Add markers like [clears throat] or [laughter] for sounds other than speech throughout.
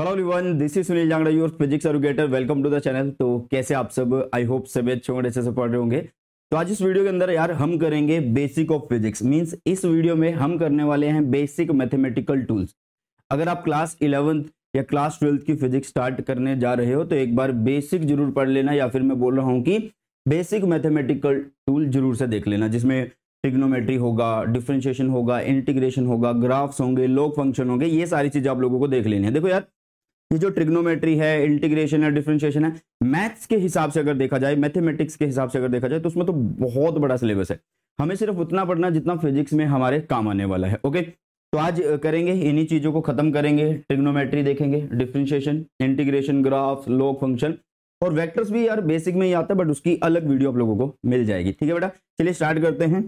Hello everyone this is Sunil Jangra your physics aggregator welcome to the channel तो कैसे आप सब आई होप सभी अच्छे होंगे अच्छे से पढ़ रहे होंगे तो आज इस वीडियो के अंदर यार हम करेंगे बेसिक ऑफ फिजिक्स मींस इस वीडियो में हम करने वाले हैं बेसिक मैथमेटिकल टूल्स अगर आप क्लास इलेवंथ या क्लास ट्वेल्थ की फिजिक्स स्टार्ट करने जा रहे हो तो एक बार बेसिक जरूर पढ़ लेना या फिर मैं बोल रहा हूँ कि बेसिक मैथमेटिकल टूल जरूर से देख लेना जिसमें टिग्नोमेट्री होगा डिफ्रेंशिएशन होगा इंटीग्रेशन होगा ग्राफ्स होंगे लोग फंक्शन होंगे ये सारी चीज़ आप लोगों को देख लेनी है देखो यार ये जो ट्रिग्नोमेट्री है इंटीग्रेशन है डिफ्रेंशिएशन है मैथ्स के हिसाब से अगर देखा जाए मैथमेटिक्स के हिसाब से अगर देखा जाए तो उसमें तो बहुत बड़ा सिलेबस है हमें सिर्फ उतना पढ़ना जितना फिजिक्स में हमारे काम आने वाला है ओके तो आज करेंगे इन्हीं चीज़ों को खत्म करेंगे ट्रिग्नोमेट्री देखेंगे differentiation integration graph log function और वेक्टर्स भी यार बेसिक में ही आता है बट उसकी अलग वीडियो आप लोगों को मिल जाएगी ठीक है बेटा चलिए स्टार्ट करते हैं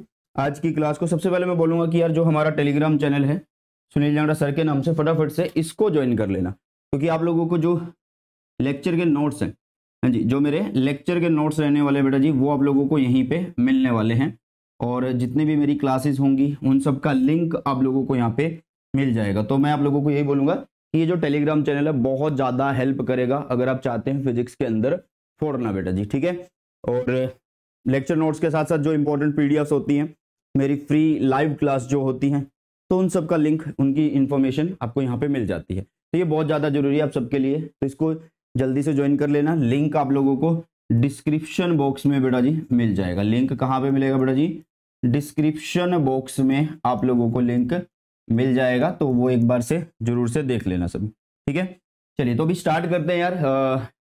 आज की क्लास को सबसे पहले मैं बोलूंगा कि यार जो हमारा टेलीग्राम चैनल है सुनील जांगड़ा सर के नाम से फटाफट से इसको ज्वाइन कर लेना क्योंकि आप लोगों को जो लेक्चर के नोट्स हैं हाँ जी जो मेरे लेक्चर के नोट्स रहने वाले बेटा जी वो आप लोगों को यहीं पे मिलने वाले हैं और जितने भी मेरी क्लासेस होंगी उन सब का लिंक आप लोगों को यहाँ पे मिल जाएगा तो मैं आप लोगों को यही बोलूँगा कि ये जो टेलीग्राम चैनल है बहुत ज़्यादा हेल्प करेगा अगर आप चाहते हैं फिजिक्स के अंदर फोड़ना बेटा जी ठीक है और लेक्चर नोट्स के साथ साथ जो इम्पोर्टेंट पी होती हैं मेरी फ्री लाइव क्लास जो होती हैं तो उन सब का लिंक उनकी इन्फॉर्मेशन आपको यहाँ पे मिल जाती है तो ये बहुत ज़्यादा जरूरी है आप सबके लिए तो इसको जल्दी से ज्वाइन कर लेना लिंक आप लोगों को डिस्क्रिप्शन बॉक्स में बेटा जी मिल जाएगा लिंक कहाँ पे मिलेगा बेटा जी डिस्क्रिप्शन बॉक्स में आप लोगों को लिंक मिल जाएगा तो वो एक बार से जरूर से देख लेना सभी ठीक है चलिए तो अभी स्टार्ट करते हैं यार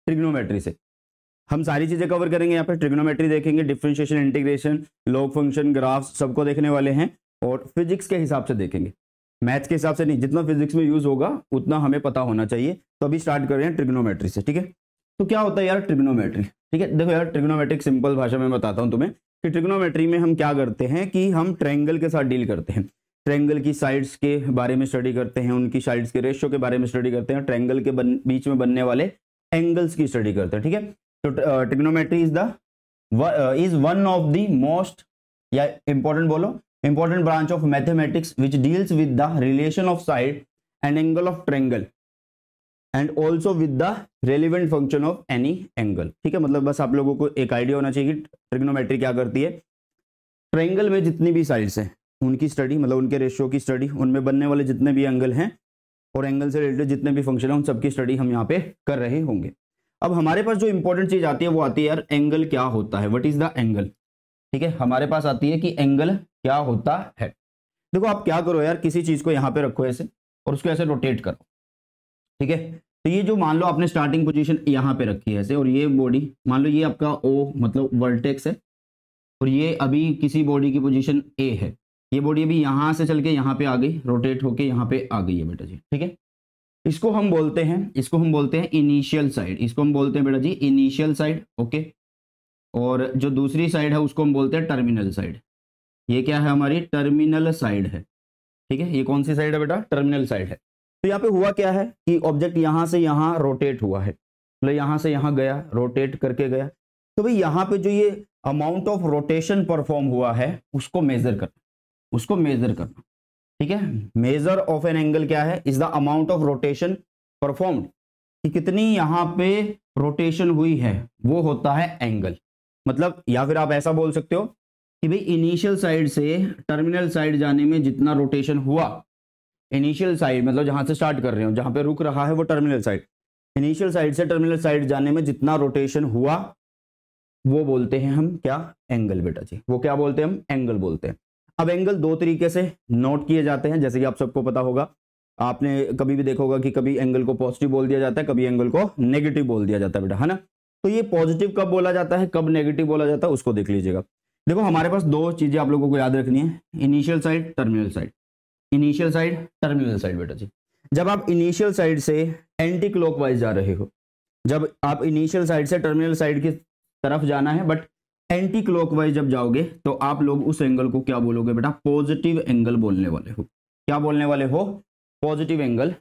ट्रिग्नोमेट्री से हम सारी चीज़ें कवर करेंगे यहाँ पे ट्रिग्नोमेट्री देखेंगे differentiation integration log function graphs सबको देखने वाले हैं और फिजिक्स के हिसाब से देखेंगे मैथ्स के हिसाब से नहीं जितना फिजिक्स में यूज होगा उतना हमें पता होना चाहिए तो अभी स्टार्ट कर रहे हैं ट्रिग्नोमेट्री से ठीक है तो क्या होता है यार ट्रिग्नोमेट्री ठीक है देखो यार ट्रिग्नोमेट्रिक सिंपल भाषा में बताता हूँ तुम्हें कि ट्रिग्नोमेट्री में हम क्या करते हैं कि हम ट्रैंगल के साथ डील करते हैं ट्रैंगल की साइड्स के बारे में स्टडी करते हैं उनकी साइड्स के रेशियो के बारे में स्टडी करते हैं ट्रैंगल के बन, बीच में बनने वाले एंगल्स की स्टडी करते हैं ठीक है तो trigonometry is the is one of the most या इंपॉर्टेंट बोलो important branch of mathematics which deals with the relation of side and angle of triangle and also with the relevant function of any angle ठीक है मतलब बस आप लोगों को एक आइडिया होना चाहिए कि ट्रिग्नोमेट्री क्या करती है ट्रेंगल में जितनी भी साइड्स हैं उनकी स्टडी मतलब उनके रेशियो की स्टडी उनमें बनने वाले जितने भी एंगल हैं और एंगल से रिलेटेड जितने भी फंक्शन हैं उन सबकी स्टडी हम यहाँ पे कर रहे होंगे अब हमारे पास जो इंपॉर्टेंट चीज आती है वो आती है यार एंगल क्या होता है वट इज द एंगल ठीक है हमारे पास आती है कि एंगल क्या होता है देखो आप क्या करो यार किसी चीज को यहां पे रखो ऐसे और उसको ऐसे रोटेट करो ठीक है तो ये जो मान लो आपने स्टार्टिंग पोजीशन यहाँ पे रखी है ऐसे और ये बॉडी मान लो ये आपका ओ मतलब वर्टेक्स है और ये अभी किसी बॉडी की पोजीशन ए है ये बॉडी अभी यहाँ से चल के यहाँ पे आ गई रोटेट होके यहाँ पे आ गई है बेटा जी ठीक है इसको हम बोलते हैं इसको हम बोलते हैं इनिशियल साइड इसको हम बोलते हैं बेटा जी इनिशियल साइड ओके और जो दूसरी साइड है उसको हम बोलते हैं टर्मिनल साइड ये क्या है हमारी टर्मिनल साइड है ठीक है ये कौन सी साइड है बेटा टर्मिनल साइड है तो यहाँ पे हुआ क्या है कि ऑब्जेक्ट यहाँ से यहाँ रोटेट हुआ है मतलब तो यहाँ से यहाँ गया रोटेट करके गया तो भाई यहाँ पे जो ये अमाउंट ऑफ रोटेशन परफॉर्म हुआ है उसको मेजर करना उसको मेजर करना ठीक है मेजर ऑफ एन एंगल क्या है is the amount of rotation performed कि कितनी यहाँ पे रोटेशन हुई है वो होता है एंगल मतलब या फिर आप ऐसा बोल सकते हो कि भाई इनिशियल साइड से टर्मिनल साइड जाने में जितना रोटेशन हुआ इनिशियल साइड मतलब जहां से स्टार्ट कर रहे हो जहां पे रुक रहा है वो टर्मिनल साइड इनिशियल साइड से टर्मिनल साइड जाने में जितना रोटेशन हुआ वो बोलते हैं हम क्या एंगल बेटा जी वो क्या बोलते हैं हम एंगल बोलते हैं अब एंगल दो तरीके से नोट किए जाते हैं जैसे कि आप सबको पता होगा आपने कभी भी देखा होगा कि कभी एंगल को पॉजिटिव बोल दिया जाता है कभी एंगल को नेगेटिव बोल दिया जाता है बेटा है ना तो ये पॉजिटिव कब बोला जाता है कब नेगेटिव बोला जाता है उसको देख लीजिएगा देखो हमारे पास दो चीजें आप लोगों को याद रखनी है initial side terminal side initial side terminal side बेटा जी जब आप इनिशियल साइड से एंटी वाइज जा रहे हो जब आप इनिशियल साइड से टर्मिनल साइड की तरफ जाना है बट एंटी वाइज जब जाओगे तो आप लोग उस एंगल को क्या बोलोगे बेटा पॉजिटिव एंगल बोलने वाले हो क्या बोलने वाले हो पॉजिटिव एंगल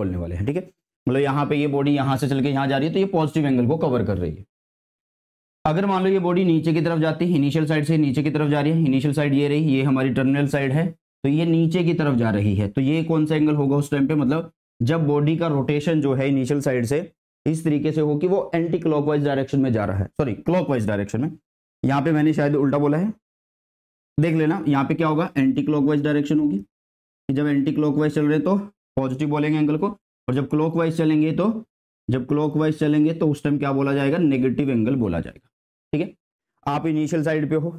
बोलने वाले हैं ठीक है मतलब यहाँ पे ये बॉडी यहाँ से चल के यहाँ जा रही है तो ये पॉजिटिव एंगल को कवर कर रही है अगर मान लो ये बॉडी नीचे की तरफ जाती है इनिशियल साइड से नीचे की तरफ जा रही है इनिशियल साइड ये रही ये हमारी टर्मिनल साइड है तो ये नीचे की तरफ जा रही है तो ये कौन सा एंगल होगा उस टाइम पे मतलब जब बॉडी का रोटेशन जो है इनिशियल साइड से इस तरीके से हो कि वो एंटी क्लॉकवाइज डायरेक्शन में जा रहा है सॉरी क्लॉकवाइज डायरेक्शन में यहाँ पे मैंने शायद उल्टा बोला है देख लेना यहाँ पे क्या होगा एंटी क्लॉकवाइज डायरेक्शन होगी कि जब एंटी क्लॉकवाइज चल रहे तो पॉजिटिव बोलेंगे एंगल को और जब क्लॉकवाइज चलेंगे तो जब क्लॉकवाइज चलेंगे तो उस टाइम क्या बोला जाएगा नेगेटिव एंगल बोला जाएगा ठीक है आप इनिशियल साइड पे हो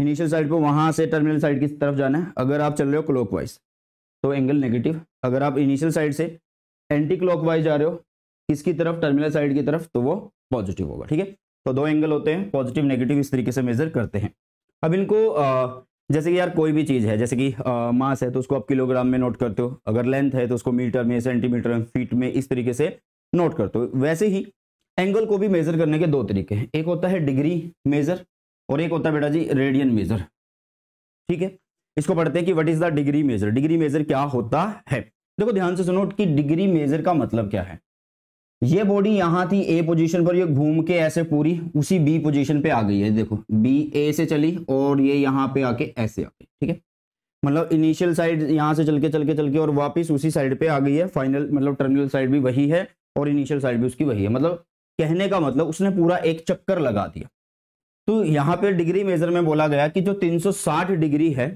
इनिशियल साइड पे वहां से टर्मिनल साइड की तरफ जाना है अगर आप चल रहे हो क्लॉकवाइज तो एंगल नेगेटिव अगर आप इनिशियल साइड से एंटी क्लॉकवाइज जा रहे हो किसकी तरफ टर्मिनल साइड की तरफ तो वो पॉजिटिव होगा ठीक है तो दो एंगल होते हैं पॉजिटिव नेगेटिव इस तरीके से मेजर करते हैं अब इनको जैसे कि यार कोई भी चीज़ है जैसे कि आ, मास है तो उसको आप किलोग्राम में नोट करते हो अगर लेंथ है तो उसको मीटर में सेंटीमीटर में फीट में इस तरीके से नोट करते हो वैसे ही एंगल को भी मेजर करने के दो तरीके हैं एक होता है डिग्री मेजर और एक होता है बेटा जी रेडियन मेजर ठीक है इसको पढ़ते हैं कि what is the degree measure degree measure क्या होता है देखो ध्यान से सुनो कि डिग्री मेजर का मतलब क्या है ये बॉडी यहां थी ए पोजीशन पर ये घूम के ऐसे पूरी उसी बी पोजीशन पे आ गई है देखो बी ए से चली और ये यहाँ पे आके ऐसे आ गई ठीक है मतलब इनिशियल साइड यहाँ से चल के चल के चल के और वापस उसी साइड पे आ गई है फाइनल मतलब टर्मिनल साइड भी वही है और इनिशियल साइड भी उसकी वही है मतलब कहने का मतलब उसने पूरा एक चक्कर लगा दिया तो यहाँ पे डिग्री मेजर में बोला गया कि जो 360 डिग्री है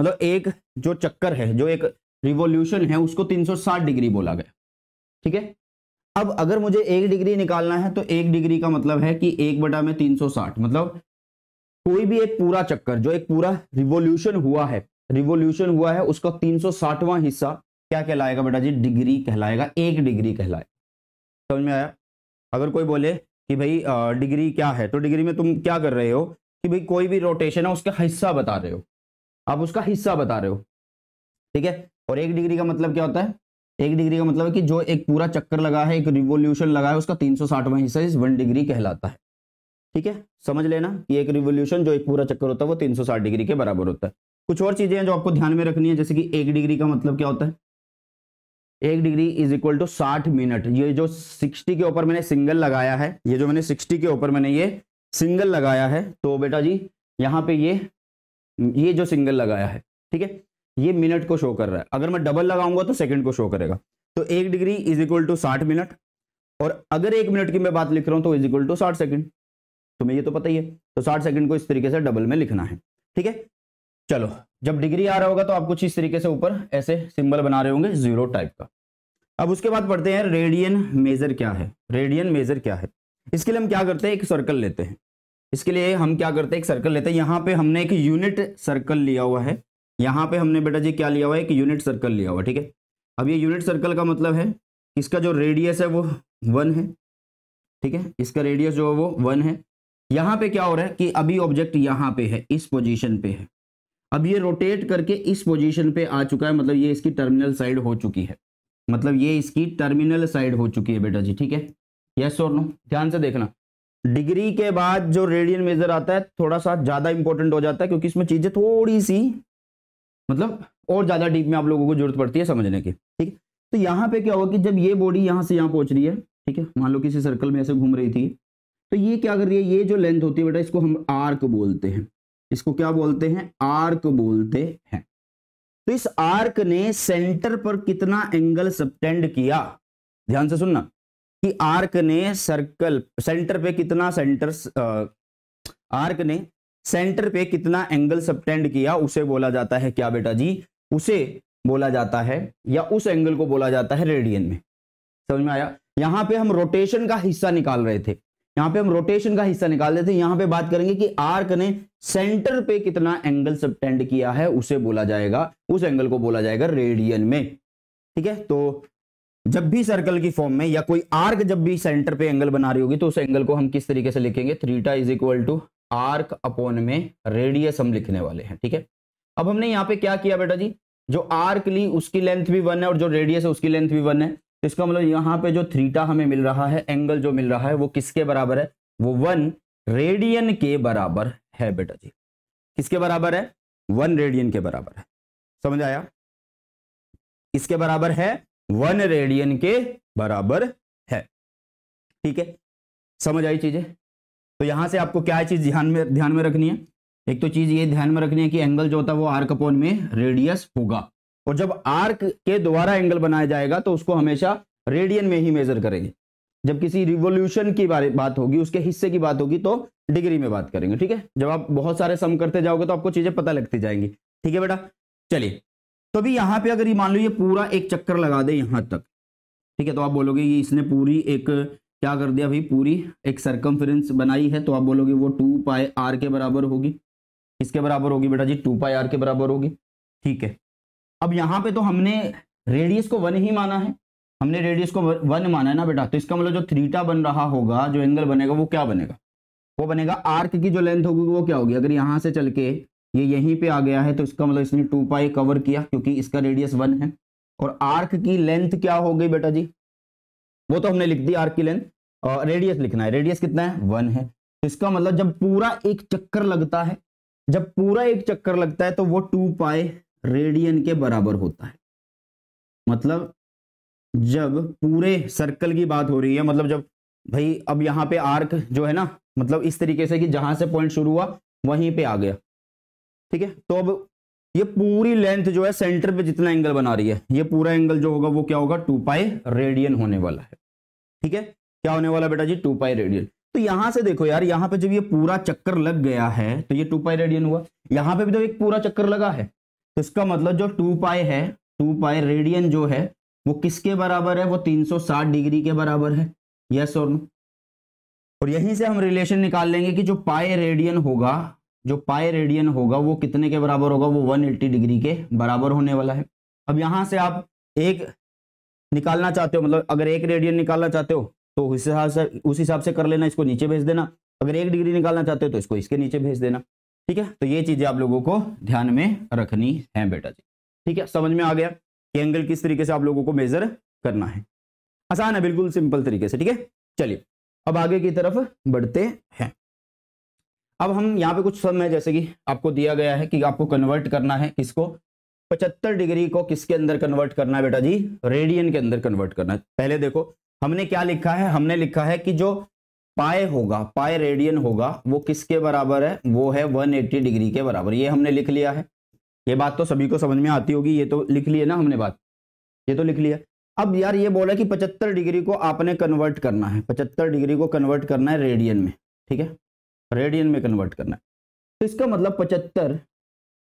मतलब एक जो चक्कर है जो एक रिवोल्यूशन है उसको 360 डिग्री बोला गया ठीक है अब अगर मुझे एक डिग्री निकालना है तो एक डिग्री का मतलब है कि एक बटा में तीन मतलब कोई भी एक पूरा चक्कर जो एक पूरा रिवोल्यूशन हुआ है रिवोल्यूशन हुआ है उसका 360वां हिस्सा क्या कहलाएगा बेटा जी डिग्री कहलाएगा एक डिग्री कहलाएगा समझ में आया अगर कोई बोले कि भाई डिग्री क्या है तो डिग्री में तुम क्या कर रहे हो कि भाई कोई भी रोटेशन है उसका हिस्सा बता रहे हो आप उसका हिस्सा बता रहे हो ठीक है और एक डिग्री का मतलब क्या होता है एक डिग्री का मतलब है कि जो एक पूरा चक्कर लगा है एक रिवोल्यूशन लगा है उसका तीन सौ साठवां हिस्सा इस वन डिग्री कहलाता है ठीक है समझ लेना कि एक रिवोल्यूशन जो एक पूरा चक्कर होता है वो 360 डिग्री के बराबर होता है कुछ और चीजें हैं जो आपको ध्यान में रखनी है जैसे कि एक डिग्री का मतलब क्या होता है एक डिग्री इज इक्वल टू साठ मिनट ये जो सिक्सटी के ऊपर मैंने सिंगल लगाया है ये जो मैंने सिक्सटी के ऊपर मैंने ये सिंगल लगाया है तो बेटा जी यहाँ पे ये ये जो सिंगल लगाया है ठीक है ये मिनट को शो कर रहा है अगर मैं डबल लगाऊंगा तो सेकंड को शो करेगा तो एक डिग्री इज इक्वल टू साठ मिनट और अगर एक मिनट की मैं बात लिख रहा हूं तो इज इक्वल टू साठ सेकंड तुम्हें ये तो पता ही है तो साठ सेकंड को इस तरीके से डबल में लिखना है ठीक है चलो जब डिग्री आ रहा होगा तो आप कुछ इस तरीके से ऊपर ऐसे सिंबल बना रहे होंगे जीरो टाइप का अब उसके बाद पढ़ते हैं रेडियन मेजर क्या है रेडियन मेजर क्या है इसके लिए हम क्या करते हैं एक सर्कल लेते हैं इसके लिए हम क्या करते हैं एक सर्कल लेते हैं यहाँ पे हमने एक यूनिट सर्कल लिया हुआ है यहाँ पे हमने बेटा जी क्या लिया हुआ है एक यूनिट सर्कल लिया हुआ ठीक है अब ये यूनिट सर्कल का मतलब है इसका जो रेडियस है वो वन है ठीक है इसका रेडियस जो है वो वन है यहाँ पे क्या हो रहा है कि अभी ऑब्जेक्ट यहाँ पे है इस पोजीशन पे है अब ये रोटेट करके इस पोजीशन पे आ चुका है मतलब ये इसकी टर्मिनल साइड हो चुकी है मतलब ये इसकी टर्मिनल साइड हो चुकी है बेटा जी ठीक है यस और नो ध्यान से देखना डिग्री के बाद जो रेडियन मेजर आता है थोड़ा सा ज़्यादा इंपॉर्टेंट हो जाता है क्योंकि इसमें चीज़ें थोड़ी सी मतलब और ज़्यादा डीप में आप लोगों को जरूरत पड़ती है समझने की ठीक तो यहाँ पे क्या होगा कि जब ये बॉडी यहाँ से यहाँ पहुंच रही है ठीक है मान लो किसी सर्कल में ऐसे घूम रही थी तो ये क्या कर रही है ये जो लेंथ होती है बेटा इसको हम आर्क बोलते हैं इसको क्या बोलते हैं आर्क बोलते हैं तो इस आर्क ने सेंटर पर कितना एंगल सबटेंड किया ध्यान से सुनना कि आर्क ने सर्कल सेंटर पे कितना सेंटर आर्क ने सेंटर पे कितना एंगल सबटेंड किया उसे बोला जाता है क्या बेटा जी उसे बोला जाता है या उस एंगल को बोला जाता है रेडियन में समझ में आया यहाँ पे हम रोटेशन का हिस्सा निकाल रहे थे यहाँ पे हम रोटेशन का हिस्सा निकाल रहे थे यहाँ पे बात करेंगे कि आर्क ने सेंटर पे कितना एंगल सबटेंड किया है उसे बोला जाएगा उस एंगल को बोला जाएगा रेडियन में ठीक है तो जब भी सर्कल की फॉर्म में या कोई आर्क जब भी सेंटर पे एंगल बना रही होगी तो उस एंगल को हम किस तरीके से लिखेंगे थ्रीटा is equal to arc upon में रेडियस हम लिखने वाले हैं ठीक है अब हमने यहाँ पे क्या किया बेटा जी जो आर्क ली उसकी लेंथ भी वन है और जो रेडियस है उसकी लेंथ भी वन है तो इसका मतलब यहाँ पे जो थ्रीटा हमें मिल रहा है एंगल जो मिल रहा है वो किसके बराबर है वो वन रेडियन के बराबर है बेटा जी किसके बराबर है वन रेडियन के बराबर है समझ आया इसके बराबर है वन रेडियन के बराबर है ठीक है समझ आई चीजें तो यहाँ से आपको क्या चीज़ ध्यान में ध्यान में रखनी है एक तो चीज़ ये ध्यान में रखनी है कि एंगल जो होता है वो आर्क अपोन में रेडियस होगा और जब आर्क के द्वारा एंगल बनाया जाएगा तो उसको हमेशा रेडियन में ही मेजर करेंगे जब किसी रिवोल्यूशन की बात होगी उसके हिस्से की बात होगी तो डिग्री में बात करेंगे ठीक है जब आप बहुत सारे सम करते जाओगे तो आपको चीजें पता लगती जाएंगी ठीक है बेटा चलिए तो अभी यहाँ पे अगर ये मान लो ये पूरा एक चक्कर लगा दे यहाँ तक ठीक है तो आप बोलोगे ये इसने पूरी एक क्या कर दिया भाई पूरी एक सरकमफ्रेंस बनाई है तो आप बोलोगे वो टू पाए आर के बराबर होगी किसके बराबर होगी बेटा जी टू पाए आर के बराबर होगी ठीक है अब यहाँ पे तो हमने रेडियस को वन ही माना है हमने रेडियस को वन माना है ना बेटा तो इसका मतलब जो थ्रीटा बन रहा होगा जो एंगल बनेगा वो क्या बनेगा वो बनेगा आर्क की जो लेंथ होगी वो क्या होगी अगर यहाँ से चल के ये यहीं पे आ गया है तो इसका मतलब इसने टू पाई कवर किया क्योंकि इसका रेडियस वन है और आर्क की लेंथ क्या हो गई बेटा जी वो तो हमने लिख दी आर्क की लेंथ और रेडियस लिखना है रेडियस कितना है वन है तो इसका मतलब जब पूरा एक चक्कर लगता है जब पूरा एक चक्कर लगता है तो वो टू पाए रेडियन के बराबर होता है मतलब जब पूरे सर्कल की बात हो रही है मतलब जब भाई अब यहाँ पे आर्क जो है ना मतलब इस तरीके से कि जहां से पॉइंट शुरू हुआ वहीं पे आ गया ठीक है तो अब ये पूरी लेंथ जो है सेंटर पे जितना एंगल बना रही है ये पूरा एंगल जो होगा वो क्या होगा टू पाई रेडियन होने वाला है ठीक है क्या होने वाला बेटा जी टू पाई रेडियन तो यहां से देखो यार यहां पे जब ये पूरा चक्कर लग गया है तो ये टू पाई रेडियन हुआ यहां पे भी तो एक पूरा चक्कर लगा है तो इसका मतलब जो टू पाई है टू पाई रेडियन जो है वो किसके बराबर है वो 360 डिग्री के बराबर है यस और नो और यहीं से हम रिलेशन निकाल लेंगे कि जो पाए रेडियन होगा जो पाए रेडियन होगा वो कितने के बराबर होगा वो 180 डिग्री के बराबर होने वाला है अब यहाँ से आप एक निकालना चाहते हो मतलब अगर एक रेडियन निकालना चाहते हो तो उस हिसाब से उस हिसाब से कर लेना इसको नीचे भेज देना अगर एक डिग्री निकालना चाहते हो तो इसको इसके नीचे भेज देना ठीक है तो ये चीजें आप लोगों को ध्यान में रखनी है बेटा जी ठीक है समझ में आ गया कि एंगल किस तरीके से आप लोगों को मेजर करना है आसान है बिल्कुल सिंपल तरीके से ठीक है चलिए अब आगे की तरफ बढ़ते हैं अब हम यहाँ पे कुछ समय है जैसे कि आपको दिया गया है कि आपको कन्वर्ट करना है किसको पचहत्तर डिग्री को किसके अंदर कन्वर्ट करना है बेटा जी रेडियन के अंदर कन्वर्ट करना है पहले देखो हमने क्या लिखा है हमने लिखा है कि जो पाए होगा पाए रेडियन होगा वो किसके बराबर है वो है 180 डिग्री के बराबर ये हमने लिख लिया है ये बात तो सभी को समझ में आती होगी ये तो लिख लिया ना हमने बात ये तो लिख लिया अब यार ये बोला कि 75 डिग्री को आपने कन्वर्ट करना है 75 डिग्री को कन्वर्ट करना है रेडियन में ठीक है रेडियन में कन्वर्ट करना है तो इसका मतलब पचहत्तर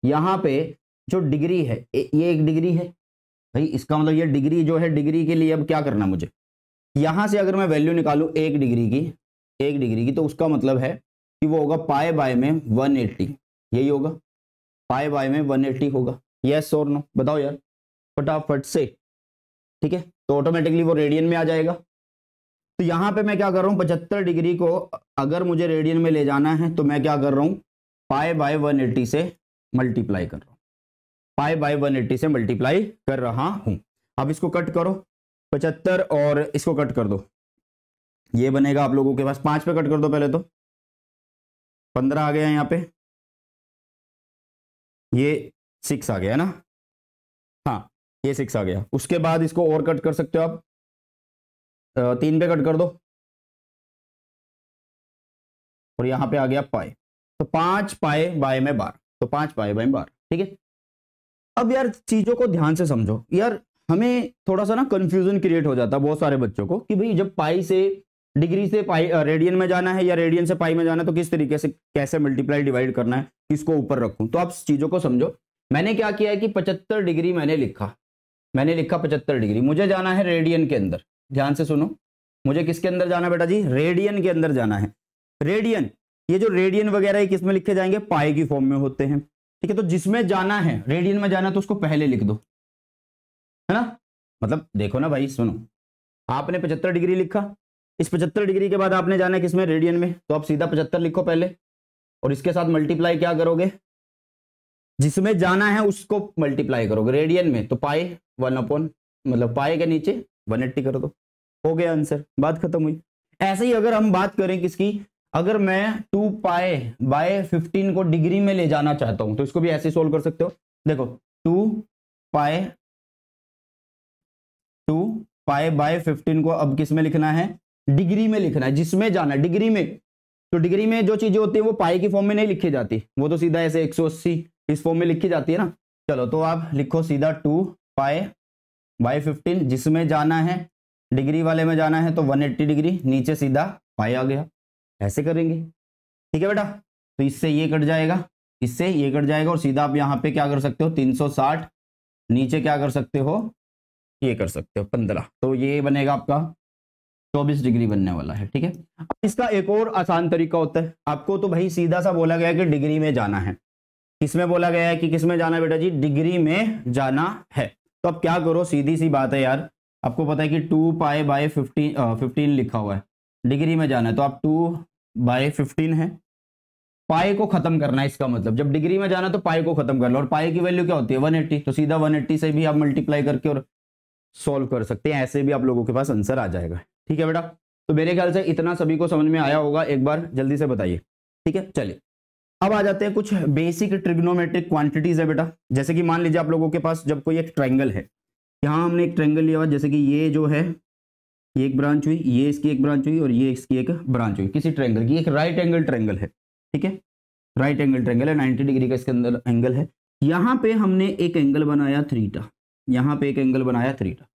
यहाँ पे जो डिग्री है ये एक डिग्री है भाई इसका मतलब ये डिग्री जो है डिग्री के लिए अब क्या करना मुझे यहाँ से अगर मैं वैल्यू निकालूँ एक डिग्री की एक डिग्री की तो उसका मतलब है कि वो होगा पाए बाय में एट्टी यही होगा पाए बाय में एट्टी होगा यस और नो बताओ यार फटाफट से ठीक है तो ऑटोमेटिकली वो रेडियन में आ जाएगा तो यहां पे मैं क्या कर रहा हूँ पचहत्तर डिग्री को अगर मुझे रेडियन में ले जाना है तो मैं क्या कर रहा हूं पाए बाय 180 से मल्टीप्लाई कर रहा हूं पाए बाय 180 से मल्टीप्लाई कर रहा हूं अब इसको कट करो पचहत्तर और इसको कट कर दो ये बनेगा आप लोगों के पास पांच पे कट कर दो पहले तो पंद्रह आ गया यहाँ पे ये सिक्स आ गया ना हाँ ये सिक्स आ गया उसके बाद इसको और कट कर सकते हो आप तीन पे कट कर दो और यहां पे आ गया पाए तो पांच पाए बाय में बार तो पांच पाए बाय में बार ठीक है अब यार चीजों को ध्यान से समझो यार हमें थोड़ा सा ना कंफ्यूजन क्रिएट हो जाता है बहुत सारे बच्चों को कि भाई जब पाई से डिग्री से पाई रेडियन में जाना है या रेडियन से पाई में जाना है तो किस तरीके से कैसे मल्टीप्लाई डिवाइड करना है किसको ऊपर रखूं तो आप चीज़ों को समझो मैंने क्या किया है कि पचहत्तर डिग्री मैंने लिखा मैंने लिखा पचहत्तर डिग्री मुझे जाना है रेडियन के अंदर ध्यान से सुनो मुझे किसके अंदर जाना बेटा जी रेडियन के अंदर जाना है रेडियन ये जो रेडियन वगैरह ये किसमें लिखे जाएंगे पाए की फॉर्म में होते हैं ठीक है तो जिसमें जाना है रेडियन में जाना तो उसको पहले लिख दो है ना मतलब देखो ना भाई सुनो आपने पचहत्तर डिग्री लिखा इस पचहत्तर डिग्री के बाद आपने जाना है किसमें रेडियन में तो आप सीधा पचहत्तर लिखो पहले और इसके साथ मल्टीप्लाई क्या करोगे जिसमें जाना है उसको मल्टीप्लाई करोगे रेडियन में तो पाए वन अपॉन मतलब पाए के नीचे वन एट्टी कर दो तो। हो गया आंसर बात खत्म हुई ऐसे ही अगर हम बात करें किसकी अगर मैं टू पाए बाय फिफ्टीन को डिग्री में ले जाना चाहता हूं तो इसको भी ऐसे सोल्व कर सकते हो देखो टू पाए टू पाए बाय फिफ्टीन को अब किस में लिखना है डिग्री में लिखना है जिसमें जाना है डिग्री में तो डिग्री में जो चीजें होती है वो पाए की फॉर्म में नहीं लिखी जाती वो तो सीधा ऐसे 180 इस फॉर्म में लिखी जाती है ना चलो तो आप लिखो सीधा टू पाए बाई फिफ्टीन जिसमें जाना है डिग्री वाले में जाना है तो 180 डिग्री नीचे सीधा पाई आ गया ऐसे करेंगे ठीक है बेटा तो इससे ये कट जाएगा इससे ये कट जाएगा और सीधा आप यहाँ पे क्या कर सकते हो 360 नीचे क्या कर सकते हो ये कर सकते हो 15 तो ये बनेगा आपका 24 डिग्री बनने वाला है ठीक है इसका एक और आसान तरीका होता है आपको तो भाई सीधा सा बोला गया है कि डिग्री में जाना है किसमें बोला गया है कि किसमें जाना है बेटा जी डिग्री में जाना है तो अब क्या करो सीधी सी बात है यार आपको पता है कि to pi by fifteen fifteen लिखा हुआ है डिग्री में जाना है तो आप टू बाय फिफ्टीन है पाए को खत्म करना है इसका मतलब जब डिग्री में जाना तो पाए को खत्म कर लो और पाए की वैल्यू क्या होती है 180 तो सीधा 180 से भी आप मल्टीप्लाई करके और सॉल्व कर सकते हैं ऐसे भी आप लोगों के पास आंसर आ जाएगा ठीक है बेटा तो मेरे ख्याल से इतना सभी को समझ में आया होगा एक बार जल्दी से बताइए ठीक है चलिए अब आ जाते हैं कुछ बेसिक ट्रिग्नोमेट्रिक क्वांटिटीज है बेटा जैसे कि मान लीजिए आप लोगों के पास जब कोई एक ट्रायंगल है यहाँ हमने एक ट्रायंगल लिया हुआ जैसे कि ये जो है ये एक ब्रांच हुई ये इसकी एक ब्रांच हुई और ये इसकी एक ब्रांच हुई किसी ट्रायंगल की एक राइट एंगल ट्रायंगल है ठीक है राइट एंगल ट्रायंगल है 90 डिग्री का इसके अंदर एंगल है यहाँ पे हमने एक एंगल बनाया थ्रीटा यहाँ पे एक एंगल बनाया थ्रीटा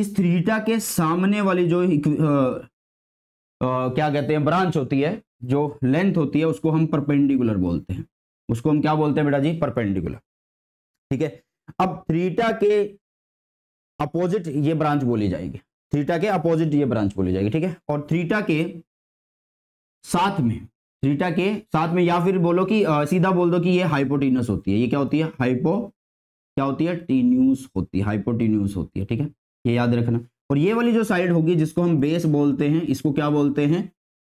इस थ्रीटा के सामने वाली जो आ, आ, क्या कहते हैं ब्रांच होती है जो लेंथ होती है उसको हम परपेंडिकुलर बोलते हैं उसको हम क्या बोलते हैं बेटा जी परपेंडिकुलर ठीक है अब थ्रीटा के अपोजिट ये ब्रांच बोली जाएगी थ्रीटा के अपोजिट ये ब्रांच बोली जाएगी ठीक है और थ्रीटा के साथ में थ्रीटा के साथ में या फिर बोलो कि आ, सीधा बोल दो कि ये हाइपोटीनस होती है ये क्या होती है हाइपो क्या होती है टीन्यूस होती है हाइपोटीन्यूस होती है ठीक है ये याद रखना और ये वाली जो साइड होगी जिसको हम बेस बोलते हैं इसको क्या बोलते हैं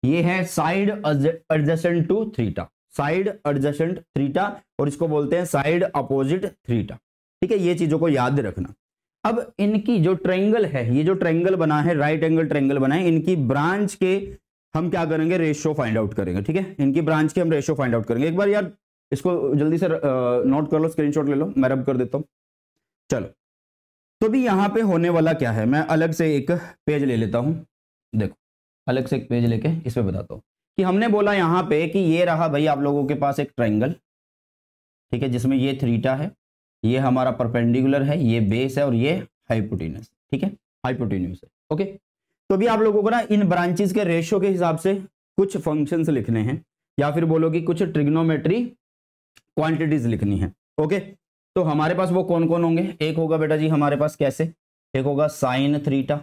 ये है side adjacent to थ्रीटा side adjacent थ्रीटा और इसको बोलते हैं साइड अपोजिट थ्रीटा ठीक है ये चीजों को याद रखना अब इनकी जो ट्रेंगल है ये जो ट्रेंगल बना है राइट एंगल ट्रेंगल बना है इनकी ब्रांच के हम क्या करेंगे रेशियो फाइंड आउट करेंगे ठीक है इनकी ब्रांच के हम रेशियो फाइंड आउट करेंगे एक बार यार इसको जल्दी से नोट कर लो स्क्रीनशॉट ले लो मैं रब कर देता हूं चलो तो भी यहाँ पे होने वाला क्या है मैं अलग से एक पेज ले लेता हूं देखो अलग से एक पेज लेके इसमें बताता हूँ कि हमने बोला यहाँ पे कि ये रहा भाई आप लोगों के पास एक ट्राइंगल ठीक है जिसमें ये थ्रीटा है ये हमारा परपेंडिकुलर है ये बेस है और ये हाइपोटिनस ठीक है हाइपोटिन्यूस है ओके तो भी आप लोगों को ना इन ब्रांचेस के रेशियो के हिसाब से कुछ फंक्शंस लिखने हैं या फिर बोलो कि कुछ ट्रिग्नोमेट्री क्वांटिटीज लिखनी है ओके तो हमारे पास वो कौन कौन होंगे एक होगा बेटा जी हमारे पास कैसे एक होगा साइन थ्रीटा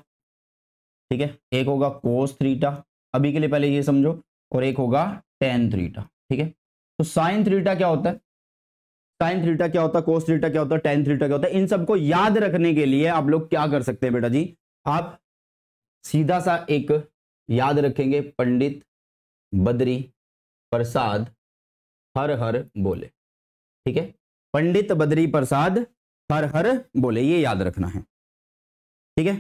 ठीक है एक होगा कोस थ्रीटा अभी के लिए पहले ये समझो और एक होगा टेन थ्रीटा ठीक है तो साइन थ्रीटा क्या होता है साइन थ्रीटा क्या होता है कोस थ्रीटा क्या होता है टेन थ्रीटा क्या होता है इन सबको याद रखने के लिए आप लोग क्या कर सकते हैं बेटा जी आप सीधा सा एक याद रखेंगे पंडित बद्री प्रसाद हर हर बोले ठीक है पंडित बद्री प्रसाद हर हर बोले ये याद रखना है ठीक है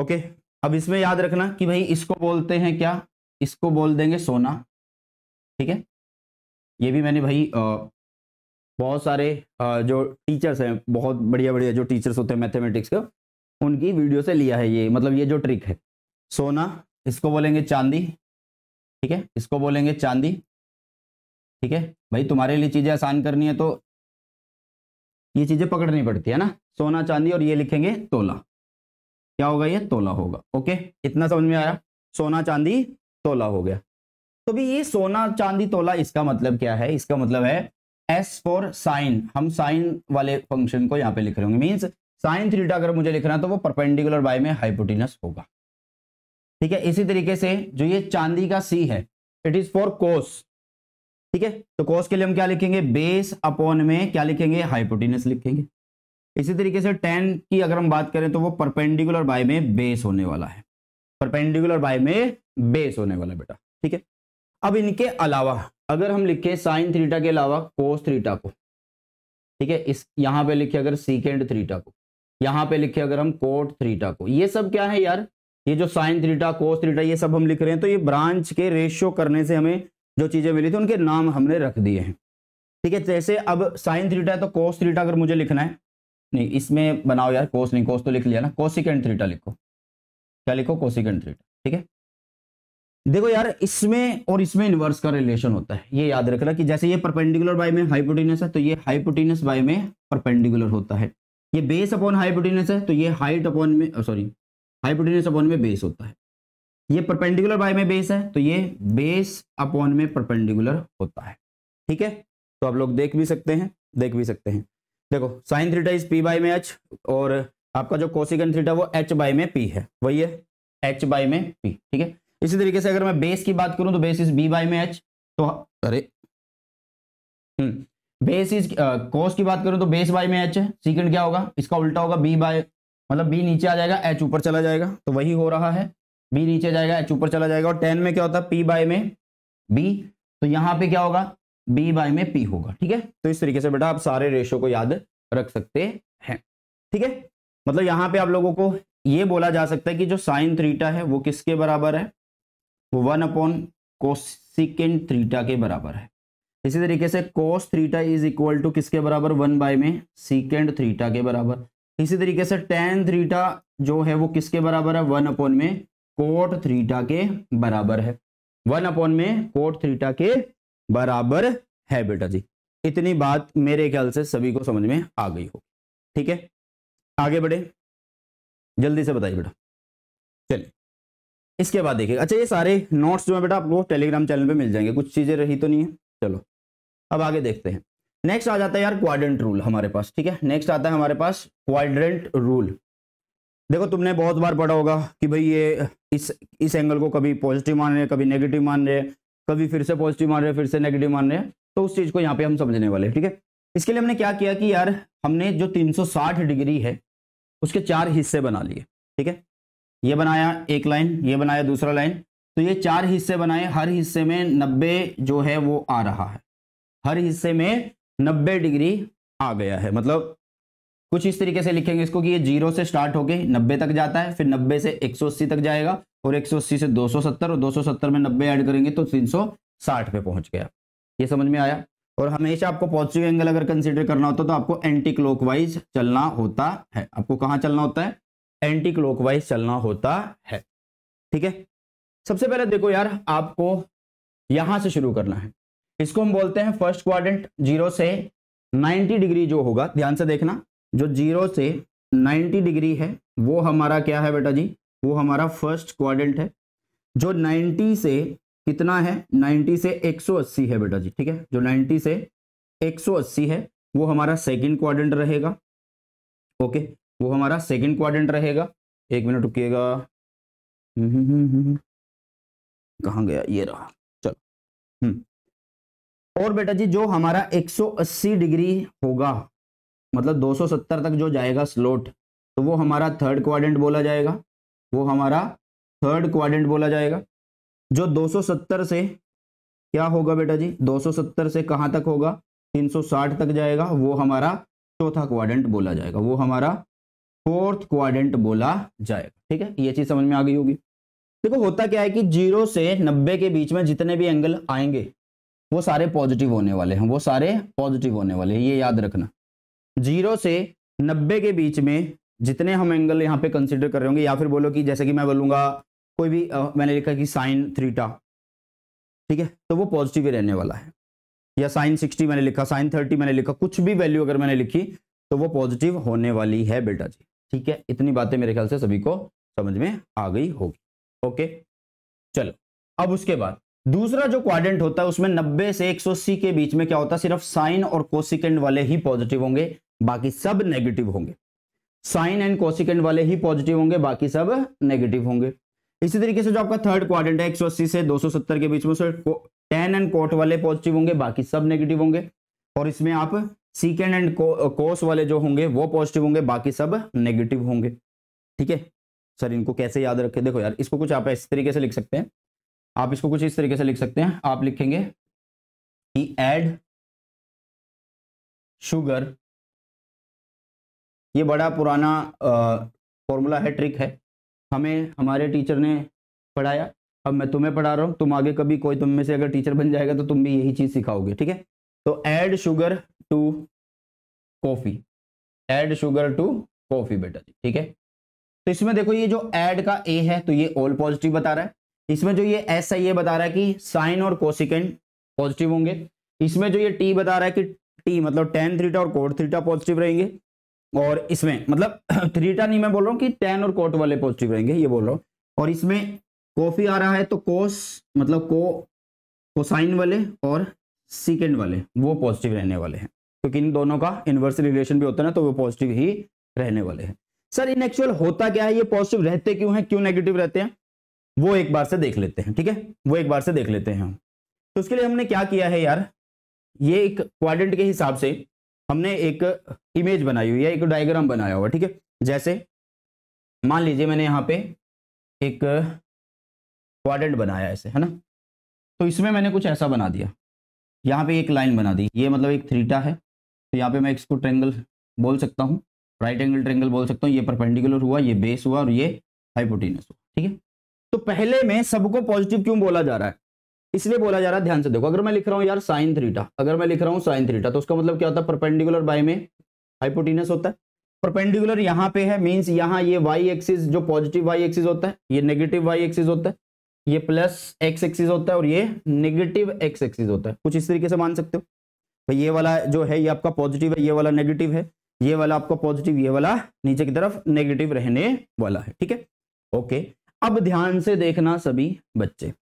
ओके अब इसमें याद रखना कि भाई इसको बोलते हैं क्या इसको बोल देंगे सोना ठीक है ये भी मैंने भाई बहुत सारे जो टीचर्स हैं बहुत बढ़िया बढ़िया जो टीचर्स होते हैं मैथमेटिक्स के उनकी वीडियो से लिया है ये मतलब ये जो ट्रिक है सोना इसको बोलेंगे चांदी ठीक है इसको बोलेंगे चांदी ठीक है भाई तुम्हारे लिए चीज़ें आसान करनी है तो ये चीज़ें पकड़नी पड़ती है ना सोना चांदी और ये लिखेंगे तोला क्या होगा ये तोला होगा ओके इतना समझ में आया सोना चांदी तोला हो गया तो भी ये सोना चांदी तोला इसका मतलब क्या है इसका मतलब है एस फॉर साइन हम साइन वाले फंक्शन को यहाँ पे लिख रहे होंगे मीन्स साइन थ्रीटा अगर मुझे लिखना तो वो परपेंडिकुलर बाय में हाइपोटिनस होगा ठीक है इसी तरीके से जो ये चांदी का सी है इट इज फॉर कोस ठीक है तो कोस के लिए हम क्या लिखेंगे बेस अपॉन में क्या लिखेंगे हाइपोटिनस लिखेंगे इसी तरीके से टेन की अगर हम बात करें तो वो परपेंडिकुलर बाय में बेस होने वाला है परपेंडिकुलर बाय में बेस होने वाला बेटा ठीक है अब इनके अलावा अगर हम लिखे साइन थ्रीटा के अलावा कोस थ्रीटा को ठीक है इस यहाँ पे लिखे अगर सीकेंड थ्रीटा को यहाँ पे लिखे अगर हम कोट थ्रीटा को ये सब क्या है यार ये जो साइन थ्रीटा कोस थ्रीटा ये सब हम लिख रहे हैं तो ये ब्रांच के रेशियो करने से हमें जो चीजें मिली थी उनके नाम हमने रख दिए हैं ठीक है जैसे अब साइन थ्रीटा है तो कोस थ्रीटा अगर मुझे लिखना है नहीं इसमें बनाओ यार कोस नहीं कोस तो लिख लिया ना कोसिकेंड थ्रीटा लिखो क्या लिखो कोसिकेंड थ्रीटा ठीक है देखो यार इसमें और इसमें इनवर्स का रिलेशन होता है ये याद रखना कि जैसे ये परपेंडिकुलर बाय में हाइपोटिनस है तो ये हाइपोटिनस बाय में परपेंडिकुलर होता है ये बेस अपॉन हाइपोटिनस है तो ये हाइट अपॉन में सॉरी हाइपोटिनस अपॉन में बेस होता है ये परपेंडिकुलर बाय में बेस है तो ये बेस अपॉन में परपेंडिकुलर होता है ठीक है तो आप लोग देख भी सकते हैं देख भी सकते हैं देखो साइन थ्रीटा इज पी बाई में एच और आपका जो कोसिकन थ्रीटा वो एच बाई में पी है वही है एच बाई में पी ठीक है इसी तरीके से अगर मैं बेस की बात करूं तो बेस इज बी बाई में एच तो अरे बेस इज कोस की बात करूं तो बेस बाई में एच है सीकेंड क्या होगा इसका उल्टा होगा बी बाय मतलब बी नीचे आ जाएगा एच ऊपर चला जाएगा तो वही हो रहा है बी नीचे जाएगा एच ऊपर चला जाएगा और टेन में क्या होता है पी बाय में बी तो यहाँ पे क्या होगा बी बाय में पी होगा ठीक है तो इस तरीके से बेटा आप सारे रेशो को याद रख सकते हैं ठीक है मतलब यहाँ पे आप लोगों को ये बोला जा सकता है कि जो साइन थ्रीटा है वो किसके बराबर है वो वन अपॉन कोसिकेंड थ्रीटा के बराबर है इसी तरीके से कोस थ्रीटा इज इक्वल टू किसके बराबर वन बाय में सिकेंड थ्रीटा के बराबर इसी तरीके से टेन थ्रीटा जो है वो किसके बराबर है वन अपॉन में कोट थ्रीटा के बराबर है वन अपॉन में कोट थ्रीटा के बराबर है बेटा जी इतनी बात मेरे ख्याल से सभी को समझ में आ गई हो ठीक है आगे बढ़े जल्दी से बताइए बेटा चलिए इसके बाद देखिए अच्छा ये सारे नोट्स जो है बेटा आपको टेलीग्राम चैनल पे मिल जाएंगे कुछ चीजें रही तो नहीं है चलो अब आगे देखते हैं नेक्स्ट आ जाता है यार क्वाड्रेंट रूल हमारे पास ठीक है नेक्स्ट आता है हमारे पास क्वाड्रेंट रूल देखो तुमने बहुत बार पढ़ा होगा कि भाई ये इस इस एंगल को कभी पॉजिटिव मान रहे हैं कभी नेगेटिव मान रहे हैं कभी फिर से पॉजिटिव मान रहे हैं फिर से नेगेटिव मान रहे हैं तो उस चीज को यहाँ पे हम समझने वाले हैं ठीक है इसके लिए हमने क्या किया कि यार हमने जो 360 डिग्री है उसके चार हिस्से बना लिए ठीक है ये बनाया एक लाइन ये बनाया दूसरा लाइन तो ये चार हिस्से बनाए हर हिस्से में नब्बे जो है वो आ रहा है हर हिस्से में नब्बे डिग्री आ गया है मतलब कुछ इस तरीके से लिखेंगे इसको कि ये जीरो से स्टार्ट होके नब्बे तक जाता है फिर नब्बे से अस्सी तक जाएगा और अस्सी से सत्तर और सत्तर में नब्बे ऐड करेंगे तो साठ पे पहुंच गया ये समझ में आया और हमेशा आपको पॉजिटिव एंगल अगर कंसिडर करना होता तो आपको एंटी क्लॉकवाइज चलना होता है आपको कहाँ चलना होता है एंटी क्लोकवाइज चलना होता है ठीक है सबसे पहले देखो यार आपको यहां से शुरू करना है इसको हम बोलते हैं फर्स्ट क्वाड्रेंट जीरो से 90 डिग्री जो होगा ध्यान से देखना जो जीरो से नाइन्टी डिग्री है वो हमारा क्या है बेटा जी वो हमारा फर्स्ट क्वाड्रेंट है जो नाइन्टी से कितना है नाइन्टी से एक सौ अस्सी है बेटा जी ठीक है जो नाइन्टी से एक सौ अस्सी है वो हमारा सेकेंड क्वाड्रेंट रहेगा ओके वो हमारा सेकेंड क्वाड्रेंट रहेगा एक मिनट रुकिएगा हम्म, हम्म, हम्म, कहाँ गया ये रहा चलो और बेटा जी जो हमारा 180 डिग्री होगा मतलब 270 तक जो जाएगा स्लोट तो वो हमारा थर्ड क्वाड्रेंट बोला जाएगा वो हमारा थर्ड क्वाड्रेंट बोला जाएगा जो 270 से क्या होगा बेटा जी 270 से कहाँ तक होगा 360 तक जाएगा वो हमारा चौथा क्वाड्रेंट बोला जाएगा वो हमारा फोर्थ क्वाड्रेंट बोला जाएगा ठीक है ये चीज समझ में आ गई होगी देखो होता क्या है कि जीरो से नब्बे के बीच में जितने भी एंगल आएंगे वो सारे पॉजिटिव होने वाले हैं वो सारे पॉजिटिव होने वाले हैं ये याद रखना जीरो से नब्बे के बीच में जितने हम एंगल यहाँ पे कंसिडर कर रहे होंगे या फिर बोलो कि जैसे कि मैं बोलूंगा कोई भी आ, मैंने लिखा कि साइन थ्रीटा ठीक है तो वो पॉजिटिव ही रहने वाला है या साइन सिक्सटी मैंने लिखा साइन थर्टी मैंने लिखा कुछ भी वैल्यू अगर मैंने लिखी तो वो पॉजिटिव होने वाली है बेटा जी ठीक है इतनी बातें मेरे ख्याल से सभी को समझ में आ गई होगी ओके चलो अब उसके बाद दूसरा जो क्वाड्रेंट होता है उसमें 90 से 180 के बीच में क्या होता है सिर्फ साइन और कोसिकेंड वाले ही पॉजिटिव होंगे बाकी सब नेगेटिव होंगे साइन एंड कोसिकेंड वाले ही पॉजिटिव होंगे बाकी सब नेगेटिव होंगे इसी तरीके से जो आपका थर्ड क्वाड्रेंट है 180 से 270 के बीच में सर टेन एंड कोट वाले पॉजिटिव होंगे बाकी सब नेगेटिव होंगे और इसमें आप सीकेंड एंड कोस वाले जो होंगे वो पॉजिटिव होंगे बाकी सब नेगेटिव होंगे ठीक है सर इनको कैसे याद रखे देखो यार इसको कुछ आप इस तरीके से लिख सकते हैं आप इसको कुछ इस तरीके से लिख सकते हैं आप लिखेंगे कि एड शुगर ये बड़ा पुराना फॉर्मूला है ट्रिक है हमें हमारे टीचर ने पढ़ाया अब मैं तुम्हें पढ़ा रहा हूँ तुम आगे कभी कोई तुम में से अगर टीचर बन जाएगा तो तुम भी यही चीज़ सिखाओगे ठीक है तो add sugar to coffee add sugar to coffee बेटा जी ठीक है तो इसमें देखो ये जो ऐड का ए है तो ये ऑल पॉजिटिव बता रहा है इसमें जो ये एस है ये बता रहा है कि साइन और कोसिकेंड पॉजिटिव होंगे इसमें जो ये टी बता रहा है कि टी मतलब टेन थ्रीटा और कोड थ्रीटा पॉजिटिव रहेंगे और इसमें मतलब थीटा [clears throat] नहीं मैं बोल रहा हूँ कि टेन और कोट वाले पॉजिटिव रहेंगे ये बोल रहा हूँ और इसमें कॉफी आ रहा है तो कोस मतलब को कोसाइन वाले और सिकेंड वाले वो पॉजिटिव रहने वाले हैं क्योंकि इन दोनों का इन्वर्स रिलेशन भी होता है ना तो वो पॉजिटिव ही रहने वाले हैं सर इन एक्चुअल होता क्या है ये पॉजिटिव रहते क्यों हैं क्यों नेगेटिव रहते हैं वो एक बार से देख लेते हैं ठीक है वो एक बार से देख लेते हैं हम तो उसके लिए हमने क्या किया है यार ये एक क्वाड्रेंट के हिसाब से हमने एक इमेज बनाई हुई है एक डायग्राम बनाया हुआ ठीक है जैसे मान लीजिए मैंने यहाँ पे एक क्वाड्रेंट बनाया ऐसे है ना तो इसमें मैंने कुछ ऐसा बना दिया यहाँ पे एक लाइन बना दी ये मतलब एक थ्रीटा है तो यहाँ पे मैं इसको ट्रेंगल बोल सकता हूँ राइट एंगल ट्रेंगल बोल सकता हूँ ये परपेंडिकुलर हुआ ये बेस हुआ और ये हाइपोटीनस हुआ ठीक है तो पहले में सबको पॉजिटिव क्यों बोला जा रहा है इसलिए बोला जा रहा है ध्यान से देखो अगर मैं लिख रहा हूँ यार साइन थ्रीटा अगर मैं लिख रहा हूँ साइन थ्रीटा तो उसका मतलब क्या होता है परपेंडिकुलर बाय में हाइपोटीनस होता है परपेंडिकुलर यहाँ पे है मीन्स यहाँ ये वाई एक्सिस जो पॉजिटिव वाई एक्सिस होता है ये नेगेटिव वाई एक्सिस होता है ये प्लस एक्स एक्सिस होता है और ये नेगेटिव एक्स एक्सिस होता है कुछ इस तरीके से मान सकते हो भाई ये वाला जो है ये आपका पॉजिटिव है ये वाला नेगेटिव है ये वाला आपका पॉजिटिव ये वाला नीचे की तरफ नेगेटिव रहने वाला है ठीक है ओके अब ध्यान से देखना सभी बच्चे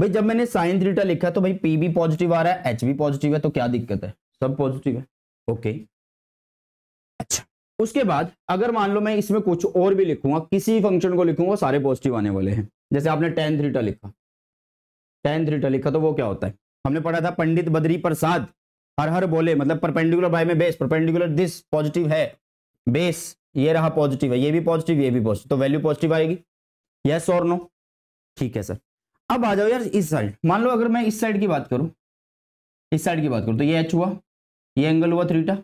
भाई जब मैंने साइन थीटा लिखा तो भाई पी भी पॉजिटिव आ रहा है एच भी पॉजिटिव है तो क्या दिक्कत है सब पॉजिटिव है ओके अच्छा उसके बाद अगर मान लो मैं इसमें कुछ और भी लिखूंगा किसी फंक्शन को लिखूंगा सारे पॉजिटिव आने वाले हैं जैसे आपने टेन थीटा लिखा टेन थीटा लिखा तो वो क्या होता है हमने पढ़ा था पंडित बद्री प्रसाद हर हर बोले मतलब परपेंडिकुलर भाई में बेस परपेंडिकुलर दिस पॉजिटिव है बेस ये रहा पॉजिटिव है ये भी पॉजिटिव ये भी पॉजिटिव तो वैल्यू पॉजिटिव आएगी यस और नो ठीक है सर अब आ जाओ यार इस साइड मान लो अगर मैं इस साइड की बात करूँ इस साइड की बात करूं तो ये एच हुआ ये एंगल हुआ थ्रीटा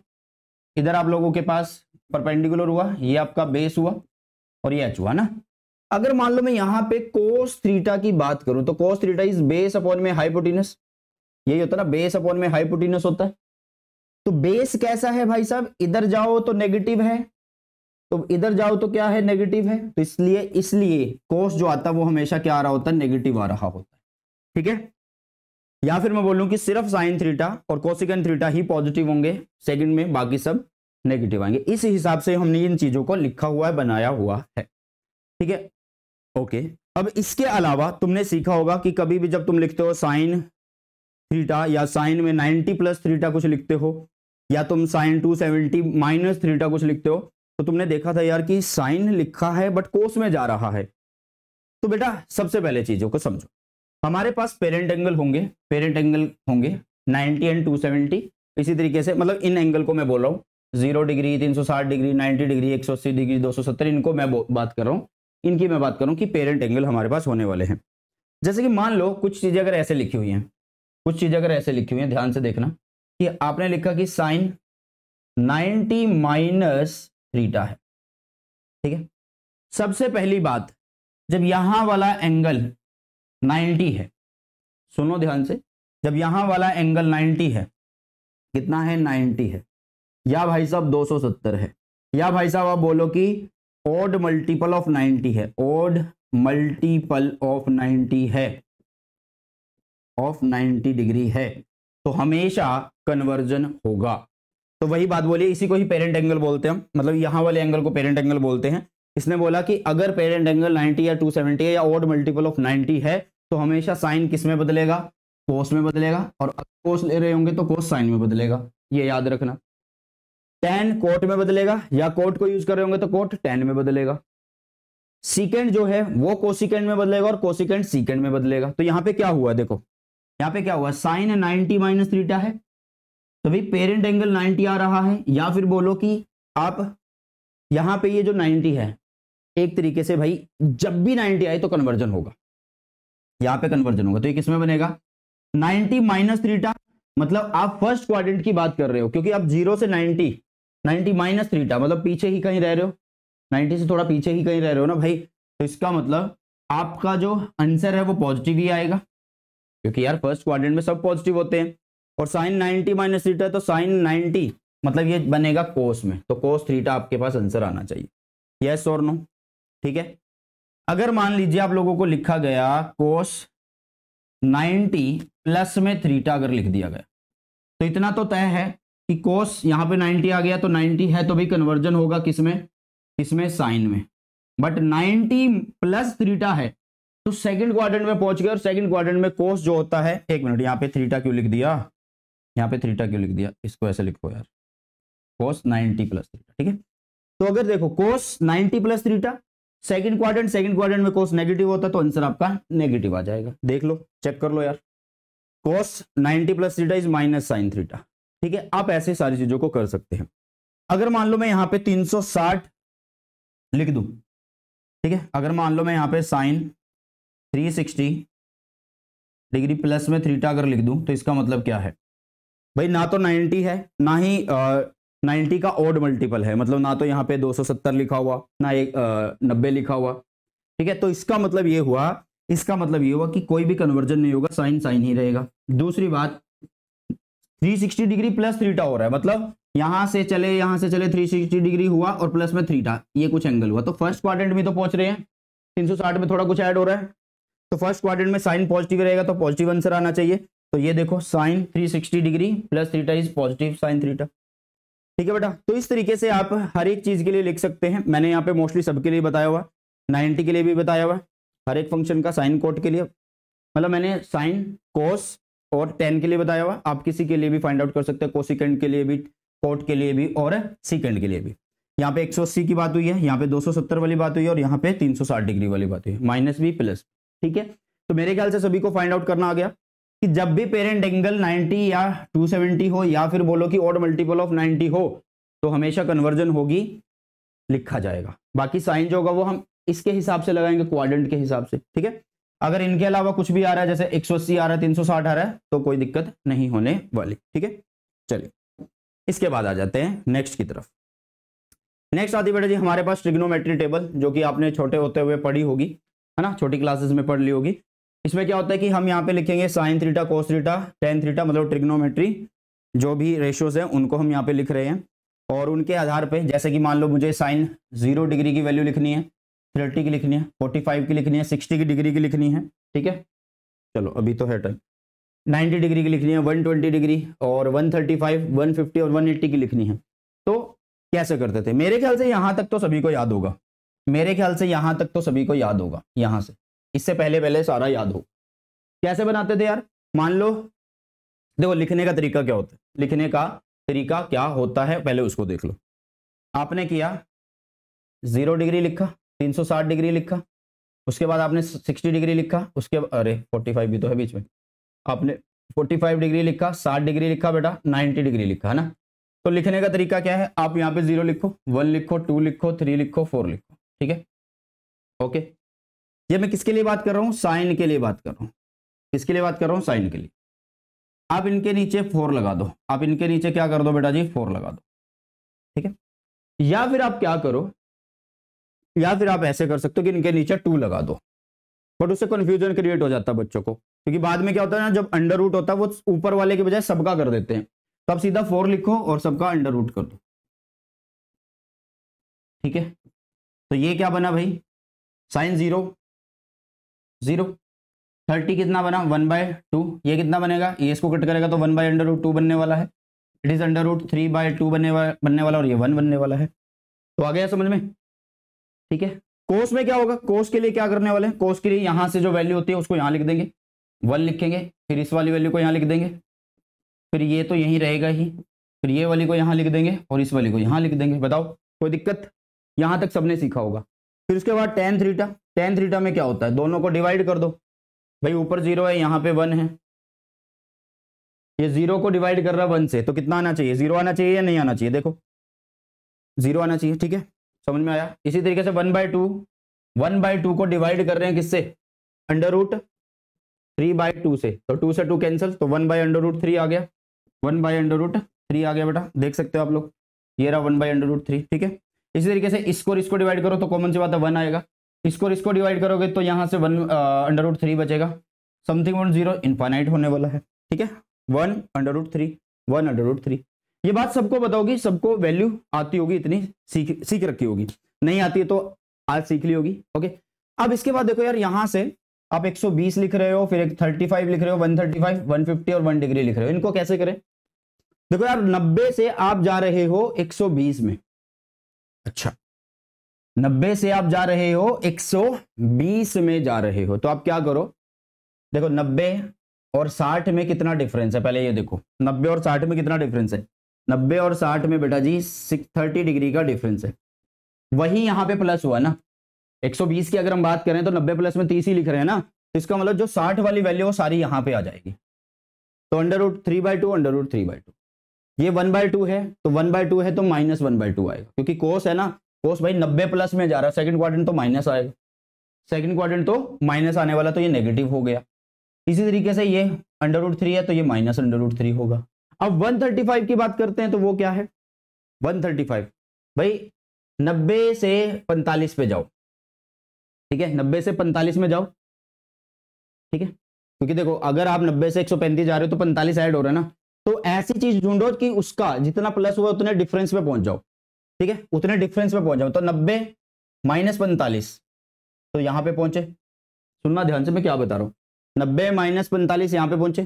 इधर आप लोगों के पास परपेंडिकुलर हुआ ये आपका बेस हुआ और ये एच हुआ ना अगर मान लो मैं यहाँ पे कोस थ्रीटा की बात करूं तो कोस थ्रीटा इज बेस अपॉन में हाइपोटिनस यही होता है ना बेस अपॉन में हाइपोटिनस होता है तो बेस कैसा है भाई साहब इधर जाओ तो नेगेटिव है तो इधर जाओ तो क्या है नेगेटिव है तो इसलिए इसलिए कोस जो आता है वो हमेशा क्या आ रहा होता है नेगेटिव आ रहा होता है ठीक है या फिर मैं बोलूं कि सिर्फ साइन थ्रीटा और कोसिकन थ्रीटा ही पॉजिटिव होंगे सेकंड में बाकी सब नेगेटिव आएंगे इस हिसाब से हमने इन चीज़ों को लिखा हुआ है बनाया हुआ है ठीक है ओके अब इसके अलावा तुमने सीखा होगा कि कभी भी जब तुम लिखते हो साइन थ्रीटा या साइन में नाइनटी प्लस थ्रीटा कुछ लिखते हो या तुम साइन टू सेवेंटी माइनस थ्रीटा कुछ लिखते हो तो तुमने देखा था यार कि साइन लिखा है बट कोस में जा रहा है तो बेटा सबसे पहले चीजों को समझो हमारे पास पेरेंट एंगल होंगे पेरेंट एंगल होंगे 90 एंड 270 इसी तरीके से मतलब इन एंगल को मैं बोल रहा हूँ zero degree 360 degree 90 degree 180 degree 270 इनको मैं बात कर रहा हूँ इनकी मैं बात करूँ कि पेरेंट एंगल हमारे पास होने वाले हैं जैसे कि मान लो कुछ चीज़ें अगर ऐसे लिखी हुई हैं कुछ चीज़ें अगर ऐसे लिखी हुई हैं ध्यान से देखना कि आपने लिखा कि साइन नाइन्टी माइनस थीटा है ठीक है सबसे पहली बात जब यहां वाला एंगल 90 है सुनो ध्यान से जब यहां वाला एंगल 90 है कितना है 90 है या भाई साहब 270 है या भाई साहब आप बोलो कि ओड मल्टीपल ऑफ 90 है ओड मल्टीपल ऑफ 90 है ऑफ 90 डिग्री है तो हमेशा कन्वर्जन होगा तो वही बात बोली इसी को ही पेरेंट एंगल बोलते हैं मतलब यहाँ वाले एंगल को पेरेंट एंगल बोलते हैं इसने बोला कि अगर पेरेंट एंगल 90 या 270 है या ऑड मल्टीपल ऑफ 90 है तो हमेशा साइन किस में बदलेगा कोस में बदलेगा और कोस ले रहे होंगे तो कोस साइन में बदलेगा ये याद रखना टेन कोट में बदलेगा या कोट को यूज कर रहे होंगे तो कोट टेन में बदलेगा सीकेंड जो है वो कोसिकेंड में बदलेगा और कोसिकेंड सीकेंड में बदलेगा तो यहाँ पे क्या हुआ देखो यहाँ पे क्या हुआ साइन नाइनटी माइनस थ्रीटा है तो भाई पेरेंट एंगल 90 आ रहा है या फिर बोलो कि आप यहाँ पे ये जो 90 है एक तरीके से भाई जब भी 90 आए तो कन्वर्जन होगा यहाँ पे कन्वर्जन होगा तो ये किसमें बनेगा 90 माइनस थ्रीटा मतलब आप फर्स्ट क्वाड्रेंट की बात कर रहे हो क्योंकि आप जीरो से नाइनटी नाइनटी माइनस थ्रीटा मतलब पीछे ही कहीं रह रहे हो नाइनटी से थोड़ा पीछे ही कहीं रह रहे हो ना भाई तो इसका मतलब आपका जो आंसर है वो पॉजिटिव ही आएगा क्योंकि यार फर्स्ट क्वाड्रेंट में सब पॉजिटिव होते हैं और साइन नाइनटी माइनस थीटा तो साइन नाइन्टी मतलब ये बनेगा कोस में तो कोस थीटा आपके पास आंसर आना चाहिए यस और नो ठीक है अगर मान लीजिए आप लोगों को लिखा गया कोस 90 प्लस में थीटा अगर लिख दिया गया तो इतना तो तय है कि कोस यहाँ पे 90 आ गया तो 90 है तो भी कन्वर्जन होगा किस किस किसमें साइन में बट नाइन्टी प्लस थीटा है तो सेकंड क्वाड्रेंट में पहुंच गया और सेकंड क्वाड्रेंट में कोस जो होता है एक मिनट यहाँ पे थीटा क्यों लिख दिया यहाँ पे थीटा क्यों लिख दिया इसको ऐसे लिखो यार कोस नाइनटी प्लस थीटा ठीक है तो अगर देखो cos ninety plus theta second quadrant second quadrant में कोस नेगेटिव होता तो आंसर आपका नेगेटिव आ जाएगा देख लो चेक कर लो यार cos ninety plus theta is minus sine theta ठीक है आप ऐसे सारी चीजों को कर सकते हैं अगर मान लो मैं यहाँ पे 360 लिख दू ठीक है अगर मान लो मैं यहाँ पे साइन 360 डिग्री प्लस में थीटा अगर लिख दूं तो इसका मतलब क्या है भाई ना तो 90 है ना ही नाइन्टी का ओड मल्टीपल है मतलब ना तो यहाँ पे 270 लिखा हुआ ना एक नब्बे लिखा हुआ ठीक है तो इसका मतलब ये हुआ इसका मतलब ये हुआ कि कोई भी कन्वर्जन नहीं होगा साइन साइन ही रहेगा दूसरी बात 360 डिग्री प्लस थ्रीटा हो रहा है मतलब यहां से चले यहां से चले 360 डिग्री हुआ और प्लस में थ्रीटा ये कुछ एंगल हुआ तो फर्स्ट क्वाड्रेंट में तो पहुंच रहे हैं साठ में थोड़ा कुछ ऐड हो रहा है तो फर्स्ट क्वाड्रेंट में साइन पॉजिटिव रहेगा तो पॉजिटिव आंसर आना चाहिए तो ये देखो sine 360 degree plus theta is positive sine theta ठीक है बेटा तो इस तरीके से आप हर एक चीज के लिए लिख सकते हैं मैंने यहाँ पे मोस्टली सबके लिए बताया हुआ नाइनटी के लिए भी बताया हुआ हर एक फंक्शन का साइन कोट के लिए मतलब मैंने साइन कोस और टेन के लिए बताया हुआ आप किसी के लिए भी फाइंड आउट कर सकते हैं को सिकेंड के लिए भी कोट के लिए भी और सिकेंड के लिए भी यहाँ पे 180 की बात हुई है यहाँ पे 270 वाली बात हुई है और यहाँ पे 360 डिग्री वाली बात हुई है माइनस भी प्लस ठीक है तो मेरे ख्याल से सभी को फाइंड आउट करना आ गया कि जब भी पेरेंट एंगल 90 या 270 हो या फिर बोलो कि ऑड मल्टीपल ऑफ 90 हो तो हमेशा कन्वर्जन होगी लिखा जाएगा बाकी साइन जो होगा वो हम इसके हिसाब से लगाएंगे क्वाड्रेंट के हिसाब से ठीक है अगर इनके अलावा कुछ भी आ रहा है जैसे एक आ रहा है तीन आ रहा है तो कोई दिक्कत नहीं होने वाली ठीक है चलिए इसके बाद आ जाते हैं नेक्स्ट की तरफ नेक्स्ट आती बेटा जी हमारे पास ट्रिग्नोमेट्री टेबल जो कि आपने छोटे होते हुए पढ़ी होगी है ना छोटी क्लासेस में पढ़ ली होगी इसमें क्या होता है कि हम यहाँ पे लिखेंगे साइन थ्रीटा कोस थ्रीटा टेन थ्रीटा मतलब ट्रिग्नोमेट्री जो भी रेशियोज हैं उनको हम यहाँ पे लिख रहे हैं और उनके आधार पे जैसे कि मान लो मुझे साइन जीरो डिग्री की वैल्यू लिखनी है थर्टी की लिखनी है फोर्टी फाइव की लिखनी है सिक्सटी की डिग्री की लिखनी है ठीक है चलो अभी तो है टाइम नाइन्टी डिग्री की लिखनी है ट्वेंटी डिग्री और वन फिफ्टी और एट्टी की लिखनी है तो कैसे करते थे मेरे ख्याल से यहाँ तक तो सभी को याद होगा मेरे ख्याल से यहाँ तक तो सभी को याद होगा यहाँ से इससे पहले पहले सारा याद हो कैसे बनाते थे यार मान लो देखो लिखने का तरीका क्या होता है लिखने का तरीका क्या होता है पहले उसको देख लो आपने किया जीरो डिग्री लिखा तीन सौ साठ डिग्री लिखा उसके बाद आपने सिक्सटी डिग्री लिखा उसके अरे फोर्टी फाइव भी तो है बीच में आपने फोर्टी फाइव डिग्री लिखा साठ डिग्री लिखा बेटा नाइन्टी डिग्री लिखा है ना तो लिखने का तरीका क्या है आप यहाँ पे जीरो लिखो वन लिखो टू लिखो थ्री लिखो फोर लिखो ठीक है ओके ये मैं किसके लिए बात कर रहा हूँ साइन के लिए बात कर रहा हूं किसके लिए बात कर रहा हूँ साइन के लिए आप इनके नीचे फोर लगा दो आप इनके नीचे क्या कर दो बेटा जी फोर लगा दो ठीक है या फिर आप क्या करो या फिर आप ऐसे कर सकते हो कि इनके नीचे टू लगा दो बट उससे कंफ्यूजन क्रिएट हो जाता है बच्चों को क्योंकि बाद में क्या होता है ना जब अंडर रूट होता है वो ऊपर वाले के बजाय सबका कर देते हैं तो आप सीधा फोर लिखो और सबका अंडर रूट कर दो ठीक है तो ये क्या बना भाई साइन जीरो जीरो थर्टी कितना बना वन बाय टू ये कितना बनेगा ये इसको कट करेगा तो one by under root two बनने वाला है it is under root three by two बनने वाला बनने वाला और ये वन बनने वाला है तो आ गया समझ में ठीक है कोर्स में क्या होगा कोर्स के लिए क्या करने वाले हैं कोर्स के लिए यहाँ से जो वैल्यू होती है उसको यहाँ लिख देंगे वन लिखेंगे फिर इस वाली वैल्यू को यहाँ लिख देंगे फिर ये तो यहीं रहेगा ही फिर ये वाली को यहाँ लिख देंगे और इस वाली को यहाँ लिख देंगे बताओ कोई दिक्कत यहाँ तक सबने सीखा होगा फिर उसके बाद टेन थ्रीटा टेन थ्रीटा में क्या होता है दोनों को डिवाइड कर दो भाई ऊपर जीरो है यहाँ पे वन है ये जीरो को डिवाइड कर रहा है वन से तो कितना आना चाहिए जीरो आना चाहिए या नहीं आना चाहिए देखो जीरो आना चाहिए ठीक है समझ में आया इसी तरीके से one by two one by two को डिवाइड कर रहे हैं किससे under root three by two से तो टू से टू कैंसिल तो one by under root three आ गया one by under root three आ गया बेटा देख सकते हो आप लोग ये रहा one by under root three ठीक है इसी तरीके से स्कोर इसको डिवाइड करो तो कॉमन सी बात है वन आएगा स्कोर इसको डिवाइड करोगे तो यहाँ से वन अंडर रूट थ्री बचेगा समथिंग वन जीरो इन्फाइनाइट होने वाला है ठीक है one under root three one under root three ये बात सबको बताओगी सबको वैल्यू आती होगी इतनी सीख सीख रखी होगी नहीं आती है तो आज सीख ली होगी ओके अब इसके बाद देखो यार यहाँ से आप 120 लिख रहे हो फिर एक 35 लिख रहे हो 135, 150 और 1 डिग्री लिख रहे हो इनको कैसे करें देखो यार 90 से आप जा रहे हो 120 में अच्छा नब्बे से आप जा रहे हो 120 में जा रहे हो तो आप क्या करो देखो नब्बे और साठ में कितना डिफरेंस है पहले ये देखो नब्बे और साठ में कितना डिफरेंस है नब्बे और साठ में बेटा जी सिक्स थर्टी डिग्री का डिफरेंस है वही यहाँ पे प्लस हुआ ना 120 की अगर हम बात करें तो 90 प्लस में 30 ही लिख रहे हैं ना तो इसका मतलब जो 60 वाली वैल्यू वो सारी यहाँ पे आ जाएगी तो under root three by two under root three by two ये वन बाय टू है तो वन बाय टू है तो माइनस वन बाय टू आएगा क्योंकि कोस है ना कोस भाई नब्बे प्लस में जा रहा है सेकंड क्वार्टन तो माइनस आएगा सेकंड क्वार्टन तो माइनस आने वाला तो ये नेगेटिव हो गया इसी तरीके से ये अंडर रूट थ्री है तो ये माइनस अंडर रूट थ्री होगा अब वन थर्टी फाइव की बात करते हैं तो वो क्या है वन थर्टी फाइव भाई नब्बे से पैंतालीस पे जाओ ठीक है नब्बे से पैंतालीस में जाओ ठीक है क्योंकि देखो अगर आप नब्बे से पैंतीस जा रहे हो तो पैंतालीस ऐड हो रहा है ना तो ऐसी चीज ढूंढो कि उसका जितना प्लस हुआ उतने डिफरेंस में पहुंच जाओ ठीक है उतने डिफरेंस में पहुंच जाओ तो नब्बे माइनस पैंतालीस तो यहां पे पहुंचे सुनना ध्यान से मैं क्या बता रहा हूं नब्बे माइनस पैंतालीस यहां पे पहुंचे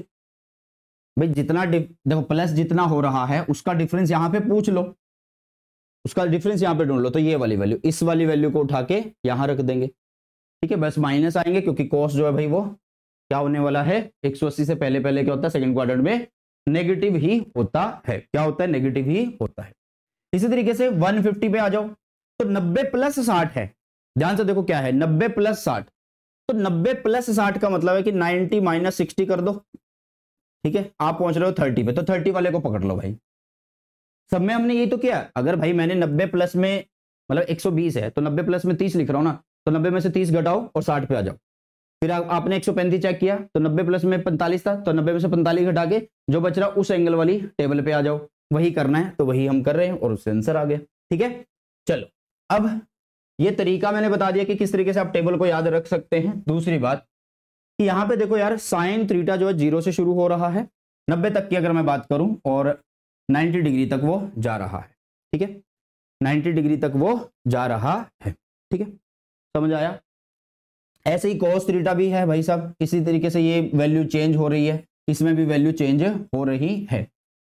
भाई जितना देखो प्लस जितना हो रहा है उसका डिफरेंस यहां पे पूछ लो उसका डिफरेंस यहां पे ढूंढ लो तो ये वाली वैल्यू इस वाली वैल्यू को उठा के यहां रख देंगे ठीक है बस माइनस आएंगे क्योंकि कॉस्ट जो है भाई वो क्या होने वाला है 180 से पहले पहले क्या होता है सेकंड क्वार्टर में नेगेटिव ही होता है क्या होता है नेगेटिव ही होता है इसी तरीके से 150 पे आ जाओ तो 90 प्लस 60 है ध्यान से देखो क्या है 90 प्लस 60 तो 90 प्लस 60 का मतलब है कि 90 माइनस सिक्सटी कर दो ठीक है आप पहुंच रहे हो 30 पे तो 30 वाले को पकड़ लो भाई सब में हमने ये तो किया अगर भाई मैंने 90 प्लस में मतलब 120 है तो 90 प्लस में 30 लिख रहा हूं ना तो 90 में से 30 घटाओ और 60 पे आ जाओ फिर आपने एक सौ पैंतीस चेक किया तो नब्बे प्लस में पैंतालीस था तो नब्बे में से पैंतालीस घटा के जो बच रहा उस एंगल वाली टेबल पे आ जाओ वही करना है तो वही हम कर रहे हैं और उससे आंसर आ गया ठीक है चलो अब ये तरीका मैंने बता दिया कि किस तरीके से आप टेबल को याद रख सकते हैं दूसरी बात कि यहाँ पे देखो यार साइन थ्रीटा जो है जीरो से शुरू हो रहा है नब्बे तक की अगर मैं बात करूं और नाइन्टी डिग्री तक वो जा रहा है ठीक है नाइन्टी डिग्री तक वो जा रहा है ठीक है समझ आया ऐसे ही कॉस थीटा भी है भाई साहब इसी तरीके से ये वैल्यू चेंज हो रही है इसमें भी वैल्यू चेंज हो रही है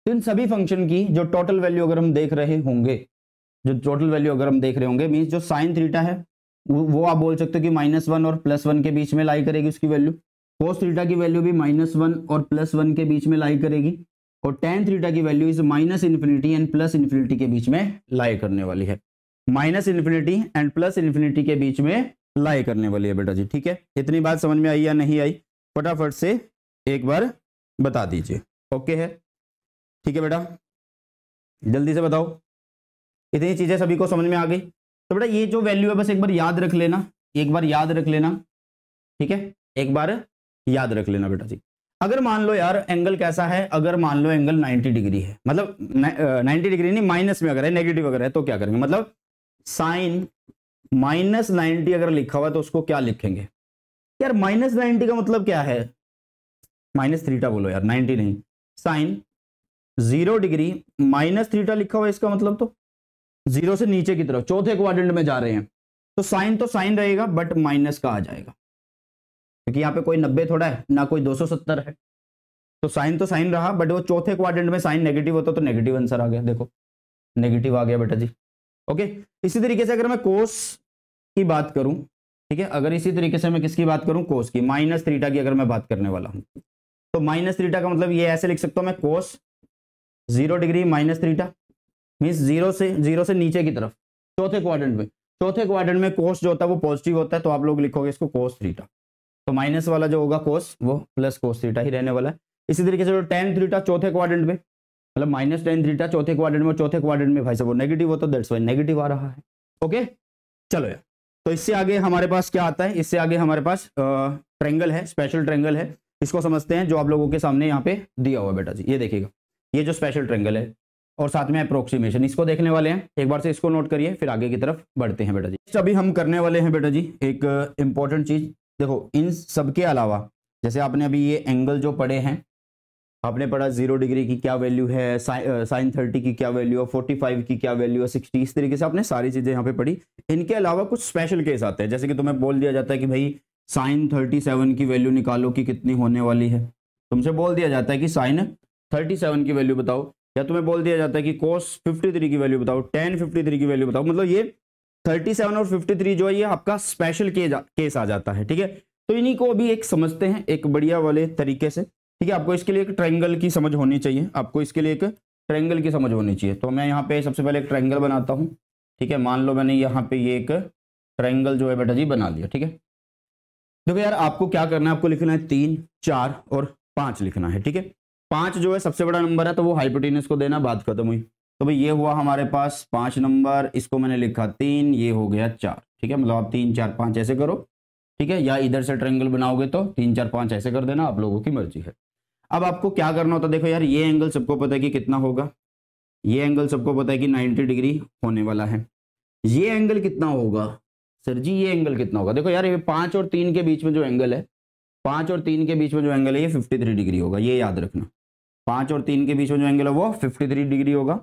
तो इन सभी फंक्शन की जो टोटल वैल्यू अगर हम देख रहे होंगे जो टोटल वैल्यू अगर हम देख रहे होंगे मीन्स जो साइन थीटा है वो आप बोल सकते हो कि माइनस वन और प्लस वन के बीच में लाई करेगी उसकी वैल्यू कोस थीटा की वैल्यू भी माइनस वन और प्लस वन के बीच में लाई करेगी और टेन थीटा की वैल्यू इस minus infinity and plus infinity के बीच में लाई करने वाली है minus infinity and plus infinity के बीच में लाई करने वाली है बेटा जी ठीक है इतनी बात समझ में आई या नहीं आई फटाफट से एक बार बता दीजिए ओके है ठीक है बेटा जल्दी से बताओ इतनी चीज़ें सभी को समझ में आ गई तो बेटा ये जो वैल्यू है बस एक बार याद रख लेना एक बार याद रख लेना ठीक है एक बार याद रख लेना बेटा जी अगर मान लो यार एंगल कैसा है अगर मान लो एंगल 90 डिग्री है मतलब 90 डिग्री नहीं माइनस में अगर है नेगेटिव अगर है तो क्या करेंगे मतलब साइन माइनस नाइनटी अगर लिखा हुआ है तो उसको क्या लिखेंगे यार माइनस नाइनटी का मतलब क्या है माइनस थ्रीटा बोलो यार नाइनटी नहीं साइन जीरो डिग्री माइनस थ्रीटा लिखा हुआ है इसका मतलब तो जीरो से नीचे की तरफ चौथे क्वाड्रेंट में जा रहे हैं तो साइन तो साइन रहेगा बट माइनस का आ जाएगा क्योंकि यहाँ पे कोई नब्बे थोड़ा है ना कोई दो सौ सत्तर है तो साइन तो साइन रहा बट वो चौथे क्वाड्रेंट में साइन नेगेटिव होता तो नेगेटिव आंसर आ गया देखो नेगेटिव आ गया बेटा जी ओके इसी तरीके से अगर मैं कोस की बात करूं ठीक है अगर इसी तरीके से मैं किसकी बात करूं कोस की माइनस थ्रीटा की अगर मैं बात करने वाला हूं तो माइनस थ्रीटा का मतलब ये ऐसे लिख सकता हूं मैं कोस जीरो डिग्री माइनस थ्रीटा मीन्स जीरो से जीरो से नीचे की तरफ चौथे क्वाड्रेंट में चौथे क्वाड्रेंट में कोस जो होता है वो पॉजिटिव होता है तो आप लोग लिखोगे इसको कोस थ्रीटा तो माइनस वाला जो होगा कोस वो प्लस कोस थ्रीटा ही रहने वाला है इसी तरीके से जो टेन थ्रीटा चौथे क्वाड्रेंट में मतलब माइनस टेन थ्रीटा चौथे क्वाड्रेंट में चौथे क्वाड्रेंट में भाई साहब वो नेगेटिव होता है दैट्स वाई नेगेटिव आ रहा है ओके चलो यार तो इससे आगे हमारे पास क्या आता है इससे आगे हमारे पास ट्रेंगल है स्पेशल ट्रेंगल है इसको समझते हैं जो आप लोगों के सामने यहाँ पे दिया हुआ बेटा जी ये देखिएगा ये जो स्पेशल ट्रेंगल है और साथ में अप्रोक्सीमेशन इसको देखने वाले हैं एक बार से इसको नोट करिए फिर आगे की तरफ बढ़ते हैं बेटा जी अभी हम करने वाले हैं बेटा जी एक इम्पॉर्टेंट चीज़ देखो इन सब के अलावा जैसे आपने अभी ये एंगल जो पढ़े हैं आपने पढ़ा जीरो डिग्री की क्या वैल्यू है साइन थर्टी uh, की क्या वैल्यू है फोर्टी फाइव की क्या वैल्यू है सिक्सटी इस तरीके से आपने सारी चीज़ें यहाँ पे पढ़ी इनके अलावा कुछ स्पेशल केस आते हैं जैसे कि तुम्हें बोल दिया जाता है कि भाई साइन थर्टी सेवन की वैल्यू निकालो कि कितनी होने वाली है तुमसे बोल दिया जाता है कि साइन थर्टी सेवन की वैल्यू बताओ या तुम्हें बोल दिया जाता है कि कोस फिफ्टी थ्री की वैल्यू बताओ टेन फिफ्टी थ्री की वैल्यू बताओ मतलब ये थर्टी सेवन और फिफ्टी थ्री जो है ये आपका स्पेशल केस आ जाता है ठीक है तो इन्हीं को अभी एक समझते हैं एक बढ़िया वाले तरीके से ठीक है आपको इसके लिए एक ट्रायंगल की समझ होनी चाहिए आपको इसके लिए एक ट्रायंगल की समझ होनी चाहिए तो मैं यहाँ पे सबसे पहले एक ट्रायंगल बनाता हूँ ठीक है मान लो मैंने यहाँ पे ये एक ट्रायंगल जो है बेटा जी बना लिया ठीक है देखो यार आपको क्या करना है आपको लिखना है तीन चार और पाँच लिखना है ठीक है पाँच जो है सबसे बड़ा नंबर है तो वो हाइपोटेनस को देना बात खत्म हुई तो भाई ये हुआ हमारे पास पाँच नंबर इसको मैंने लिखा तीन ये हो गया चार ठीक है मतलब आप तीन चार पाँच ऐसे करो ठीक है या इधर से ट्रेंगल बनाओगे तो तीन चार पाँच ऐसे कर देना आप लोगों की मर्जी है अब आपको क्या करना होता है देखो यार ये एंगल सबको पता है कि कितना होगा ये एंगल सबको पता है कि 90 डिग्री होने वाला है ये एंगल कितना होगा सर जी ये एंगल कितना होगा देखो यार ये पांच और तीन के बीच में जो एंगल है पांच और तीन के बीच में जो एंगल है ये फिफ्टी थ्री डिग्री होगा ये याद रखना पांच और तीन के बीच में जो एंगल है वो फिफ्टी थ्री डिग्री होगा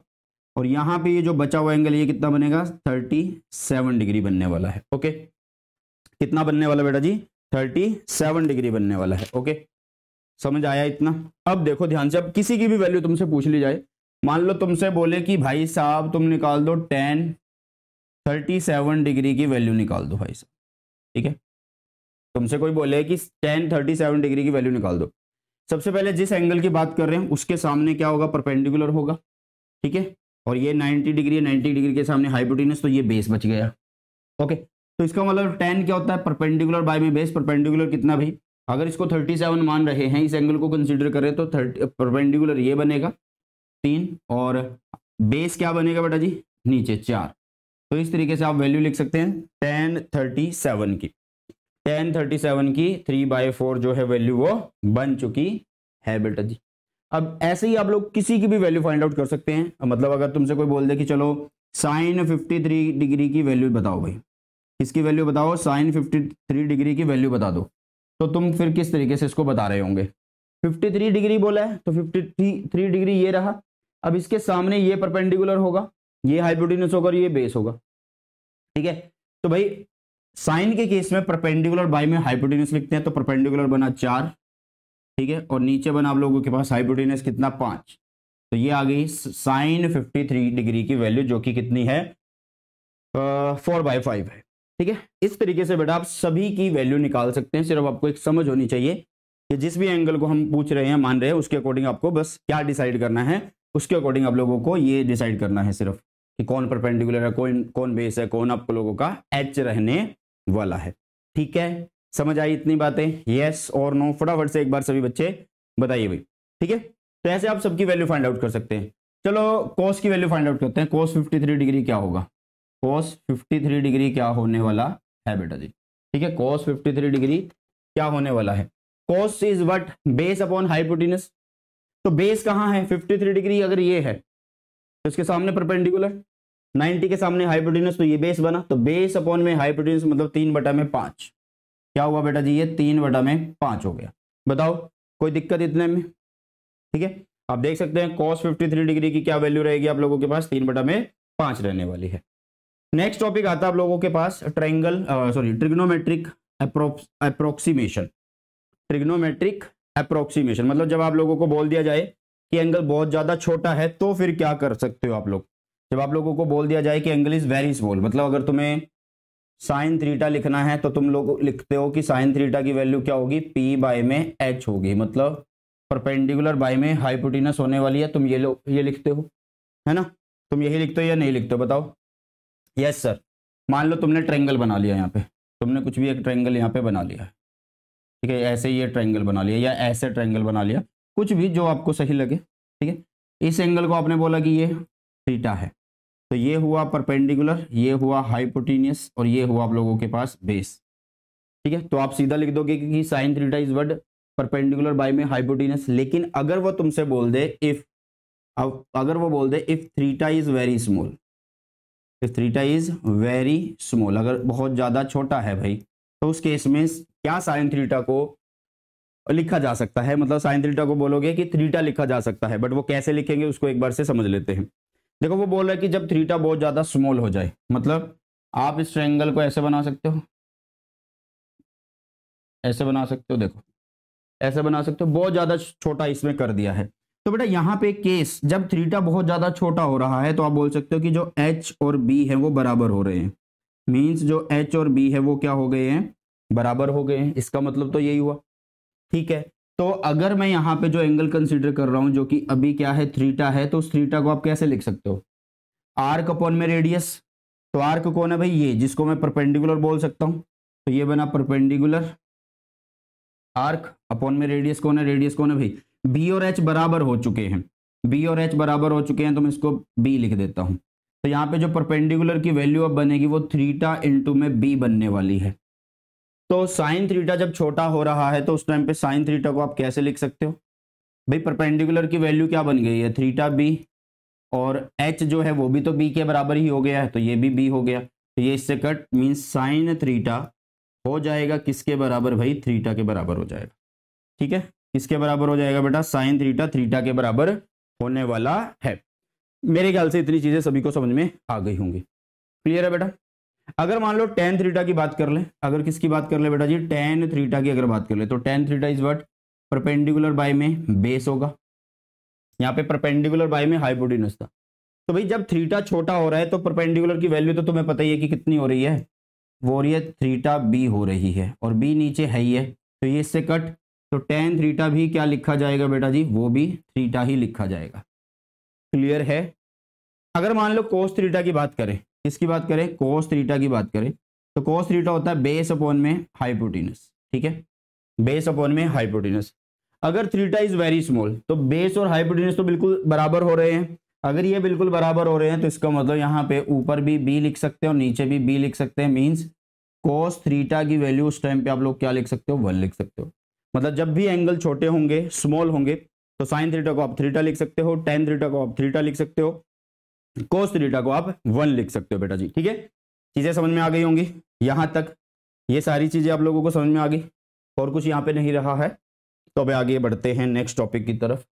और यहाँ पे ये जो बचा हुआ एंगल ये कितना बनेगा थर्टी सेवन डिग्री बनने वाला है ओके कितना बनने वाला बेटा जी थर्टी सेवन डिग्री बनने वाला है ओके समझ आया इतना अब देखो ध्यान से अब किसी की भी वैल्यू तुमसे पूछ ली जाए मान लो तुमसे बोले कि भाई साहब तुम निकाल दो टेन थर्टी सेवन डिग्री की वैल्यू निकाल दो भाई साहब ठीक है तुमसे कोई बोले कि टेन थर्टी सेवन डिग्री की वैल्यू निकाल दो सबसे पहले जिस एंगल की बात कर रहे हैं उसके सामने क्या होगा परपेंडिकुलर होगा ठीक है और ये नाइन्टी डिग्री है नाइन्टी डिग्री के सामने हाइपोटिनस तो ये बेस बच गया ओके तो इसका मतलब टेन क्या होता है परपेंडिकुलर बाय में बेस परपेंडिकुलर कितना भाई अगर इसको 37 मान रहे हैं इस एंगल को कंसिडर करें तो थर्टी परपेंडिकुलर ये बनेगा तीन और बेस क्या बनेगा बेटा जी नीचे चार तो इस तरीके से आप वैल्यू लिख सकते हैं टेन थर्टी सेवन की टेन थर्टी सेवन की थ्री बाई फोर जो है वैल्यू वो बन चुकी है बेटा जी अब ऐसे ही आप लोग किसी की भी वैल्यू फाइंड आउट कर सकते हैं मतलब अगर तुमसे कोई बोल दे कि चलो साइन फिफ्टी थ्री डिग्री की वैल्यू बताओ भाई किसकी वैल्यू बताओ साइन फिफ्टी थ्री डिग्री की वैल्यू बता दो तो तुम फिर किस तरीके से इसको बता रहे होंगे 53 डिग्री बोला है तो 53 डिग्री ये रहा अब इसके सामने ये परपेंडिकुलर होगा ये हाइपोटिनस होगा और ये बेस होगा ठीक है तो भाई साइन के केस में परपेंडिकुलर बाई में हाइपोटिनस लिखते हैं तो परपेंडिकुलर बना चार ठीक है और नीचे बना आप लोगों के पास हाइपोटिनस कितना पांच तो ये आ गई साइन 53 डिग्री की वैल्यू जो कि कितनी है फोर बाई फाइव है ठीक है इस तरीके से बेटा आप सभी की वैल्यू निकाल सकते हैं सिर्फ आपको एक समझ होनी चाहिए कि जिस भी एंगल को हम पूछ रहे हैं मान रहे हैं उसके अकॉर्डिंग आपको बस क्या डिसाइड करना है उसके अकॉर्डिंग आप लोगों को ये डिसाइड करना है सिर्फ कि कौन परपेंडिकुलर है कौन कौन बेस है कौन आप लोगों का एच रहने वाला है ठीक है समझ आई इतनी बातें यस और नो फटाफट से एक बार सभी बच्चे बताइए भाई ठीक है तो ऐसे आप सबकी वैल्यू फाइंड आउट कर सकते हैं चलो कोस की वैल्यू फाइंड आउट करते हैं कोस 53 डिग्री क्या होगा कॉस 53 डिग्री क्या होने वाला है बेटा जी ठीक है कॉस 53 डिग्री क्या होने वाला है cos is what base upon hypotenuse तो बेस कहाँ है 53 डिग्री अगर ये है तो इसके सामने परपेंडिकुलर 90 के सामने हाइपोटिनस तो ये बेस बना तो बेस अपॉन में हाइपोटिनस मतलब तीन बटा में पांच क्या हुआ बेटा जी ये तीन बटा में पांच हो गया बताओ कोई दिक्कत इतने में ठीक है आप देख सकते हैं कॉस 53 डिग्री की क्या वैल्यू रहेगी आप लोगों के पास तीन बटा में पांच रहने वाली है नेक्स्ट टॉपिक आता है आप लोगों के पास triangle sorry trigonometric approximation trigonometric approximation मतलब जब आप लोगों को बोल दिया जाए कि एंगल बहुत ज़्यादा छोटा है तो फिर क्या कर सकते हो आप लोग जब आप लोगों को बोल दिया जाए कि एंगल इज़ वेरी स्मॉल मतलब अगर तुम्हें साइन थ्रीटा लिखना है तो तुम लोग लिखते हो कि साइन थ्रीटा की वैल्यू क्या होगी पी बाय में एच होगी मतलब परपेंडिकुलर बाय में हाइपोटिनस होने वाली है तुम ये लोग ये लिखते हो है ना तुम यही लिखते हो या नहीं लिखते हो बताओ यस सर मान लो तुमने ट्रेंगल बना लिया यहाँ पे तुमने कुछ भी एक ट्रेंगल यहाँ पे बना लिया है ठीक है ऐसे ये ट्रेंगल बना लिया या ऐसे ट्रेंगल बना लिया कुछ भी जो आपको सही लगे ठीक है इस एंगल को आपने बोला कि ये थीटा है तो ये हुआ परपेंडिकुलर ये हुआ हाइपोटीनियस और ये हुआ आप लोगों के पास बेस ठीक है तो आप सीधा लिख दोगे कि sine theta is word perpendicular by में हाइपोटीनियस लेकिन अगर वो तुमसे बोल दे इफ अगर वो बोल दे if theta is very small थ्रीटा इज वेरी स्मॉल अगर बहुत ज़्यादा छोटा है भाई तो उस केस में क्या साइन थ्रीटा को लिखा जा सकता है मतलब साइन थ्रीटा को बोलोगे कि थ्रीटा लिखा जा सकता है बट वो कैसे लिखेंगे उसको एक बार से समझ लेते हैं देखो वो बोल रहा है कि जब थ्रीटा बहुत ज़्यादा स्मॉल हो जाए मतलब आप इस ट्रैंगल को ऐसे बना सकते हो ऐसे बना सकते हो देखो ऐसे बना सकते हो बहुत ज़्यादा छोटा इसमें कर दिया है तो बेटा यहाँ पे केस जब थ्रीटा बहुत ज़्यादा छोटा हो रहा है तो आप बोल सकते हो कि जो एच और बी है वो बराबर हो रहे हैं मीन्स जो एच और बी है वो क्या हो गए हैं बराबर हो गए हैं इसका मतलब तो यही हुआ ठीक है तो अगर मैं यहाँ पे जो एंगल कंसिडर कर रहा हूँ जो कि अभी क्या है थ्रीटा है तो उस थ्रीटा को आप कैसे लिख सकते हो आर्क अपॉन में रेडियस तो आर्क कौन है भाई ये जिसको मैं परपेंडिकुलर बोल सकता हूँ तो ये बना परपेंडिकुलर आर्क अपॉन में रेडियस कौन है रेडियस कौन है भाई बी और एच बराबर हो चुके हैं बी और एच बराबर हो चुके हैं तो मैं इसको बी लिख देता हूँ तो यहाँ पे जो परपेंडिकुलर की वैल्यू अब बनेगी वो थ्रीटा इंटू में बी बनने वाली है तो साइन थ्रीटा जब छोटा हो रहा है तो उस टाइम पे साइन थ्रीटा को आप कैसे लिख सकते हो भाई परपेंडिकुलर की वैल्यू क्या बन गई है थ्रीटा बी और एच जो है वो भी तो बी के बराबर ही हो गया है तो ये भी बी हो गया तो ये इससे कट मीन साइन थ्रीटा हो जाएगा किसके बराबर भाई थ्रीटा के बराबर हो जाएगा ठीक है किसके बराबर हो जाएगा बेटा साइन थ्रीटा थ्रीटा के बराबर होने वाला है मेरे ख्याल से इतनी चीजें सभी को समझ में आ गई होंगी क्लियर है बेटा अगर मान लो टेन थ्रीटा की बात कर ले अगर किसकी बात कर ले बेटा जी टेन थ्रीटा की अगर बात कर ले तो टेन थ्रीटा इज वट परपेंडिकुलर बाय में बेस होगा यहाँ पे परपेंडिकुलर बाय में हाइपोटिनस था तो भाई जब थ्रीटा छोटा हो रहा है तो परपेंडिकुलर की वैल्यू तो तुम्हें पता ही है कि कितनी हो रही है वो हो रही है थ्रीटा बी हो रही है और बी नीचे है ही है तो ये इससे कट तो टेन थ्रीटा भी क्या लिखा जाएगा बेटा जी वो भी थ्रीटा ही लिखा जाएगा क्लियर है अगर मान लो कोस थ्रीटा की बात करें किसकी बात करें कोस थ्रीटा की बात करें तो कोस थ्रीटा होता है बेस अपॉन में हाइपोटिनस ठीक है बेस अपॉन में हाइपोटिनस अगर थ्रीटा इज वेरी स्मॉल तो बेस और हाइपोटिनस तो बिल्कुल बराबर हो रहे हैं अगर ये बिल्कुल बराबर हो रहे हैं तो इसका मतलब यहाँ पे ऊपर भी बी लिख सकते हैं और नीचे भी बी लिख सकते हैं मीन्स कोस थ्रीटा की वैल्यू उस टाइम पे आप लोग क्या लिख सकते हो वन लिख सकते हो मतलब जब भी एंगल छोटे होंगे स्मॉल होंगे तो साइन थ्रीटा को आप थ्रीटा लिख सकते हो टेन थ्रीटा को आप थ्रीटा लिख सकते हो कोस थ्रीटा को आप वन लिख सकते हो बेटा जी ठीक है चीज़ें समझ में आ गई होंगी यहां तक ये सारी चीज़ें आप लोगों को समझ में आ गई और कुछ यहाँ पे नहीं रहा है तो अब आगे बढ़ते हैं नेक्स्ट टॉपिक की तरफ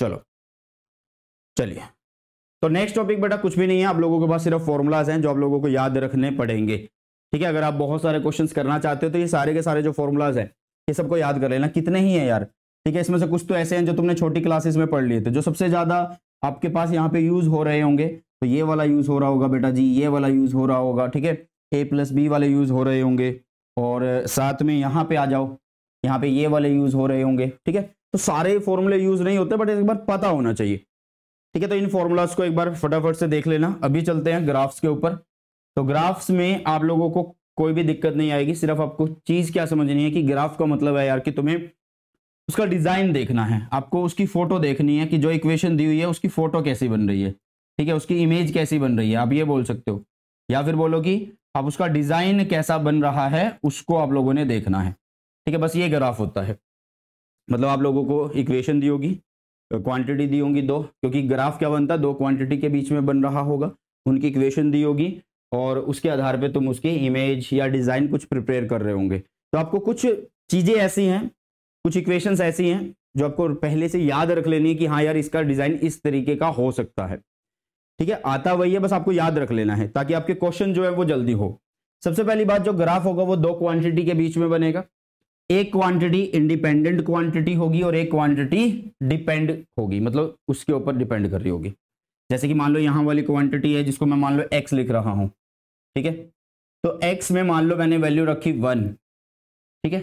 चलो चलिए तो नेक्स्ट टॉपिक बेटा कुछ भी नहीं है आप लोगों के पास सिर्फ फॉर्मूलाज हैं जो आप लोगों को याद रखने पड़ेंगे ठीक है अगर आप बहुत सारे क्वेश्चंस करना चाहते हो तो ये सारे के सारे जो फॉर्मूलाज हैं ये सबको याद कर लेना कितने ही है यार ठीक है इसमें से कुछ तो ऐसे हैं जो तुमने छोटी क्लासेस में पढ़ लिए थे जो सबसे ज्यादा आपके पास यहाँ पे यूज हो रहे होंगे तो ये वाला यूज हो रहा होगा बेटा जी ये वाला यूज हो रहा होगा ठीक है ए प्लस बी वाले यूज हो रहे होंगे और साथ में यहाँ पे आ जाओ यहाँ पे ये वाले यूज हो रहे होंगे ठीक है तो सारे फॉर्मूले यूज नहीं होते बट एक बार पता होना चाहिए ठीक है तो इन फॉर्मूलाज को एक बार फटाफट से देख लेना अभी चलते हैं ग्राफ्स के ऊपर तो ग्राफ्स में आप लोगों को कोई भी दिक्कत नहीं आएगी सिर्फ आपको चीज क्या समझनी है कि ग्राफ का मतलब है यार कि तुम्हें उसका डिजाइन देखना है आपको उसकी फोटो देखनी है कि जो इक्वेशन दी हुई है उसकी फोटो कैसी बन रही है ठीक है उसकी इमेज कैसी बन रही है आप ये बोल सकते हो या फिर बोलो कि आप उसका डिजाइन कैसा बन रहा है उसको आप लोगों ने देखना है ठीक है बस ये ग्राफ होता है मतलब आप लोगों को इक्वेशन दी होगी क्वांटिटी दी होगी दो क्योंकि ग्राफ क्या बनता है दो क्वांटिटी के बीच में बन रहा होगा उनकी इक्वेशन दी होगी और उसके आधार पे तुम उसकी इमेज या डिज़ाइन कुछ प्रिपेयर कर रहे होंगे तो आपको कुछ चीज़ें ऐसी हैं कुछ इक्वेशंस ऐसी हैं जो आपको पहले से याद रख लेनी है कि हाँ यार इसका डिज़ाइन इस तरीके का हो सकता है ठीक है आता वही है बस आपको याद रख लेना है ताकि आपके क्वेश्चन जो है वो जल्दी हो सबसे पहली बात जो ग्राफ होगा वो दो क्वांटिटी के बीच में बनेगा एक क्वांटिटी इंडिपेंडेंट क्वांटिटी होगी और एक क्वांटिटी डिपेंड होगी मतलब उसके ऊपर डिपेंड कर रही होगी जैसे कि मान लो यहाँ वाली क्वांटिटी है जिसको मैं मान लो एक्स लिख रहा हूँ ठीक है तो x में मान लो मैंने वैल्यू रखी वन ठीक है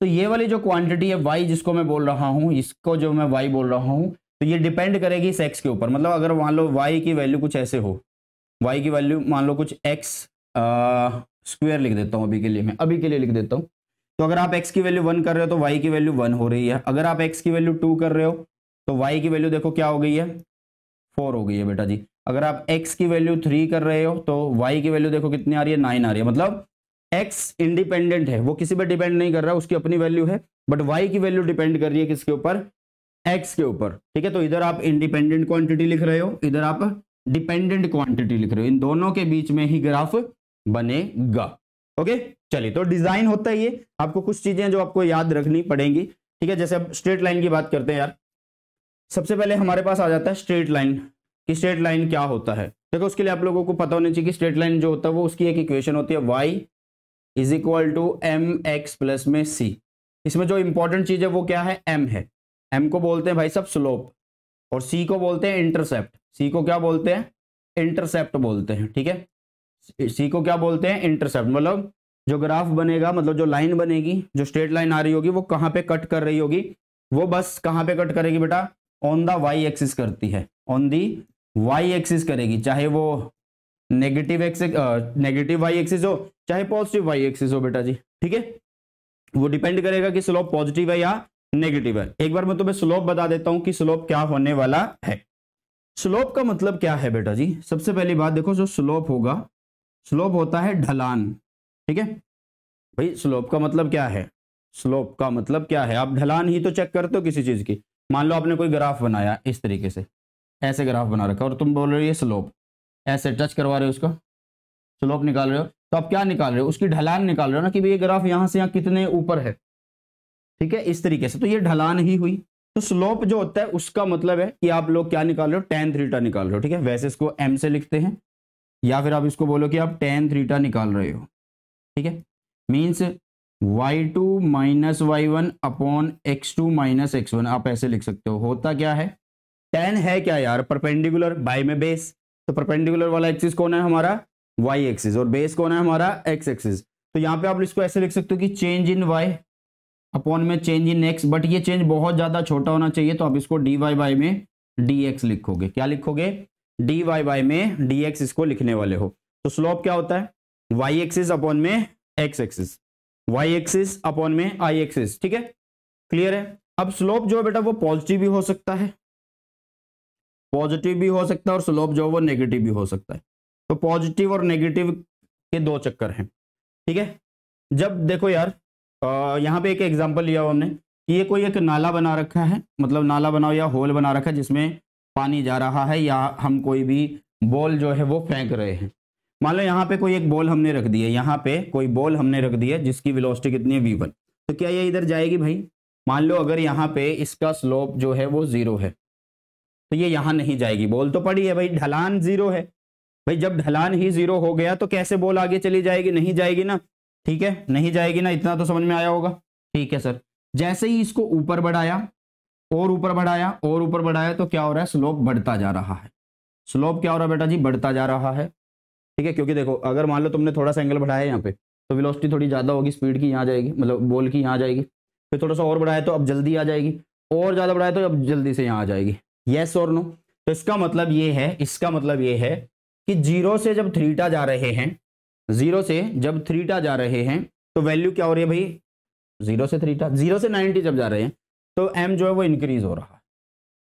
तो ये वाली जो क्वांटिटी है y जिसको मैं बोल रहा हूँ इसको जो मैं y बोल रहा हूँ तो ये डिपेंड करेगी इस एक्स के ऊपर मतलब अगर मान लो y की वैल्यू कुछ ऐसे हो y की वैल्यू मान लो कुछ x स्क्वायर लिख देता हूँ अभी के लिए मैं अभी के लिए लिख देता हूँ तो अगर आप x की वैल्यू वन कर रहे हो तो y की वैल्यू वन हो रही है अगर आप x की वैल्यू टू कर रहे हो तो y की वैल्यू देखो क्या हो गई है फोर हो गई है बेटा जी अगर आप x की वैल्यू थ्री कर रहे हो तो y की वैल्यू देखो कितनी आ रही है नाइन आ रही है मतलब x इंडिपेंडेंट है वो किसी पर डिपेंड नहीं कर रहा उसकी अपनी वैल्यू है बट y की वैल्यू डिपेंड कर रही है किसके ऊपर x के ऊपर ठीक है तो इधर आप इंडिपेंडेंट क्वांटिटी लिख रहे हो इधर आप डिपेंडेंट क्वांटिटी लिख रहे हो इन दोनों के बीच में ही ग्राफ बनेगा ओके चलिए तो डिजाइन होता ही है आपको कुछ चीजें जो आपको याद रखनी पड़ेंगी ठीक है जैसे अब स्ट्रेट लाइन की बात करते हैं यार सबसे पहले हमारे पास आ जाता है स्ट्रेट लाइन कि स्ट्रेट लाइन क्या होता है देखो उसके लिए आप लोगों को पता होना चाहिए कि स्ट्रेट लाइन जो होता है वो उसकी एक इक्वेशन होती है Y is equal to M X plus में सी इसमें जो इंपॉर्टेंट चीज़ है वो क्या है एम है एम को बोलते हैं भाई सब स्लोप और सी को बोलते हैं इंटरसेप्ट सी को क्या बोलते हैं इंटरसेप्ट बोलते हैं ठीक है सी को क्या बोलते हैं इंटरसेप्ट मतलब जो ग्राफ बनेगा मतलब जो लाइन बनेगी जो स्ट्रेट लाइन आ रही होगी वो कहाँ पे कट कर रही होगी वो बस कहाँ पे कट करेगी बेटा ऑन द वाई एक्सिस करती है ऑन दी वाई एक्सिस करेगी चाहे वो negative X negative Y axis हो चाहे पॉजिटिव वाई एक्सिस हो बेटा जी ठीक है वो डिपेंड करेगा कि स्लोप पॉजिटिव है या नेगेटिव है एक बार मैं तुम्हें स्लोप बता देता हूं कि स्लोप क्या होने वाला है स्लोप का मतलब क्या है बेटा जी सबसे पहली बात देखो जो स्लोप होगा स्लोप होता है ढलान ठीक है भाई स्लोप का मतलब क्या है स्लोप का मतलब क्या है आप ढलान ही तो चेक करते हो किसी चीज की मान लो आपने कोई ग्राफ बनाया इस तरीके से ऐसे ग्राफ बना रखा और तुम बोल रहे हो ये स्लोप ऐसे टच करवा रहे हो उसको स्लोप निकाल रहे हो तो आप क्या निकाल रहे हो उसकी ढलान निकाल रहे हो ना कि भाई ये ग्राफ यहाँ से यहाँ कितने ऊपर है ठीक है इस तरीके से तो ये ढलान ही हुई तो स्लोप जो होता है उसका मतलब है कि आप लोग क्या निकाल रहे हो टेन थ्रीटा निकाल रहे हो ठीक है वैसे इसको एम से लिखते हैं या फिर आप इसको बोलो कि आप टेन थ्रीटा निकाल रहे हो ठीक है means Y two minus Y one upon X two minus x one आप ऐसे लिख सकते हो होता क्या है टेन है क्या यार परपेंडिकुलर बाई में बेस तो परपेंडिकुलर वाला एक्सिस कौन है हमारा वाई एक्सिस और बेस कौन है हमारा एक्स एक्सिस तो यहाँ पे आप इसको ऐसे लिख सकते हो कि चेंज इन वाई अपॉन में चेंज इन एक्स बट ये चेंज बहुत ज्यादा छोटा होना चाहिए तो आप इसको डी वाई बाई में डी एक्स लिखोगे क्या लिखोगे डी वाई बाई में डी एक्स इसको लिखने वाले हो तो स्लोप क्या होता है वाई एक्सिस अपॉन में X axis Y axis upon में आई एक्सिस ठीक है क्लियर है अब स्लोप जो है बेटा वो पॉजिटिव भी हो सकता है पॉजिटिव भी हो सकता है और स्लोप जो है वो नेगेटिव भी हो सकता है तो पॉजिटिव और नेगेटिव के दो चक्कर हैं ठीक है जब देखो यार यहाँ पे एक एग्जाम्पल लिया हमने कि ये कोई एक नाला बना रखा है मतलब नाला बनाओ या होल बना रखा है जिसमें पानी जा रहा है या हम कोई भी बॉल जो है वो फेंक रहे हैं मान लो यहाँ पे कोई एक बॉल हमने रख दी है यहाँ पे कोई बॉल हमने रख दी है जिसकी विलोस्टिक कितनी है वी वन तो क्या ये इधर जाएगी भाई मान लो अगर यहाँ पे इसका स्लोप जो है वो जीरो है तो ये यहां नहीं जाएगी बोल तो पड़ी है भाई ढलान जीरो है भाई जब ढलान ही जीरो हो गया तो कैसे बोल आगे चली जाएगी नहीं जाएगी ना ठीक है नहीं जाएगी ना इतना तो समझ में आया होगा ठीक है सर जैसे ही इसको ऊपर बढ़ाया और ऊपर बढ़ाया और ऊपर बढ़ाया तो क्या हो रहा है स्लोप बढ़ता जा रहा है स्लोप क्या हो रहा है बेटा जी बढ़ता जा रहा है ठीक है क्योंकि देखो अगर मान लो तुमने थोड़ा सा एंगल बढ़ाया यहाँ पे तो विलोसिटी थोड़ी ज़्यादा होगी स्पीड की यहाँ जाएगी मतलब बॉल की यहाँ जाएगी फिर थोड़ा सा और बढ़ाया तो अब जल्दी आ जाएगी और ज़्यादा बढ़ाया तो अब जल्दी से यहाँ आ जाएगी यस और नो तो इसका मतलब ये है इसका मतलब ये है कि जीरो से जब थ्रीटा जा रहे हैं जीरो से जब थ्रीटा जा रहे हैं तो वैल्यू क्या हो रही है भाई जीरो से थ्रीटा जीरो से नाइनटी जब जा रहे हैं तो एम जो है वो इंक्रीज हो रहा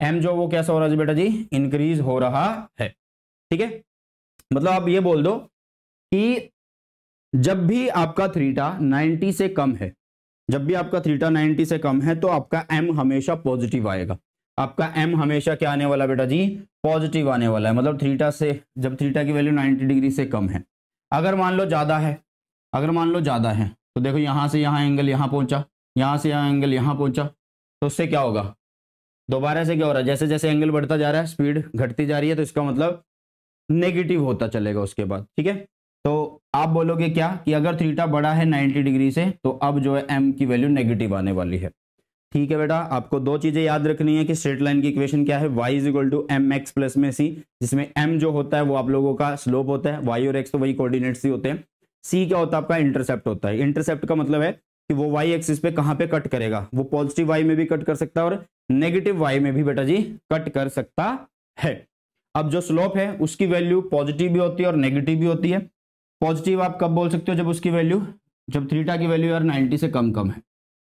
है एम जो वो कैसा हो रहा है जी बेटा जी इंक्रीज हो रहा है ठीक है मतलब आप ये बोल दो कि जब भी आपका थ्रीटा नाइन्टी से कम है जब भी आपका थ्रीटा नाइन्टी से कम है तो आपका एम हमेशा पॉजिटिव आएगा आपका एम हमेशा क्या आने वाला बेटा जी पॉजिटिव आने वाला है मतलब थीटा से जब थीटा की वैल्यू नाइन्टी डिग्री से कम है अगर मान लो ज़्यादा है अगर मान लो ज़्यादा है तो देखो यहाँ से यहाँ एंगल यहाँ पहुँचा यहाँ से यहाँ एंगल यहाँ पहुँचा तो उससे क्या होगा दोबारा से क्या हो रहा है जैसे जैसे एंगल बढ़ता जा रहा है स्पीड घटती जा रही है तो इसका मतलब नेगेटिव होता चलेगा उसके बाद ठीक है तो आप बोलोगे क्या कि अगर थीटा बड़ा है 90 डिग्री से तो अब जो है एम की वैल्यू नेगेटिव आने वाली है ठीक है बेटा आपको दो चीजें याद रखनी है कि स्ट्रेट लाइन की इक्वेशन क्या है Y is equal to M X plus में सी जिसमें एम जो होता है वो आप लोगों का स्लोप होता है वाई और एक्स तो वही कोऑर्डिनेट्स ही होते हैं सी क्या होता है आपका इंटरसेप्ट होता है इंटरसेप्ट का मतलब है कि वो वाई एक्सिस पे कहाँ पे कट करेगा वो पॉजिटिव वाई में भी कट कर सकता है और नेगेटिव वाई में भी बेटा जी कट कर सकता है अब जो स्लोप है उसकी वैल्यू पॉजिटिव भी होती है और नेगेटिव भी होती है पॉजिटिव आप कब बोल सकते हो जब उसकी वैल्यू जब थीटा की वैल्यू यार 90 से कम कम है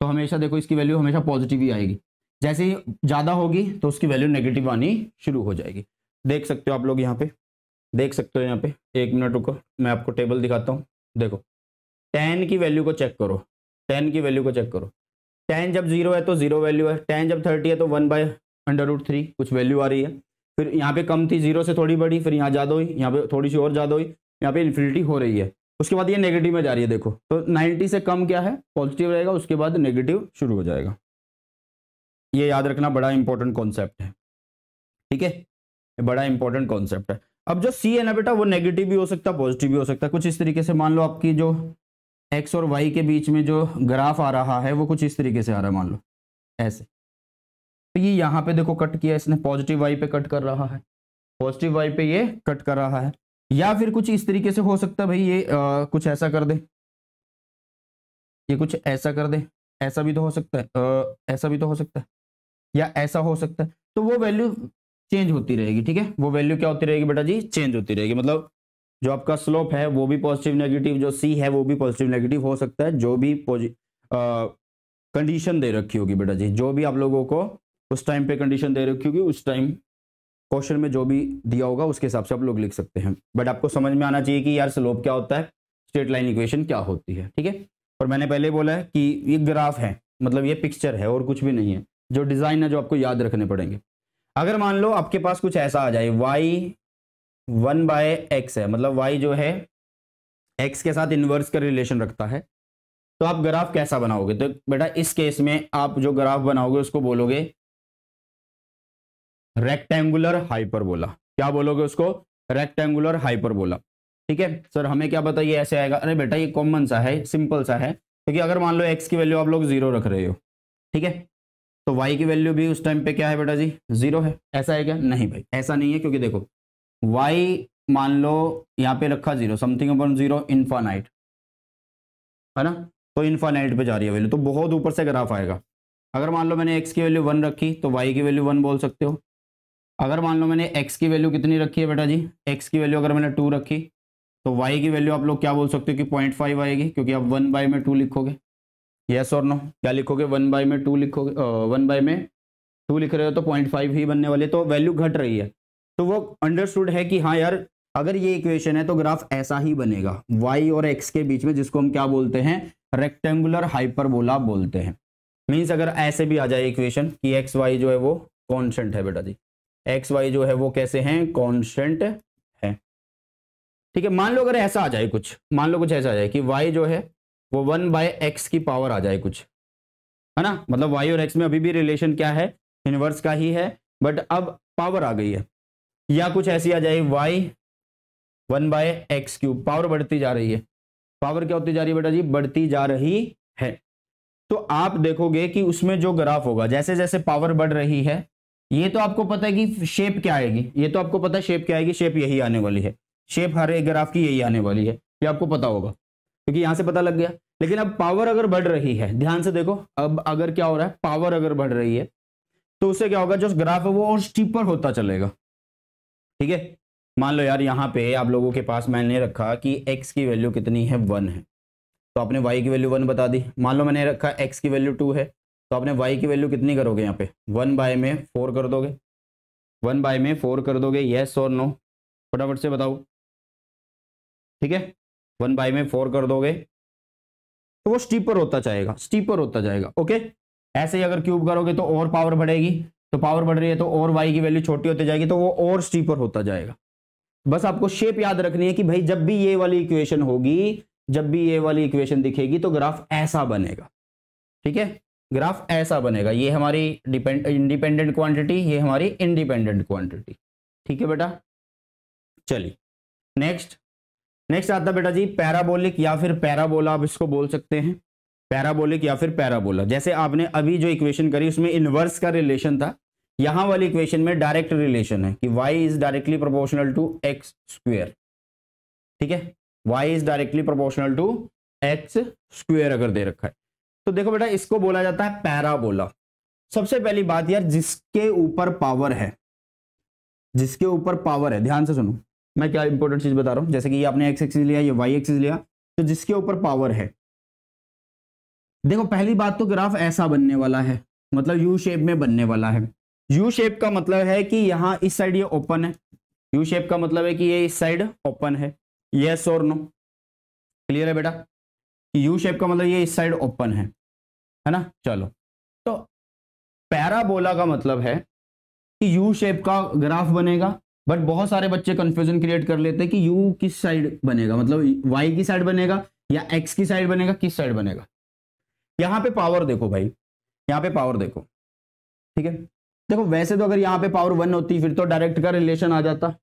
तो हमेशा देखो इसकी वैल्यू हमेशा पॉजिटिव ही आएगी जैसे ही ज़्यादा होगी तो उसकी वैल्यू नेगेटिव आनी शुरू हो जाएगी देख सकते हो आप लोग यहाँ पे देख सकते हो यहाँ पे एक मिनट रुको मैं आपको टेबल दिखाता हूँ देखो टेन की वैल्यू को चेक करो टेन की वैल्यू को चेक करो टेन जब जीरो है तो जीरो वैल्यू है टेन जब थर्टी है तो one by under root three कुछ वैल्यू आ रही है फिर यहाँ पे कम थी जीरो से थोड़ी बड़ी फिर यहाँ ज़्यादा हुई यहाँ पे थोड़ी सी और ज़्यादा हुई यहाँ पे इन्फिनिटी हो रही है उसके बाद ये नेगेटिव में जा रही है देखो तो 90 से कम क्या है पॉजिटिव रहेगा उसके बाद नेगेटिव शुरू हो जाएगा ये याद रखना बड़ा इंपॉर्टेंट कॉन्सेप्ट है ठीक है बड़ा इंपॉर्टेंट कॉन्सेप्ट है अब जो सी है ना बेटा वो नेगेटिव भी हो सकता है पॉजिटिव भी हो सकता है कुछ इस तरीके से मान लो आपकी जो एक्स और वाई के बीच में जो ग्राफ आ रहा है वो कुछ इस तरीके से आ रहा है मान लो ऐसे तो ये यहाँ पे देखो कट किया इसने पॉजिटिव वाई पे कट कर रहा है पॉजिटिव वाई पे ये कट कर रहा है या फिर कुछ इस तरीके से हो सकता है भाई ये आ, कुछ ऐसा कर दे ये कुछ ऐसा कर दे ऐसा भी तो हो सकता है ऐसा भी तो हो सकता है या ऐसा हो सकता है तो वो वैल्यू चेंज होती रहेगी ठीक है वो वैल्यू क्या होती रहेगी बेटा जी चेंज होती रहेगी मतलब जो आपका स्लोप है वो भी पॉजिटिव नेगेटिव जो सी है वो भी पॉजिटिव नेगेटिव हो सकता है जो भी कंडीशन दे रखी होगी बेटा जी जो भी आप लोगों को उस टाइम पे कंडीशन दे रखी होगी उस टाइम क्वेश्चन में जो भी दिया होगा उसके हिसाब से आप लोग लिख सकते हैं बट आपको समझ में आना चाहिए कि यार स्लोप क्या होता है स्ट्रेट लाइन इक्वेशन क्या होती है ठीक है और मैंने पहले बोला है कि ये ग्राफ है मतलब ये पिक्चर है और कुछ भी नहीं है जो डिज़ाइन है जो आपको याद रखने पड़ेंगे अगर मान लो आपके पास कुछ ऐसा आ जाए वाई वन बाय एक्स है मतलब वाई जो है एक्स के साथ इन्वर्स का रिलेशन रखता है तो आप ग्राफ कैसा बनाओगे तो बेटा इस केस में आप जो ग्राफ बनाओगे उसको बोलोगे रेक्टेंगुलर हाइपरबोला क्या बोलोगे उसको रेक्टेंगुलर हाइपरबोला ठीक है सर हमें क्या बताइए ऐसे आएगा अरे बेटा ये कॉमन सा है सिंपल सा है क्योंकि तो अगर मान लो एक्स की वैल्यू आप लोग जीरो रख रहे हो ठीक है तो वाई की वैल्यू भी उस टाइम पे क्या है बेटा जी जीरो है ऐसा है क्या नहीं भाई ऐसा नहीं है क्योंकि देखो वाई मान लो यहाँ पे रखा जीरो समथिंग अपन जीरो इन्फानाइट है ना तो इन्फानाइट पे जा रही है वैल्यू तो बहुत ऊपर से ग्राफ आएगा अगर मान लो मैंने एक्स की वैल्यू वन रखी तो वाई की वैल्यू वन बोल सकते हो अगर मान लो मैंने एक्स की वैल्यू कितनी रखी है बेटा जी एक्स की वैल्यू अगर मैंने टू रखी तो वाई की वैल्यू आप लोग क्या बोल सकते हो कि पॉइंट फाइव आएगी क्योंकि आप वन बाई में टू लिखोगे यस और नो क्या लिखोगे वन बाई में टू लिखोगे वन बाई में टू लिख रहे हो तो पॉइंट फाइव ही बनने वाले तो वैल्यू घट रही है तो वो अंडरस्टूड है कि हाँ यार अगर ये इक्वेशन है तो ग्राफ ऐसा ही बनेगा वाई और एक्स के बीच में जिसको हम क्या बोलते हैं रेक्टेंगुलर बोला बोलते हैं मीन्स अगर ऐसे भी आ जाए इक्वेशन कि एक्स वाई जो है वो कॉन्स्टेंट है बेटा जी एक्स वाई जो है वो कैसे हैं कॉन्स्टेंट है ठीक है मान लो अगर ऐसा आ जाए कुछ मान लो कुछ ऐसा आ जाए कि वाई जो है वो वन बाय एक्स की पावर आ जाए कुछ है ना मतलब वाई और एक्स में अभी भी रिलेशन क्या है इनवर्स का ही है बट अब पावर आ गई है या कुछ ऐसी आ जाए Y one by X cube power बढ़ती जा रही है पावर क्या होती जा रही है बेटा जी बढ़ती जा रही है तो आप देखोगे कि उसमें जो ग्राफ होगा जैसे जैसे पावर बढ़ रही है ये तो आपको पता है कि शेप क्या आएगी ये तो आपको पता है शेप क्या आएगी शेप यही आने वाली है शेप हर एक ग्राफ की यही आने वाली है ये आपको पता होगा क्योंकि यहाँ से पता लग गया लेकिन अब पावर अगर बढ़ रही है ध्यान से देखो अब अगर क्या हो रहा है पावर अगर बढ़ रही है तो उससे क्या होगा जो ग्राफ है वो और स्टीपर होता चलेगा ठीक है मान लो यार यहाँ पे आप लोगों के पास मैंने रखा कि एक्स की वैल्यू कितनी है वन है तो आपने वाई की वैल्यू वन बता दी मान लो मैंने रखा एक्स की वैल्यू टू है तो आपने वाई की वैल्यू कितनी करोगे यहाँ पे वन बाय में फोर कर दोगे वन बाय में फोर कर दोगे येस और नो फटाफट से बताओ ठीक है वन बाय में फोर कर दोगे तो वो स्टीपर होता जाएगा स्टीपर होता जाएगा ओके ऐसे ही अगर क्यूब करोगे तो और पावर बढ़ेगी तो पावर बढ़ रही है तो और वाई की वैल्यू छोटी होती जाएगी तो वो और स्टीपर होता जाएगा बस आपको शेप याद रखनी है कि भाई जब भी ये वाली इक्वेशन होगी जब भी ये वाली इक्वेशन दिखेगी तो ग्राफ ऐसा बनेगा ठीक है ग्राफ ऐसा बनेगा ये हमारी डिपेंड इंडिपेंडेंट क्वांटिटी ये हमारी इंडिपेंडेंट क्वांटिटी ठीक है बेटा चलिए नेक्स्ट नेक्स्ट आता बेटा जी पैराबोलिक या फिर पैराबोला आप इसको बोल सकते हैं पैराबोलिक या फिर पैराबोला जैसे आपने अभी जो इक्वेशन करी उसमें इनवर्स का रिलेशन था यहां वाली इक्वेशन में डायरेक्ट रिलेशन है कि Y is directly proportional to X square ठीक है Y is directly proportional to X square अगर दे रखा है तो देखो बेटा इसको बोला जाता है पैराबोला सबसे पहली बात यार जिसके ऊपर पावर है जिसके ऊपर पावर है ध्यान से सुनो मैं क्या इंपॉर्टेंट चीज बता रहा हूं जैसे कि ये आपने एक्स एक्सिस लिया ये वाई एक्सिस लिया तो जिसके ऊपर पावर है देखो पहली बात तो ग्राफ ऐसा बनने वाला है मतलब यू शेप में बनने वाला है यू शेप का मतलब है कि यहाँ इस साइड ये ओपन है यू शेप का मतलब है कि ये इस साइड ओपन है यस और नो क्लियर है बेटा यू शेप का मतलब ये इस साइड ओपन है है ना चलो तो पैराबोला का मतलब है कि यू शेप का ग्राफ बनेगा बट बहुत सारे बच्चे कंफ्यूजन क्रिएट कर लेते हैं कि यू किस साइड बनेगा मतलब वाई की साइड बनेगा या एक्स की साइड बनेगा किस साइड बनेगा यहाँ पे पावर देखो भाई यहाँ पे पावर देखो ठीक है देखो वैसे तो अगर यहाँ पे पावर वन होती फिर तो डायरेक्ट का रिलेशन आ जाता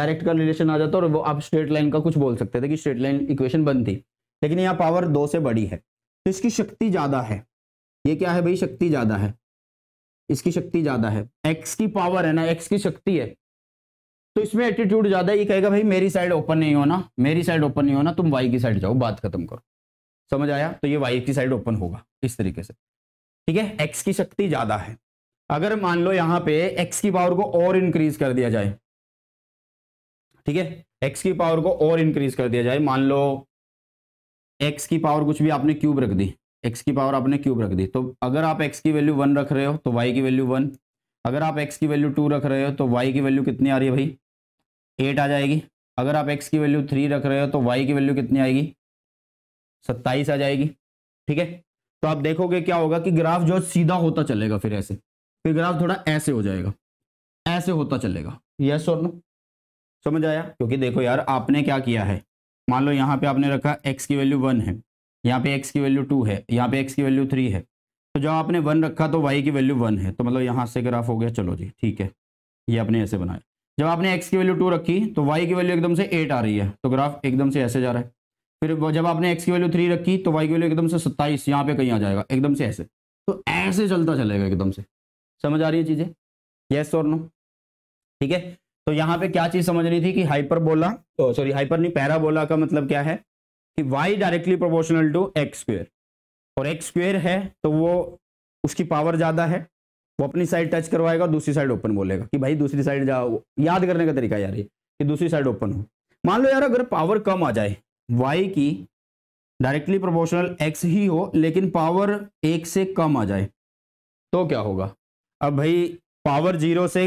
डायरेक्ट का रिलेशन आ जाता और वो आप स्ट्रेट लाइन का कुछ बोल सकते थे कि स्ट्रेट लाइन इक्वेशन बनती लेकिन यहाँ पावर दो से बड़ी है तो इसकी शक्ति ज्यादा है ये क्या है भाई शक्ति ज्यादा है इसकी शक्ति ज्यादा है एक्स की पावर है ना एक्स की शक्ति है तो इसमें एटीट्यूड ज्यादा ये कहेगा भाई मेरी साइड ओपन नहीं होना मेरी साइड ओपन नहीं होना तुम वाई की साइड जाओ बात खत्म करो समझ आया तो ये वाई की साइड ओपन होगा इस तरीके से ठीक है एक्स की शक्ति ज्यादा है अगर मान लो यहां पे एक्स की पावर को और इंक्रीज कर दिया जाए ठीक है एक्स की पावर को और इंक्रीज कर दिया जाए मान लो एक्स की पावर कुछ भी आपने क्यूब रख दी एक्स की पावर आपने क्यूब रख दी तो अगर आप एक्स की वैल्यू वन रख रहे हो तो वाई की वैल्यू वन अगर आप एक्स की वैल्यू टू रख रहे हो तो वाई की वैल्यू कितनी आ रही है भाई एट आ जाएगी अगर आप एक्स की वैल्यू थ्री रख रहे हो तो वाई की वैल्यू कितनी आएगी सत्ताईस आ जाएगी ठीक है तो आप देखोगे क्या होगा कि ग्राफ जो सीधा होता चलेगा फिर ऐसे फिर ग्राफ थोड़ा ऐसे हो जाएगा ऐसे होता चलेगा यस और नो समझ आया क्योंकि देखो यार आपने क्या किया है मान लो यहाँ पे आपने रखा एक्स की वैल्यू वन है यहाँ पे एक्स की वैल्यू टू है यहाँ पे एक्स की वैल्यू थ्री है तो जब आपने वन रखा तो वाई की वैल्यू वन है तो मतलब यहाँ से ग्राफ हो गया चलो जी ठीक है ये आपने ऐसे बनाया जब आपने एक्स की वैल्यू टू रखी तो वाई की वैल्यू एकदम से एट आ रही है तो ग्राफ एकदम से ऐसे जा रहा है फिर जब आपने एक्स की वैल्यू थ्री रखी तो वाई की वैल्यू एकदम से सत्ताईस यहाँ पे कहीं आ जाएगा एकदम से ऐसे तो ऐसे चलता चलेगा एकदम से समझ आ रही है चीज़ें यस और नो ठीक है तो यहाँ पे क्या चीज़ समझ रही थी कि हाइपर तो सॉरी हाइपर नहीं बोला का मतलब क्या है कि Y directly proportional to X square और एक्स स्क्वेयर है तो वो उसकी पावर ज़्यादा है वो अपनी साइड टच करवाएगा और दूसरी साइड ओपन बोलेगा कि भाई दूसरी साइड जाओ याद करने का तरीका यार ये कि दूसरी साइड ओपन हो मान लो यार अगर पावर कम आ जाए वाई की डायरेक्टली प्रोपोर्शनल एक्स ही हो लेकिन पावर एक से कम आ जाए तो क्या होगा अब भाई पावर जीरो से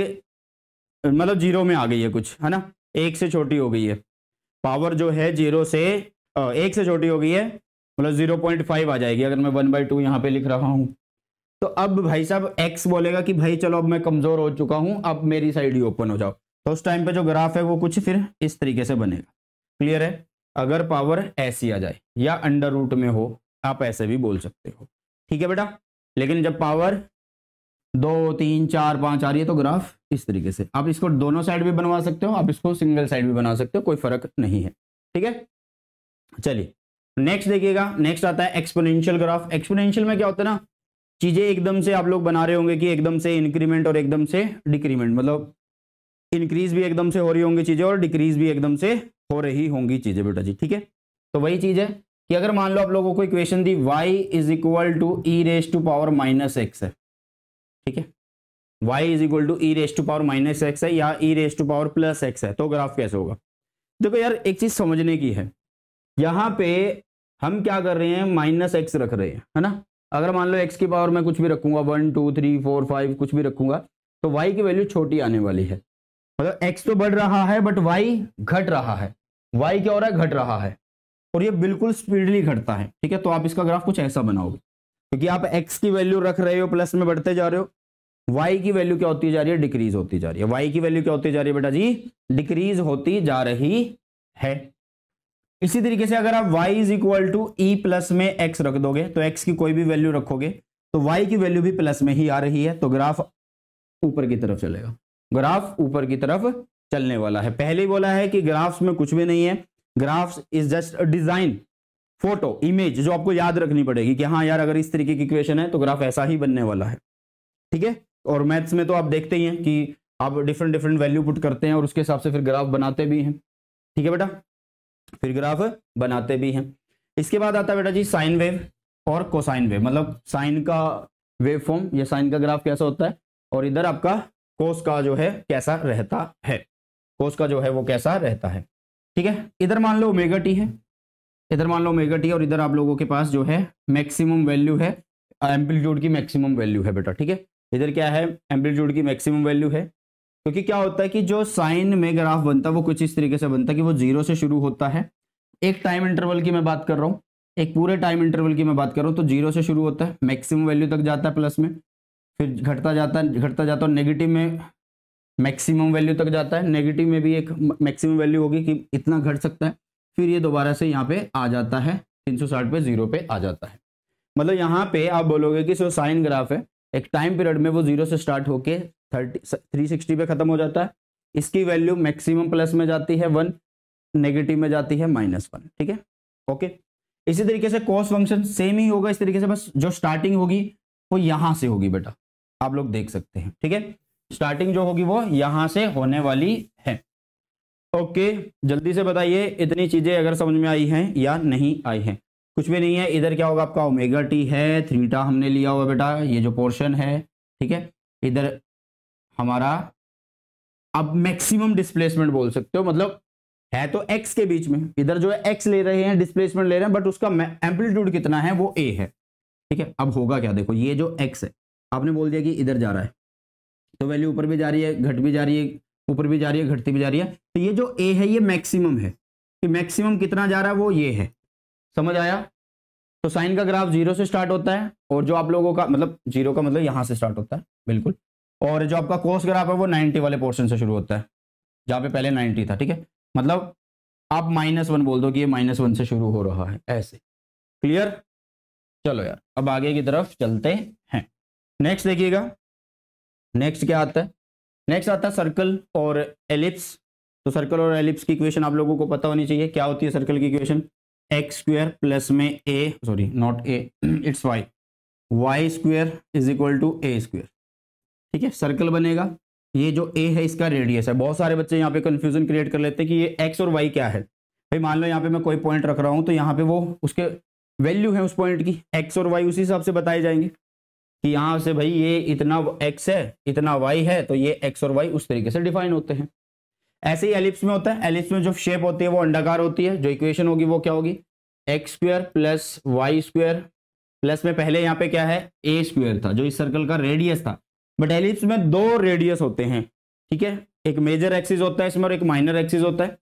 मतलब जीरो में आ गई है कुछ है ना एक से छोटी हो गई है पावर जो है जीरो से एक से छोटी हो गई है मतलब जीरो पॉइंट फाइव आ जाएगी अगर मैं वन बाई टू यहाँ पे लिख रहा हूँ तो अब भाई साहब एक्स बोलेगा कि भाई चलो अब मैं कमज़ोर हो चुका हूँ अब मेरी साइड ही ओपन हो जाओ तो उस टाइम पे जो ग्राफ है वो कुछ फिर इस तरीके से बनेगा क्लियर है अगर पावर ऐसी आ जाए या अंडर रूट में हो आप ऐसे भी बोल सकते हो ठीक है बेटा लेकिन जब पावर दो तीन चार पाँच आ रही है तो ग्राफ इस तरीके से आप इसको दोनों साइड भी बनवा सकते हो आप इसको सिंगल साइड भी बना सकते हो कोई फर्क नहीं है ठीक है चलिए नेक्स्ट देखिएगा नेक्स्ट आता है एक्सपोनेंशियल ग्राफ एक्सपोनेंशियल में क्या होता है ना चीजें एकदम से आप लोग बना रहे होंगे कि एकदम से इंक्रीमेंट और एकदम से डिक्रीमेंट मतलब इंक्रीज भी एकदम से हो रही होंगी चीजें और डिक्रीज भी एकदम से हो रही होंगी चीजें बेटा जी ठीक है तो वही चीज है कि अगर मान लो आप लोगों को इक्वेशन दी y is equal to E raise to power minus X है ठीक है y is equal to E raise to power minus X है या E raise to power plus X है तो ग्राफ कैसे होगा देखो यार एक चीज समझने की है यहाँ पे हम क्या कर रहे हैं माइनस एक्स रख रहे हैं है ना अगर मान लो एक्स की पावर में कुछ भी रखूंगा one two three four five कुछ भी रखूंगा तो वाई की वैल्यू छोटी आने वाली है मतलब एक्स तो बढ़ रहा है बट वाई घट रहा है वाई क्या हो रहा है घट रहा है और ये बिल्कुल स्पीडली घटता है ठीक है तो आप इसका ग्राफ कुछ ऐसा बनाओगे क्योंकि आप एक्स की वैल्यू रख रहे हो प्लस में बढ़ते जा रहे हो वाई की वैल्यू क्या होती जा रही है डिक्रीज होती जा रही है वाई की वैल्यू क्या होती जा रही है बेटा जी डिक्रीज होती जा रही है इसी तरीके से अगर आप y is equal to E plus में x रख दोगे तो x की कोई भी वैल्यू रखोगे तो y की वैल्यू भी प्लस में ही आ रही है तो ग्राफ ऊपर की तरफ चलेगा ग्राफ ऊपर की तरफ चलने वाला है पहले ही बोला है कि ग्राफ्स में कुछ भी नहीं है graphs is just design photo image जो आपको याद रखनी पड़ेगी कि हाँ यार अगर इस तरीके की इक्वेशन है तो ग्राफ ऐसा ही बनने वाला है ठीक है और मैथ्स में तो आप देखते ही हैं कि आप डिफरेंट डिफरेंट वैल्यू पुट करते हैं और उसके हिसाब से फिर ग्राफ बनाते भी हैं ठीक है बेटा फिर ग्राफ बनाते भी हैं इसके बाद आता है बेटा जी साइन वेव और कोसाइन वेव मतलब साइन का वेव फॉर्म या साइन का ग्राफ कैसा होता है और इधर आपका कोस का जो है कैसा रहता है कोस का जो है वो कैसा रहता है ठीक है इधर मान लो ओमेगा टी है इधर मान लो ओमेगा टी और इधर आप लोगों के पास जो है मैक्सिमम वैल्यू है एम्पलीट्यूड की मैक्सिमम वैल्यू है बेटा ठीक है इधर क्या है एम्पलीट्यूड की मैक्सिमम वैल्यू है क्योंकि क्या होता है कि जो साइन में ग्राफ बनता है वो कुछ इस तरीके से बनता है कि वो जीरो से शुरू होता है एक टाइम इंटरवल की मैं बात कर रहा हूँ एक पूरे टाइम इंटरवल की मैं बात कर रहा हूँ तो जीरो से शुरू होता है मैक्सिमम वैल्यू तक जाता है प्लस में फिर घटता जाता है घटता जाता है नेगेटिव में मैक्सिमम वैल्यू तक जाता है नेगेटिव में भी एक मैक्सिमम वैल्यू होगी कि इतना घट सकता है फिर ये दोबारा से यहाँ पे आ जाता है तीन सौ साठ पे जीरो पे आ जाता है मतलब यहाँ पे आप बोलोगे कि सो साइन ग्राफ है एक टाइम पीरियड में वो जीरो से स्टार्ट होके थर्टी थ्री सिक्सटी पे खत्म हो जाता है इसकी वैल्यू मैक्सिमम प्लस में जाती है वन नेगेटिव में जाती है माइनस वन ठीक है ओके इसी तरीके से कॉस फंक्शन सेम ही होगा इस तरीके से बस जो स्टार्टिंग होगी वो यहाँ से होगी बेटा आप लोग देख सकते हैं ठीक है स्टार्टिंग जो होगी वो यहाँ से होने वाली है ओके जल्दी से बताइए इतनी चीज़ें अगर समझ में आई हैं या नहीं आई हैं कुछ भी नहीं है इधर क्या होगा आपका ओमेगा टी है थ्रीटा हमने लिया हुआ बेटा ये जो पोर्शन है ठीक है इधर हमारा अब मैक्सिमम डिस्प्लेसमेंट बोल सकते हो मतलब है तो x के बीच में इधर जो है x ले रहे हैं डिस्प्लेसमेंट ले रहे हैं बट उसका एम्पलीट्यूड कितना है वो a है ठीक है अब होगा क्या देखो ये जो x है आपने बोल दिया कि इधर जा रहा है तो वैल्यू ऊपर भी जा रही है घट भी जा रही है ऊपर भी जा रही है घटती भी जा रही है तो ये जो ए है ये मैक्सिमम है कि मैक्सिमम कितना जा रहा है वो ये है समझ आया तो साइन का ग्राफ जीरो से स्टार्ट होता है और जो आप लोगों का मतलब जीरो का मतलब यहाँ से स्टार्ट होता है बिल्कुल और जो आपका कोर्स ग्राफ है वो 90 वाले पोर्शन से शुरू होता है जहाँ पे पहले 90 था ठीक है मतलब आप माइनस वन बोल दो कि ये माइनस वन से शुरू हो रहा है ऐसे क्लियर चलो यार अब आगे की तरफ चलते हैं नेक्स्ट देखिएगा नेक्स्ट क्या आता है नेक्स्ट आता है सर्कल और एलिप्स तो सर्कल और एलिप्स की इक्वेशन आप लोगों को पता होनी चाहिए क्या होती है सर्कल की इक्वेशन एक्स स्क्वेयर प्लस में A sorry not A it's Y Y square is equal to A square ठीक है सर्कल बनेगा ये जो ए है इसका रेडियस है बहुत सारे बच्चे यहाँ पे कंफ्यूजन क्रिएट कर लेते हैं कि ये एक्स और वाई क्या है भाई मान लो यहाँ पे मैं कोई पॉइंट रख रहा हूँ तो यहाँ पे वो उसके वैल्यू है उस पॉइंट की एक्स और वाई उसी हिसाब से बताए जाएंगे कि यहाँ से भाई ये इतना एक्स है इतना वाई है तो ये एक्स और वाई उस तरीके से डिफाइन होते हैं ऐसे ही एलिप्स में होता है एलिप्स में जो शेप होती है वो अंडाकार होती है जो इक्वेशन होगी वो क्या होगी X square plus Y square plus में पहले यहाँ पे क्या है ए स्क्वेयर था जो इस सर्कल का रेडियस था बट एलिप्स में दो रेडियस होते हैं ठीक है एक मेजर एक्सिस होता है इसमें और एक माइनर एक्सिस होता है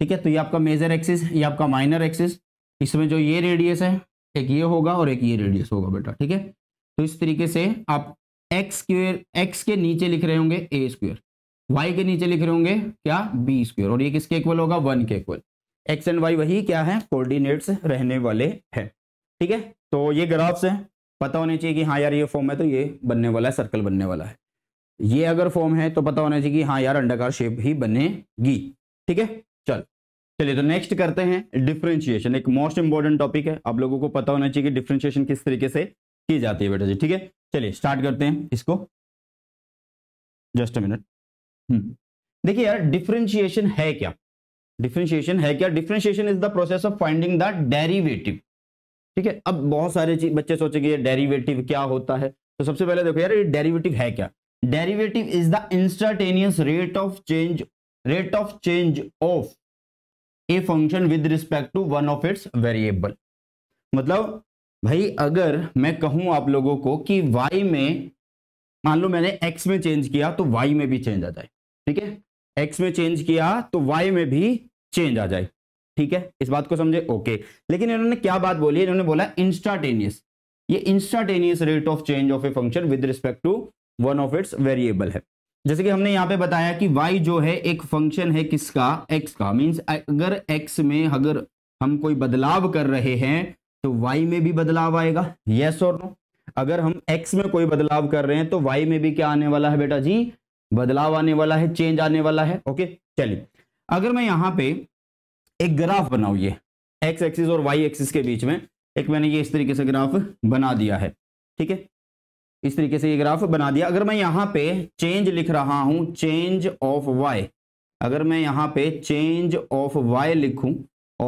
ठीक है तो ये आपका मेजर एक्सिस ये आपका माइनर एक्सिस इसमें जो ये रेडियस है एक ये होगा और एक ये रेडियस होगा बेटा ठीक है तो इस तरीके से आप एक्स स्क्र एक्स के नीचे लिख रहे होंगे ए स्क्वेयर वाई के नीचे लिख रहे होंगे क्या बी स्क्र और ये किसके इक्वल होगा वन के इक्वल एक्स एंड वाई वही क्या है कोऑर्डिनेट्स रहने वाले हैं ठीक है तो ये ग्राफ्स हैं पता होना चाहिए कि हाँ यार ये फॉर्म है तो ये बनने वाला है सर्कल बनने वाला है ये अगर फॉर्म है तो पता होना चाहिए कि हाँ यार अंडाकार शेप ही बनेगी ठीक है चल चलिए तो नेक्स्ट करते हैं डिफ्रेंशिएशन एक मोस्ट इंपॉर्टेंट टॉपिक है आप लोगों को पता होना चाहिए कि डिफ्रेंशिएशन किस तरीके से की जाती है बेटा जी ठीक है चलिए स्टार्ट करते हैं इसको जस्ट अ मिनट देखिए यार डिफ्रेंशिएशन है क्या डिफ्रेंशिएशन है क्या differentiation is the process of finding the derivative ठीक है अब बहुत सारे बच्चे सोचेंगे ये डेरिवेटिव क्या होता है तो सबसे पहले देखो यार ये डेरिवेटिव है क्या derivative is the instantaneous rate of change rate of change of a function with respect to one of its variable मतलब भाई अगर मैं कहूं आप लोगों को कि y में मान लो मैंने x में चेंज किया तो y में भी चेंज आ जाए ठीक है x में चेंज किया तो y में भी चेंज आ जाए ठीक है इस बात को समझे ओके लेकिन इन्होंने क्या बात बोली है इन्होंने बोला इंस्टाटेनियस ये instantaneous rate of change of a function with respect to one of its variable है जैसे कि हमने यहाँ पे बताया कि y जो है एक फंक्शन है किसका x का मीन्स अगर x में अगर हम कोई बदलाव कर रहे हैं तो y में भी बदलाव आएगा यस और नो अगर हम x में कोई बदलाव कर रहे हैं तो y में भी क्या आने वाला है बेटा जी बदलाव आने वाला है चेंज आने वाला है ओके चलिए अगर मैं यहाँ पे एक ग्राफ बनाओ ये एक्स एक्सिस और वाई एक्सिस के बीच में एक मैंने ये इस तरीके से ग्राफ बना दिया है ठीक है इस तरीके से ये ग्राफ बना दिया अगर मैं यहाँ पे चेंज लिख रहा हूं चेंज ऑफ वाई अगर मैं यहाँ पे चेंज ऑफ वाई लिखू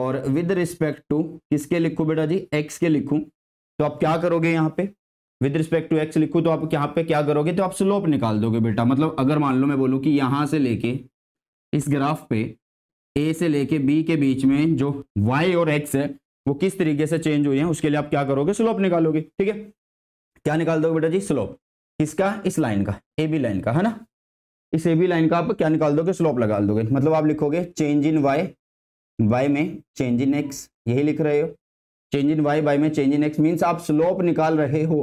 और विद रिस्पेक्ट टू किसके लिखू बेटा जी एक्स के लिखूँ तो आप क्या करोगे यहाँ पे विद रिस्पेक्ट टू एक्स लिखूँ तो आप यहाँ पे क्या करोगे तो आप स्लोप निकाल दोगे बेटा मतलब अगर मान लो मैं बोलूँ कि यहाँ से लेके इस ग्राफ पे ए से लेके बी के बीच में जो वाई और एक्स है वो किस तरीके से चेंज हुई है उसके लिए आप क्या करोगे स्लोप निकालोगे ठीक है क्या निकाल दोगे बेटा जी स्लोप किसका इस लाइन का ए बी लाइन का है ना इस ए बी लाइन का आप क्या निकाल दोगे स्लोप लगा दोगे मतलब आप लिखोगे चेंज इन वाई वाई में चेंज इन एक्स यही लिख रहे हो चेंज इन वाई वाई में चेंज इन एक्स मीन्स आप स्लोप निकाल रहे हो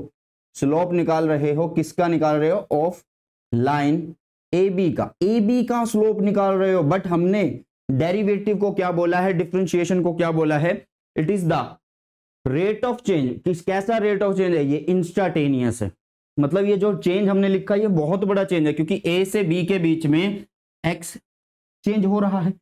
स्लोप निकाल रहे हो किसका निकाल रहे हो ऑफ लाइन ए बी का ए बी का स्लोप निकाल रहे हो बट हमने डेरिवेटिव को क्या बोला है डिफ्रेंशिएशन को क्या बोला है it is the rate of change किस कैसा रेट ऑफ चेंज है ये इंस्टाटेनियस है मतलब ये जो चेंज हमने लिखा ये बहुत बड़ा चेंज है क्योंकि ए से बी के बीच में एक्स चेंज हो रहा है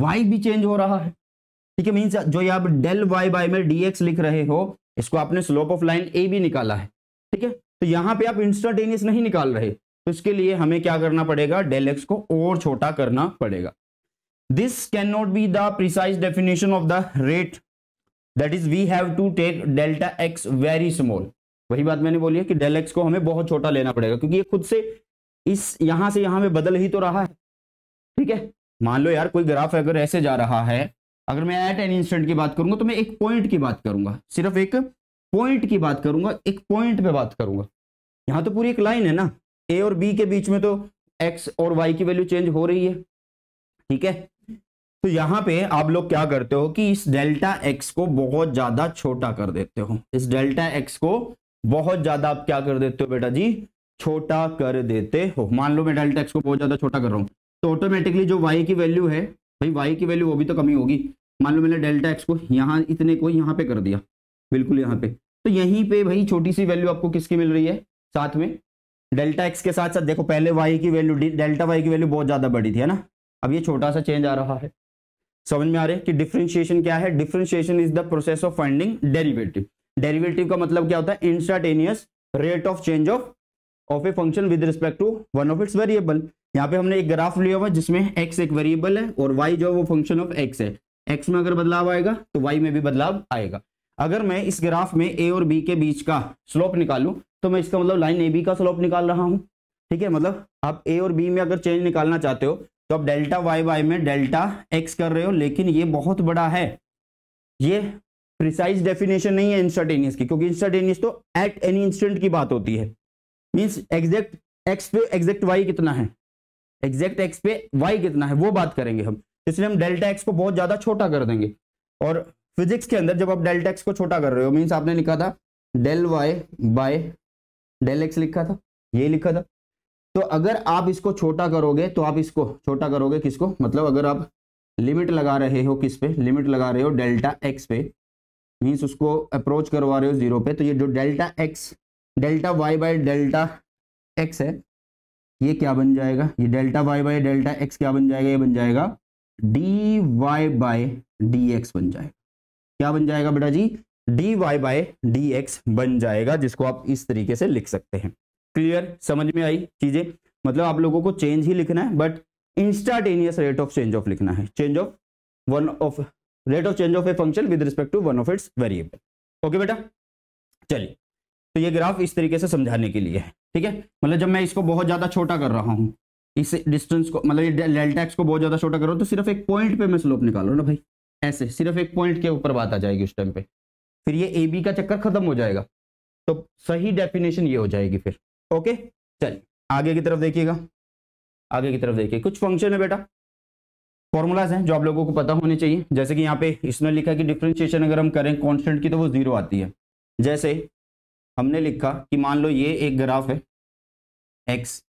वाई भी चेंज हो रहा है ठीक है मीन्स जो ये आप डेल वाई बाई में डीएक्स लिख रहे हो इसको आपने स्लोप ऑफ लाइन ए भी निकाला है ठीक है तो यहाँ पे आप इंस्टाटेनियस नहीं निकाल रहे तो इसके लिए हमें क्या करना पड़ेगा डेल एक्स को और छोटा करना पड़ेगा this cannot be the precise definition of the rate that is we have to take delta x very small वही बात मैंने बोली है कि डेल एक्स को हमें बहुत छोटा लेना पड़ेगा क्योंकि ये खुद से इस यहां से यहां में बदल ही तो रहा है ठीक है मान लो यार कोई ग्राफ अगर ऐसे जा रहा है अगर मैं एट एन इंस्टेंट की बात करूंगा तो मैं एक पॉइंट की बात करूंगा सिर्फ एक पॉइंट की बात करूंगा एक पॉइंट पे बात करूंगा यहाँ तो पूरी एक लाइन है ना ए और बी के बीच में तो एक्स और वाई की वैल्यू चेंज हो रही है ठीक है तो यहाँ पे आप लोग क्या करते हो कि इस डेल्टा एक्स को बहुत ज्यादा छोटा कर देते हो इस डेल्टा एक्स को बहुत ज्यादा आप क्या कर देते हो बेटा जी छोटा कर देते हो मान लो मैं डेल्टा एक्स को बहुत ज्यादा छोटा कर रहा हूँ तो ऑटोमेटिकली जो वाई की वैल्यू है भाई वाई की वैल्यू वो भी तो कमी होगी मान लो मैंने डेल्टा एक्स को यहाँ इतने को यहाँ पे कर दिया बिल्कुल यहाँ पे तो यहीं पे भाई छोटी सी वैल्यू आपको किसकी मिल रही है साथ में डेल्टा एक्स के साथ साथ देखो पहले वाई की वैल्यू डेल्टा वाई की वैल्यू बहुत ज्यादा बड़ी थी है ना अब ये छोटा सा चेंज आ रहा है समझ में आ रहे हैं कि डिफ्रेंशिएशन क्या है differentiation is the process of finding derivative derivative का मतलब क्या होता है instantaneous rate of change of of a function with respect to one of its variable यहाँ पे हमने एक ग्राफ लिया हुआ जिसमें एक्स एक वेरिएबल है और वाई जो है वो फंक्शन ऑफ एक्स है एक्स में अगर बदलाव आएगा तो वाई में भी बदलाव आएगा अगर मैं इस ग्राफ में ए और बी के बीच का स्लोप निकालू तो मैं इसका मतलब लाइन ए बी का स्लोप निकाल रहा हूँ ठीक है मतलब आप ए और बी में अगर चेंज निकालना चाहते हो तो आप डेल्टा वाई वाई में डेल्टा एक्स कर रहे हो लेकिन ये बहुत बड़ा है ये प्रिसाइज डेफिनेशन नहीं है इंस्टाटेनियस की क्योंकि इंस्टाटेनियस तो एट एनी इंस्टेंट की बात होती है मीन्स एग्जैक्ट एक्स पे एग्जैक्ट वाई कितना है एग्जैक्ट एक्स पे वाई कितना है वो बात करेंगे हम इसलिए हम डेल्टा एक्स को बहुत ज्यादा छोटा कर देंगे और फिजिक्स के अंदर जब आप डेल्टा एक्स को छोटा कर रहे हो मीन्स आपने लिखा था del y by del x लिखा था ये लिखा था तो अगर आप इसको छोटा करोगे तो आप इसको छोटा करोगे किसको मतलब अगर आप लिमिट लगा रहे हो किस पे लिमिट लगा रहे हो डेल्टा एक्स पे मीन्स उसको अप्रोच करवा रहे हो जीरो पे तो ये जो delta x delta y by delta x है ये क्या बन जाएगा ये delta y by delta x क्या बन जाएगा ये बन जाएगा d y by d x बन जाएगा क्या बन जाएगा बेटा जी d y by d x बन जाएगा जिसको आप इस तरीके से लिख सकते हैं क्लियर समझ में आई चीजें मतलब आप लोगों को चेंज ही लिखना है but instantaneous rate of change of लिखना है change of one of rate of change of a function with respect to one of its variable okay बेटा चलिए तो ये ग्राफ इस तरीके से समझाने के लिए है ठीक है मतलब जब मैं इसको बहुत ज्यादा छोटा कर रहा हूँ इस डिस्टेंस को मतलब डेल्टा एक्स को बहुत ज्यादा छोटा कर रहा हूँ तो सिर्फ एक पॉइंट पे मैं स्लोप निकाल रहा हूँ ना भाई ऐसे सिर्फ एक पॉइंट के ऊपर बात आ जाएगी उस टाइम पे फिर ये ए बी का चक्कर खत्म हो जाएगा तो सही डेफिनेशन ये हो जाएगी फिर ओके चलिए आगे की तरफ देखिएगा आगे की तरफ देखिए कुछ फंक्शन है बेटा फॉर्मूलाज हैं जो आप लोगों को पता होने चाहिए जैसे कि यहाँ पे इसने लिखा कि डिफ्रेंशिएशन अगर हम करें कॉन्स्टेंट की तो वो जीरो आती है जैसे हमने लिखा कि मान लो ये एक ग्राफ है एक्स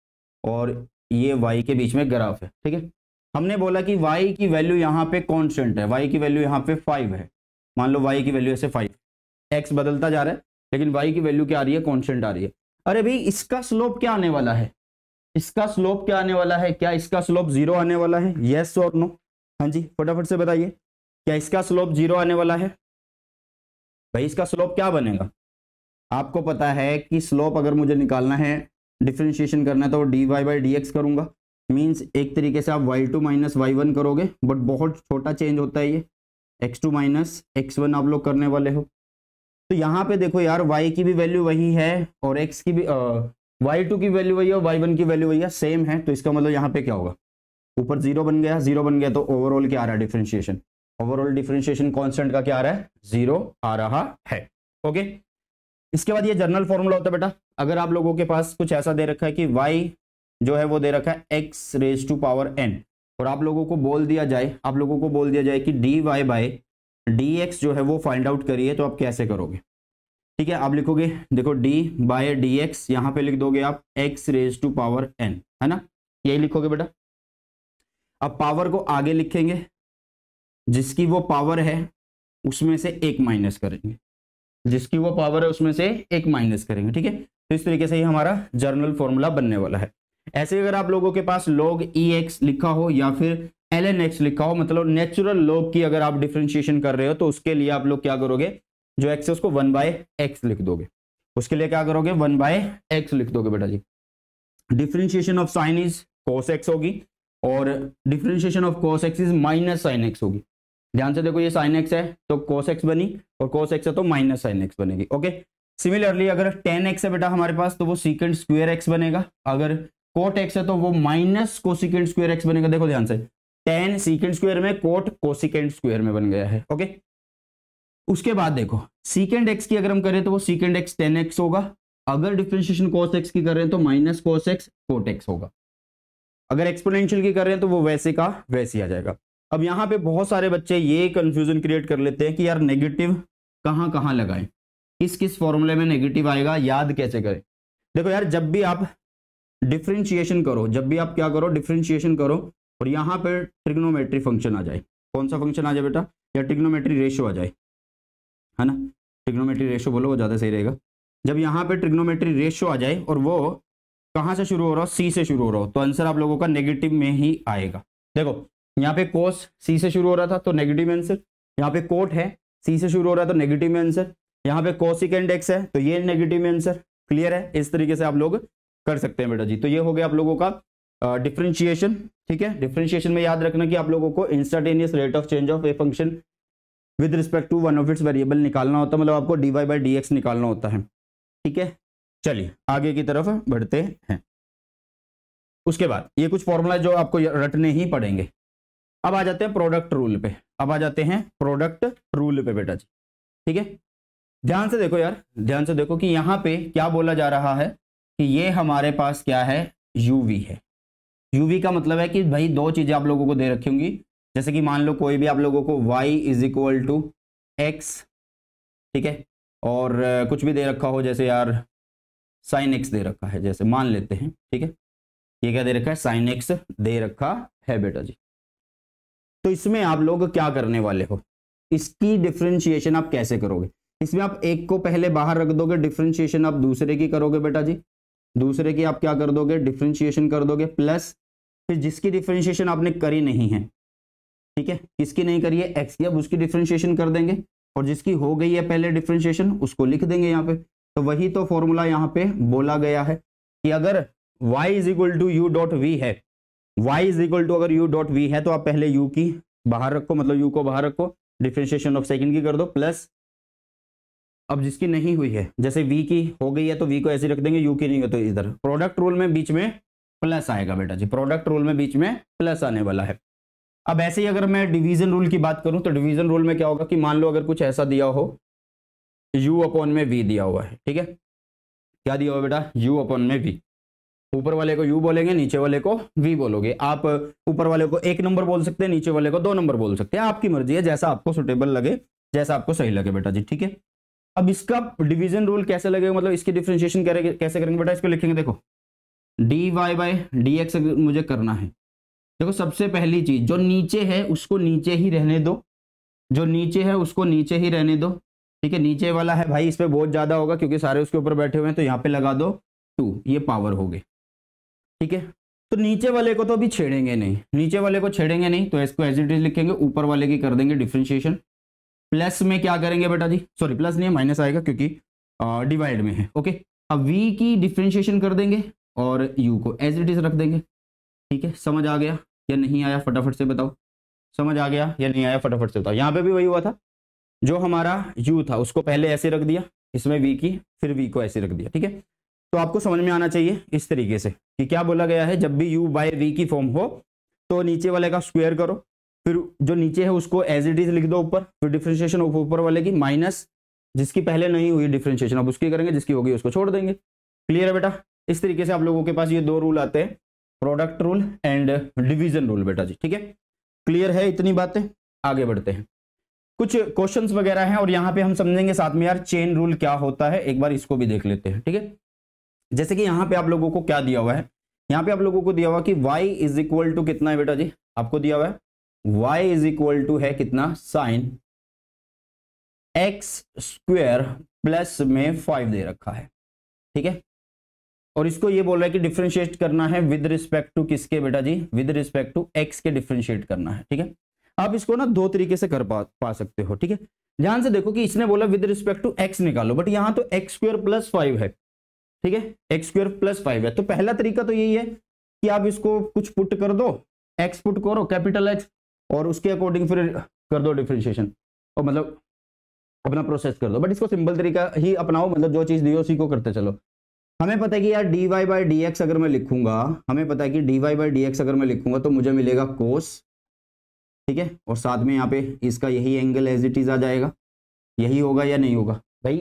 और ये वाई के बीच में ग्राफ है ठीक है हमने बोला कि वाई की वैल्यू यहाँ पे कॉन्स्टेंट है वाई की वैल्यू यहाँ पे फाइव है मान लो वाई की वैल्यू ऐसे फाइव एक्स बदलता जा रहा है लेकिन वाई की वैल्यू क्या आ रही है कॉन्स्टेंट आ रही है अरे भाई इसका स्लोप क्या आने वाला है इसका स्लोप क्या आने वाला है क्या इसका स्लोप जीरो आने वाला है यस और नो हाँ जी फटाफट से बताइए क्या इसका स्लोप जीरो आने वाला है भाई इसका स्लोप क्या बनेगा आपको पता है कि स्लोप अगर मुझे निकालना है डिफ्रेंशिएशन करना है तो d Y by D x करूंगा मीन्स एक तरीके से आप y two minus Y one करोगे बट बहुत छोटा चेंज होता है ये x two minus x one आप लोग करने वाले हो तो यहाँ पे देखो यार y की भी वैल्यू वही है और x की भी वाई टू की वैल्यू वही है और वाई वन की वैल्यू वही है सेम है तो इसका मतलब यहाँ पे क्या होगा ऊपर जीरो बन गया जीरो बन गया तो ओवरऑल क्या आ रहा है डिफ्रेंशिएशन ओवरऑल डिफ्रेंशिएशन कॉन्स्टेंट का क्या आ रहा है जीरो आ रहा है ओके इसके बाद ये जनरल फॉर्मूला होता है बेटा अगर आप लोगों के पास कुछ ऐसा दे रखा है कि वाई जो है वो दे रखा है x raise to power n और आप लोगों को बोल दिया जाए आप लोगों को बोल दिया जाए कि डी वाई बाई डी जो है वो फाइंड आउट करिए तो आप कैसे करोगे ठीक है आप लिखोगे देखो d बाय डी एक्स यहाँ पे लिख दोगे आप x raise to power n है ना यही लिखोगे बेटा अब पावर को आगे लिखेंगे जिसकी वो पावर है उसमें से एक माइनस करेंगे जिसकी वो पावर है उसमें से एक माइनस करेंगे ठीक है तो इस तरीके से ही हमारा जर्नल फॉर्मूला बनने वाला है ऐसे अगर आप लोगों के पास लॉग ई एक्स लिखा हो या फिर एल एन एक्स लिखा हो मतलब नेचुरल लॉग की अगर आप डिफ्रेंशिएशन कर रहे हो तो उसके लिए आप लोग क्या करोगे जो एक्स है उसको वन बाय एक्स लिख दोगे उसके लिए क्या करोगे वन बाय एक्स लिख दोगे बेटा जी differentiation of sine is cos x होगी और differentiation of cos x is minus sine x होगी ध्यान से देखो ये साइन एक्स है तो कॉस एक्स बनी और कॉस एक्स है तो माइनस साइन एक्स बनेगी ओके सिमिलरली अगर टेन एक्स है बेटा हमारे पास तो वो सीकेंड स्क्वेयर एक्स बनेगा अगर कोट एक्स है तो वो माइनस को सिकेंड स्क्वेयर एक्स बनेगा देखो ध्यान से टेन सीकेंड स्क्वायर में कोट कोसिकेंड स्क्वायर में बन गया है ओके उसके बाद देखो सीकेंड एक्स की अगर हम करें तो वो सीकेंड एक्स टेन एक्स होगा अगर डिफ्रेंशिएशन कोस एक्स की कर रहे हैं तो minus cos x cot x होगा अगर एक्सपोनेंशियल की कर रहे हैं तो वो वैसे का वैसे आ जाएगा अब यहाँ पे बहुत सारे बच्चे ये कंफ्यूजन क्रिएट कर लेते हैं कि यार नेगेटिव कहाँ कहाँ लगाएं किस किस फॉर्मूले में नेगेटिव आएगा याद कैसे करें देखो यार जब भी आप डिफ्रेंशिएशन करो जब भी आप क्या करो डिफ्रेंशिएशन करो और यहाँ पर ट्रिग्नोमेट्री फंक्शन आ जाए कौन सा फंक्शन आ जाए बेटा या ट्रिग्नोमेट्री रेशो आ जाए है ना ट्रिग्नोमेट्री रेशो बोलो वो ज़्यादा सही रहेगा जब यहाँ पे ट्रिग्नोमेट्री रेशो आ जाए और वो कहाँ से शुरू हो रहा हो सी से शुरू हो रहा हो तो आंसर आप लोगों का नेगेटिव में ही आएगा देखो यहाँ पे कोस सी से शुरू हो रहा था तो नेगेटिव आंसर यहाँ पे कोट है सी से शुरू हो रहा है तो नेगेटिव में आंसर यहाँ पे कोसिक इंडेक्स है तो ये नेगेटिव में आंसर क्लियर है इस तरीके से आप लोग कर सकते हैं बेटा जी तो ये हो गया आप लोगों का डिफ्रेंशिएशन ठीक है डिफ्रेंशिएशन में याद रखना कि आप लोगों को instantaneous rate of change of a function with respect to one of its variable निकालना होता है मतलब आपको d Y by D x निकालना होता है ठीक है चलिए आगे की तरफ बढ़ते हैं उसके बाद ये कुछ फॉर्मूला जो आपको रटने ही पड़ेंगे अब आ जाते हैं प्रोडक्ट रूल पे अब आ जाते हैं प्रोडक्ट रूल पे बेटा जी ठीक है ध्यान से देखो यार ध्यान से देखो कि यहाँ पे क्या बोला जा रहा है कि ये हमारे पास क्या है यूवी है यूवी का मतलब है कि भाई दो चीज़ें आप लोगों को दे रखी होंगी जैसे कि मान लो कोई भी आप लोगों को y is equal to x ठीक है और कुछ भी दे रखा हो जैसे यार साइन एक्स दे रखा है जैसे मान लेते हैं ठीक है ये क्या दे रखा है साइन एक्स दे रखा है बेटा जी तो इसमें आप लोग क्या करने वाले हो इसकी डिफ्रेंशिएशन आप कैसे करोगे इसमें आप एक को पहले बाहर रख दोगे डिफ्रेंशिएशन आप दूसरे की करोगे बेटा जी दूसरे की आप क्या कर दोगे डिफ्रेंशिएशन कर दोगे प्लस फिर जिसकी डिफ्रेंशिएशन आपने करी नहीं है ठीक है किसकी नहीं करी है एक्स की अब उसकी डिफ्रेंशिएशन कर देंगे और जिसकी हो गई है पहले डिफ्रेंशिएशन उसको लिख देंगे यहाँ पे तो वही तो फॉर्मूला यहाँ पे बोला गया है कि अगर y is equal to u dot v है y इज इक्वल टू अगर u डॉट वी है तो आप पहले u की बाहर रखो मतलब u को बाहर रखो डिफ्रेंशिएशन ऑफ सेकंड की कर दो प्लस अब जिसकी नहीं हुई है जैसे v की हो गई है तो v को ऐसे रख देंगे u की नहीं हो तो इधर प्रोडक्ट रूल में बीच में प्लस आएगा बेटा जी प्रोडक्ट रूल में बीच में प्लस आने वाला है अब ऐसे ही अगर मैं डिवीजन रूल की बात करूं तो डिवीजन रूल में क्या होगा कि मान लो अगर कुछ ऐसा दिया हो u अपॉन में v दिया हुआ है ठीक है क्या दिया हुआ बेटा u अपॉन में v ऊपर वाले को u बोलेंगे नीचे वाले को v बोलोगे आप ऊपर वाले को एक नंबर बोल सकते हैं नीचे वाले को दो नंबर बोल सकते हैं आपकी मर्जी है जैसा आपको सुटेबल लगे जैसा आपको सही लगे बेटा जी ठीक है अब इसका डिवीजन रूल कैसे लगेगा मतलब इसकी डिफ्रेंशिएशन कैसे करेंगे बेटा इसको लिखेंगे देखो d Y by D x मुझे करना है देखो सबसे पहली चीज जो नीचे है उसको नीचे ही रहने दो जो नीचे है उसको नीचे ही रहने दो ठीक है नीचे वाला है भाई इस पर बहुत ज़्यादा होगा क्योंकि सारे उसके ऊपर बैठे हुए हैं तो यहाँ पे लगा दो टू ये पावर हो गए ठीक है तो नीचे वाले को तो अभी छेड़ेंगे नहीं नीचे वाले को छेड़ेंगे नहीं तो इसको एज इट इज लिखेंगे ऊपर वाले की कर देंगे डिफ्रेंशिएशन प्लस में क्या करेंगे बेटा जी सॉरी प्लस नहीं है माइनस आएगा क्योंकि डिवाइड में है ओके अब वी की डिफ्रेंशिएशन कर देंगे और यू को एज इट इज़ रख देंगे ठीक है समझ आ गया या नहीं आया फटाफट से बताओ समझ आ गया या नहीं आया फटाफट से बताओ यहाँ पे भी वही हुआ था जो हमारा यू था उसको पहले ऐसे रख दिया इसमें वी की फिर वी को ऐसे रख दिया ठीक है तो आपको समझ में आना चाहिए इस तरीके से कि क्या बोला गया है जब भी यू बाय वी की फॉर्म हो तो नीचे वाले का स्क्वेयर करो फिर जो नीचे है उसको एज इट इज लिख दो ऊपर फिर डिफ्रेंशिएशन ऊपर वाले की माइनस जिसकी पहले नहीं हुई डिफ्रेंशिएशन अब उसकी करेंगे जिसकी होगी उसको छोड़ देंगे क्लियर है बेटा इस तरीके से आप लोगों के पास ये दो रूल आते हैं product rule and division rule बेटा जी ठीक है क्लियर है इतनी बातें आगे बढ़ते हैं कुछ क्वेश्चंस वगैरह हैं और यहाँ पे हम समझेंगे साथ में यार चेन रूल क्या होता है एक बार इसको भी देख लेते हैं ठीक है जैसे कि यहाँ पे आप लोगों को क्या दिया हुआ है यहाँ पे आप लोगों को दिया हुआ कि वाई इज इक्वल टू कितना है बेटा जी आपको दिया हुआ है वाई इज इक्वल टू है कितना साइन एक्स स्क्वेयर प्लस में फाइव दे रखा है ठीक है और इसको ये बोल रहा है कि डिफ्रेंशिएट करना है विद रिस्पेक्ट टू किसके बेटा जी विद रिस्पेक्ट टू एक्स के डिफ्रेंशिएट करना है ठीक है आप इसको ना दो तरीके से कर पा, पा सकते हो ठीक है ध्यान से देखो कि इसने बोला विद रिस्पेक्ट टू एक्स निकालो बट यहाँ तो एक्स स्क्र प्लस फाइव है ठीक है एक्स स्क्र प्लस फाइव है तो पहला तरीका तो यही है कि आप इसको कुछ पुट कर दो एक्स पुट करो कैपिटल एक्स और उसके अकॉर्डिंग फिर कर दो डिफ्रेंशिएशन और मतलब अपना प्रोसेस कर दो बट इसको सिंपल तरीका ही अपनाओ मतलब जो चीज़ दी उसी को करते चलो हमें पता है कि यार d Y by D x अगर मैं लिखूंगा हमें पता है कि d Y by D x अगर मैं लिखूंगा तो मुझे मिलेगा कोस ठीक है और साथ में यहाँ पे इसका यही एंगल एज इट इज आ जाएगा यही होगा या नहीं होगा भाई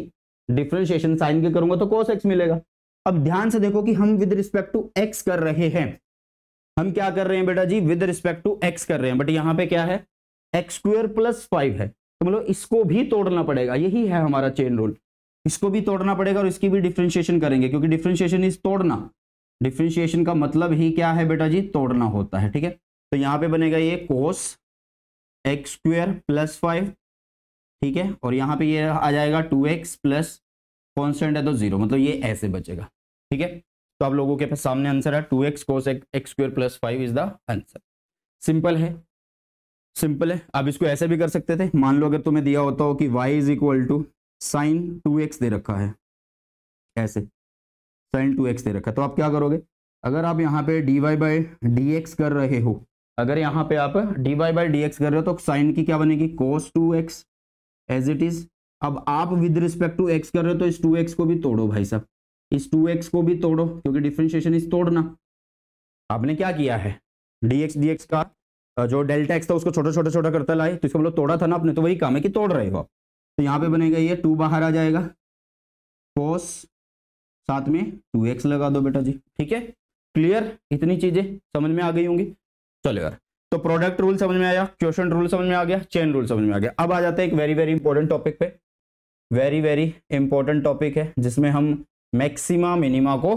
डिफ्रेंशिएशन साइन के करूंगा तो कोस एक्स मिलेगा अब ध्यान से देखो कि हम विद रिस्पेक्ट टू एक्स कर रहे हैं हम क्या कर रहे हैं बेटा जी विद रिस्पेक्ट टू एक्स कर रहे हैं बट यहाँ पे क्या है एक्स स्क्र प्लस फाइव है तो मतलब इसको भी तोड़ना पड़ेगा यही है हमारा चेन रूल इसको भी तोड़ना पड़ेगा और इसकी भी डिफ्रेंशिएशन करेंगे क्योंकि डिफ्रेंशिएशन इज तोड़ना डिफ्रेंशिएशन का मतलब ही क्या है बेटा जी तोड़ना होता है ठीक है तो यहाँ पे बनेगा ये cos x square plus five ठीक है और यहाँ पे ये आ जाएगा टू एक्स प्लस कॉन्स्टेंट है तो जीरो मतलब ये ऐसे बचेगा ठीक है तो आप लोगों के पास सामने आंसर है two x cos x square plus five is the answer simple है सिंपल है आप इसको ऐसे भी कर सकते थे मान लो अगर तुम्हें दिया होता हो कि Y is equal to sine two x दे रखा है ऐसे साइन टू एक्स दे रखा है तो आप क्या करोगे अगर आप यहाँ पे d Y by D x कर रहे हो अगर यहाँ पे आप d Y by D x कर रहे हो तो साइन की क्या बनेगी cos two x as it is अब आप विद रिस्पेक्ट टू एक्स कर रहे हो तो इस टू एक्स को भी तोड़ो भाई साहब इस टू एक्स को भी तोड़ो क्योंकि डिफ्रेंशिएशन इस तोड़ना आपने क्या किया है डी एक्स डी एक्स का जो डेल्टा एक्स था उसको छोटा छोटा छोटा करता लाए तो इसको मतलब तोड़ा था ना आपने तो वही काम है कि तोड़ रहे हो आप तो यहाँ पे बनेगा ये टू बाहर आ जाएगा कोस साथ में टू एक्स लगा दो बेटा जी ठीक है क्लियर इतनी चीजें समझ में आ गई होंगी चलो यार तो प्रोडक्ट रूल समझ में आया क्वेश्चन रूल समझ में आ गया चेन रूल समझ में आ गया अब आ जाता है एक वेरी वेरी इंपॉर्टेंट टॉपिक पे वेरी वेरी इंपॉर्टेंट टॉपिक है जिसमें हम मैक्सिमा मिनिमा को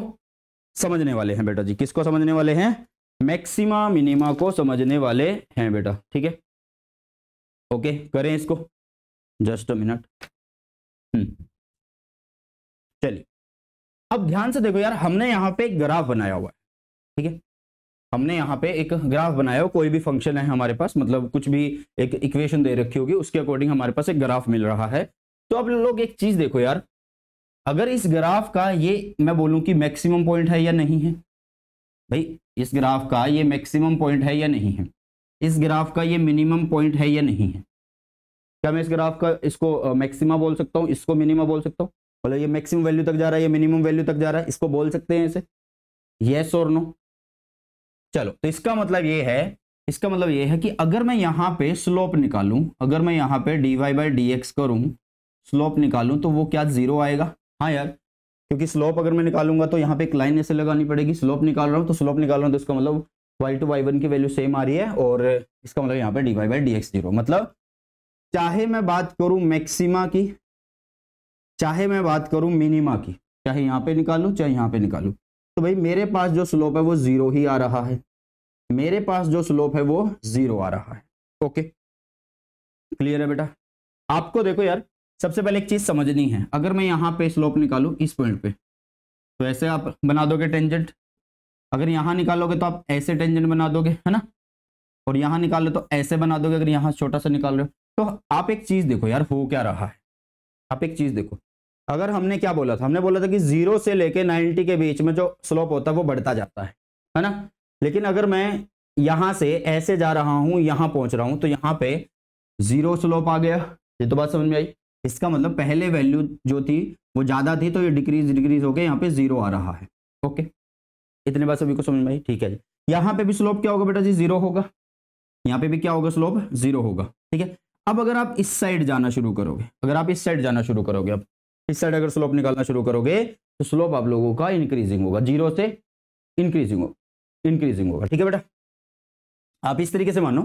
समझने वाले हैं बेटा जी किसको समझने वाले हैं मैक्सिमा मिनिमा को समझने वाले हैं बेटा ठीक है ओके करें इसको जस्ट अ मिनट हम्म। चलिए अब ध्यान से देखो यार हमने यहाँ पे एक ग्राफ बनाया हुआ है ठीक है हमने यहाँ पे एक ग्राफ बनाया हुआ कोई भी फंक्शन है हमारे पास मतलब कुछ भी एक इक्वेशन दे रखी होगी उसके अकॉर्डिंग हमारे पास एक ग्राफ मिल रहा है तो अब लोग एक चीज देखो यार अगर इस ग्राफ का ये मैं बोलूं कि मैक्सिमम पॉइंट है या नहीं है भाई इस ग्राफ का ये मैक्सिमम पॉइंट है या नहीं है इस ग्राफ का ये मिनिमम पॉइंट है या नहीं है क्या मैं इस ग्राफ का इसको मैक्सिमा बोल सकता हूँ इसको मिनिमा बोल सकता हूँ मतलब ये मैक्सिमम वैल्यू तक जा रहा है ये मिनिमम वैल्यू तक जा रहा है इसको बोल सकते हैं इसे येस और नो चलो तो इसका मतलब ये है इसका मतलब ये है कि अगर मैं यहाँ पे स्लोप निकालू अगर मैं यहाँ पे d Y by D x करूँ स्लोप निकालू तो वो क्या जीरो आएगा हाँ यार क्योंकि स्लोप अगर मैं निकालूंगा तो यहाँ पे एक लाइन ऐसे लगानी पड़ेगी स्लोप निकाल रहा हूँ तो स्लोप निकाल रहा हूँ तो इसका मतलब वाई टू वाई वन की वैल्यू सेम आ रही है और इसका मतलब यहाँ पे d Y by D x zero मतलब चाहे मैं बात करूं मैक्सिमा की चाहे मैं बात करूं मिनिमा की चाहे यहां पे निकालू चाहे यहां पे निकालू तो भाई मेरे पास जो स्लोप है वो जीरो ही आ रहा है मेरे पास जो स्लोप है वो जीरो आ रहा है ओके क्लियर है बेटा आपको देखो यार सबसे पहले एक चीज समझनी है अगर मैं यहाँ पे स्लोप निकालू इस पॉइंट पे तो ऐसे आप बना दोगे टेंजेंट अगर यहां निकालोगे तो आप ऐसे टेंजेंट बना दोगे है ना और निकाल निकालो तो ऐसे बना दोगे अगर यहाँ छोटा सा निकाल रहे हो तो आप एक चीज देखो यार हो क्या रहा है आप एक चीज देखो अगर हमने क्या बोला था हमने बोला था कि जीरो से लेके नाइनटी के बीच में जो स्लोप होता है वो बढ़ता जाता है है ना लेकिन अगर मैं यहां से ऐसे जा रहा हूं यहां पहुंच रहा हूं तो यहां पे जीरो स्लोप आ गया ये तो बात समझ में आई इसका मतलब पहले वैल्यू जो थी वो ज्यादा थी तो ये डिक्रीज डिक्रीज होकर यहाँ पे जीरो आ रहा है ओके इतने बात सभी को समझ में आई ठीक है जी यहाँ पे भी स्लोप क्या होगा बेटा जी जीरो होगा यहाँ पे भी क्या होगा स्लोप जीरो होगा ठीक है अब अगर आप इस साइड जाना शुरू करोगे अगर आप इस साइड जाना शुरू करोगे अब इस साइड अगर स्लोप निकालना शुरू करोगे तो स्लोप आप लोगों का इंक्रीजिंग होगा जीरो से इंक्रीजिंग होगा इंक्रीजिंग होगा ठीक है बेटा आप इस तरीके से मानो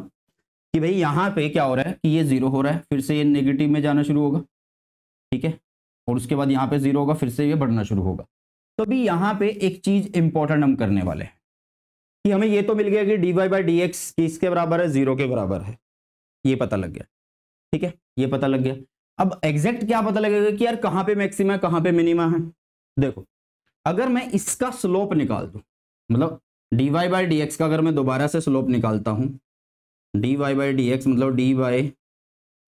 कि भाई यहाँ पे क्या हो रहा है कि ये जीरो हो रहा है फिर से ये नेगेटिव में जाना शुरू होगा ठीक है और उसके बाद यहाँ पे जीरो होगा फिर से ये बढ़ना शुरू होगा तो अभी यहाँ पे एक चीज इंपॉर्टेंट हम करने वाले हैं कि हमें ये तो मिल गया कि d Y by D x किसके बराबर है जीरो के बराबर है ये पता लग गया ठीक है ये पता लग गया अब एग्जैक्ट क्या पता लगेगा कि यार कहाँ पे मैक्सिमा कहाँ पे मिनिमा है देखो अगर मैं इसका स्लोप निकाल दू मतलब d Y by D x का अगर मैं दोबारा से स्लोप निकालता हूँ d Y by D x मतलब d Y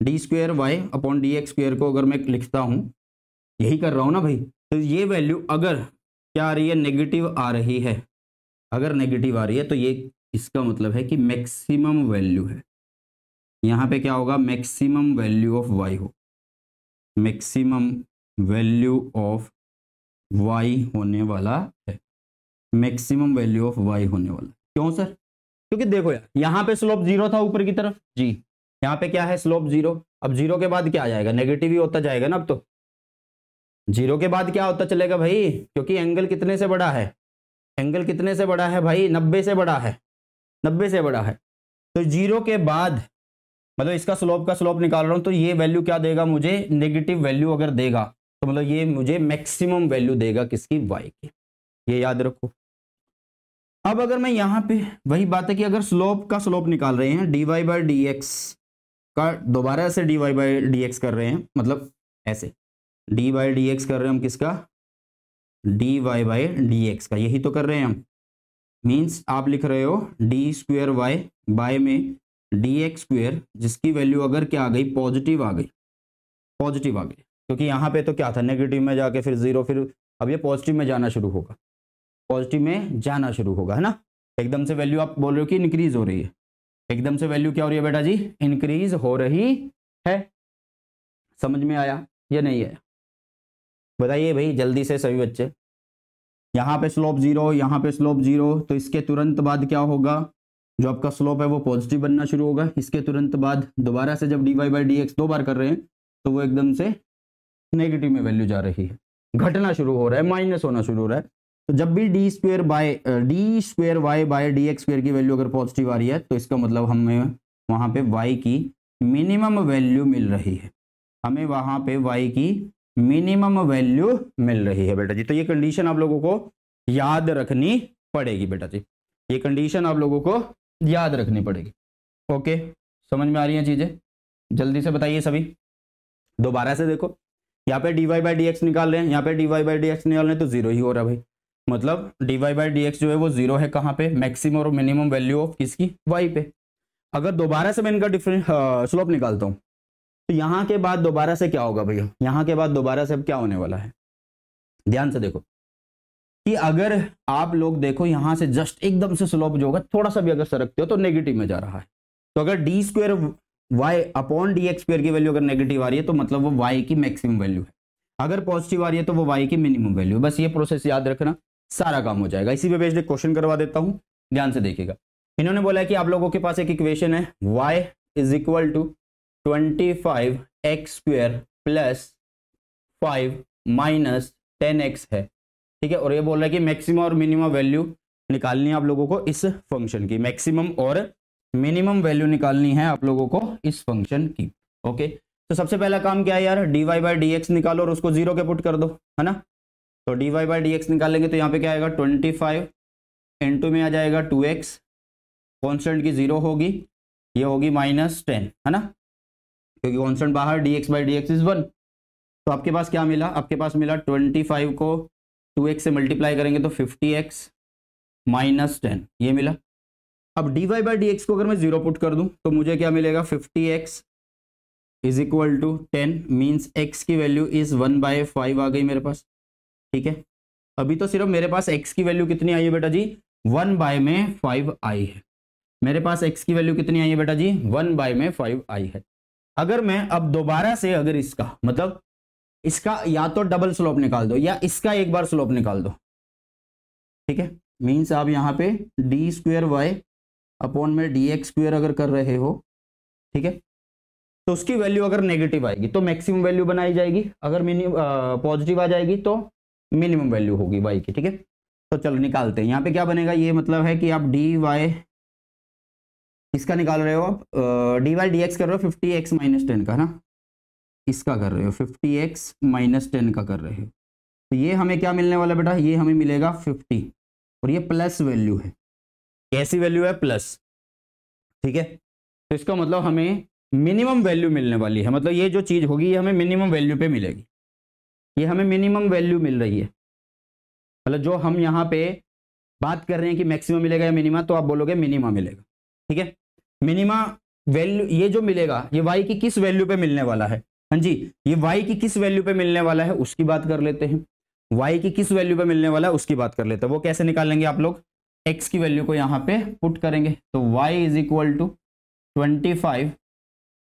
d square y upon D x square को अगर मैं लिखता हूँ यही कर रहा हूँ ना भाई तो ये वैल्यू अगर क्या आ रही है नेगेटिव आ रही है अगर नेगेटिव आ रही है तो ये इसका मतलब है कि मैक्सिमम वैल्यू है यहाँ पे क्या होगा मैक्सिमम वैल्यू ऑफ वाई हो मैक्सिमम वैल्यू ऑफ वाई होने वाला है मैक्सिमम वैल्यू ऑफ वाई होने वाला क्यों सर क्योंकि देखो यार यहाँ पे स्लोप जीरो था ऊपर की तरफ जी यहाँ पे क्या है स्लोप जीरो अब जीरो के बाद क्या आ जाएगा नेगेटिव ही होता जाएगा ना अब तो जीरो के बाद क्या होता चलेगा भाई क्योंकि एंगल कितने से बड़ा है एंगल कितने से बड़ा है भाई नब्बे से बड़ा है नब्बे से बड़ा है तो जीरो के बाद मतलब इसका स्लोप का स्लोप निकाल रहा हूँ तो ये वैल्यू क्या देगा मुझे नेगेटिव वैल्यू अगर देगा तो मतलब ये मुझे मैक्सिमम वैल्यू देगा किसकी वाई की ये याद रखो अब अगर मैं यहाँ पे वही बात है कि अगर स्लोप का स्लोप निकाल रहे हैं d Y by D x का दोबारा ऐसे d Y by D x कर रहे हैं मतलब ऐसे डी बाई डी एक्स कर रहे हैं हम किसका d Y by D x का यही तो कर रहे हैं हम मीन्स आप लिख रहे हो डी स्क्वेयर वाई बाय में डी एक्स स्क्वेयर जिसकी वैल्यू अगर क्या आ गई पॉजिटिव आ गई पॉजिटिव आ गई क्योंकि यहाँ पे तो क्या था नेगेटिव में जाके फिर जीरो फिर अब ये पॉजिटिव में जाना शुरू होगा पॉजिटिव में जाना शुरू होगा है ना एकदम से वैल्यू आप बोल रहे हो कि इंक्रीज हो रही है एकदम से वैल्यू क्या हो रही है बेटा जी इंक्रीज हो रही है समझ में आया या नहीं आया बताइए भाई जल्दी से सभी बच्चे यहाँ पे स्लोप जीरो यहाँ पे स्लोप जीरो तो इसके तुरंत बाद क्या होगा जो आपका स्लोप है वो पॉजिटिव बनना शुरू होगा इसके तुरंत बाद दोबारा से जब d Y by D x दो बार कर रहे हैं तो वो एकदम से नेगेटिव में वैल्यू जा रही है घटना शुरू हो रहा है माइनस होना शुरू हो रहा है तो जब भी d square by d square y by d x square की वैल्यू अगर पॉजिटिव आ रही है तो इसका मतलब हमें वहाँ पे वाई की मिनिमम वैल्यू मिल रही है हमें वहाँ पे वाई की मिनिमम वैल्यू मिल रही है बेटा जी तो ये कंडीशन आप लोगों को याद रखनी पड़ेगी बेटा जी ये कंडीशन आप लोगों को याद रखनी पड़ेगी ओके समझ में आ रही हैं चीज़ें जल्दी से बताइए सभी दोबारा से देखो यहाँ पे d Y by D x निकाल रहे हैं यहाँ पे d Y by D x निकाल रहे हैं तो जीरो ही हो रहा भाई मतलब d Y by D x जो है वो जीरो है कहाँ पे मैक्सिमम और मिनिमम वैल्यू ऑफ किसकी वाई पे अगर दोबारा से मैं इनका डिफरेंट स्लोप हाँ, निकालता हूँ तो यहाँ के बाद दोबारा से क्या होगा भैया यहाँ के बाद दोबारा से अब क्या होने वाला है ध्यान से देखो कि अगर आप लोग देखो यहां से जस्ट एकदम से स्लोप जो होगा थोड़ा सा भी अगर सरकते हो तो नेगेटिव में जा रहा है तो अगर d square y upon D x square की वैल्यू अगर नेगेटिव आ रही है तो मतलब वो वाई की मैक्सिमम वैल्यू है अगर पॉजिटिव आ रही है तो वो वाई की मिनिमम वैल्यू बस ये प्रोसेस याद रखना सारा काम हो जाएगा इसी पे बेस्ड एक क्वेश्चन करवा देता हूँ ध्यान से देखिएगा इन्होंने बोला है कि आप लोगों के पास एक इक्वेशन है Y is equal to twenty five x square plus five minus ten x है ठीक है और ये बोल रहा है कि मैक्सिमम और मिनिमम वैल्यू निकालनी है आप लोगों को इस फंक्शन की मैक्सिमम और मिनिमम वैल्यू निकालनी है आप लोगों को इस फंक्शन की ओके तो सबसे पहला काम क्या है यार d Y by D x निकालो और उसको जीरो के पुट कर दो है ना तो d Y by D x निकालेंगे तो यहाँ पे क्या आएगा ट्वेंटी फाइव इंटू में आ जाएगा टू एक्स कॉन्स्टेंट की जीरो होगी ये होगी माइनस टेन है ना क्योंकि कॉन्स्टेंट बाहर d x by D x is one तो आपके पास क्या मिला आपके पास मिला ट्वेंटी फाइव को टू एक्स से मल्टीप्लाई करेंगे तो फिफ्टी एक्स माइनस टेन ये मिला अब d Y by D x को अगर मैं जीरो पुट कर दूं तो मुझे क्या मिलेगा fifty x is equal to ten means x की value is one by five आ गई मेरे पास ठीक है अभी तो सिर्फ मेरे पास एक्स की वैल्यू कितनी आई है बेटा जी वन बाय में फाइव आई है मेरे पास एक्स की वैल्यू कितनी आई है बेटा जी वन बाय में फाइव आई है अगर मैं अब दोबारा से अगर इसका मतलब इसका या तो डबल स्लोप निकाल दो या इसका एक बार स्लोप निकाल दो ठीक है मीन्स आप यहाँ पे डी स्क्वेयर वाई अपॉन में डी एक्स स्क्वेयर अगर कर रहे हो ठीक है तो उसकी वैल्यू अगर नेगेटिव आएगी तो मैक्सिमम वैल्यू बनाई जाएगी अगर मिनिम पॉजिटिव आ जाएगी तो मिनिमम वैल्यू होगी वाई की ठीक है तो चलो निकालते हैं यहाँ पे क्या बनेगा ये मतलब है कि आप डी वाई इसका निकाल रहे हो आप डी वाई डी एक्स कर रहे हो फिफ्टी एक्स माइनस टेन का ना इसका कर रहे हो फिफ्टी एक्स माइनस टेन का कर रहे हो तो ये हमें क्या मिलने वाला बेटा ये हमें मिलेगा फिफ्टी और ये प्लस वैल्यू है कैसी वैल्यू है प्लस ठीक है तो इसका मतलब हमें मिनिमम वैल्यू मिलने वाली है मतलब ये जो चीज़ होगी ये हमें मिनिमम वैल्यू पे मिलेगी ये हमें मिनिमम वैल्यू मिल रही है मतलब जो हम यहाँ पे बात कर रहे हैं कि मैक्सिमम मिलेगा या मिनिमा तो आप बोलोगे मिनिमा मिलेगा ठीक है मिनिमा वैल्यू ये जो मिलेगा ये वाई की किस वैल्यू पे मिलने वाला है हाँ जी ये वाई की किस वैल्यू पे मिलने वाला है उसकी बात कर लेते हैं वाई की किस वैल्यू पे मिलने वाला है उसकी बात कर लेते हैं वो कैसे निकालेंगे आप लोग एक्स की वैल्यू को यहाँ पे पुट करेंगे तो y is equal to twenty five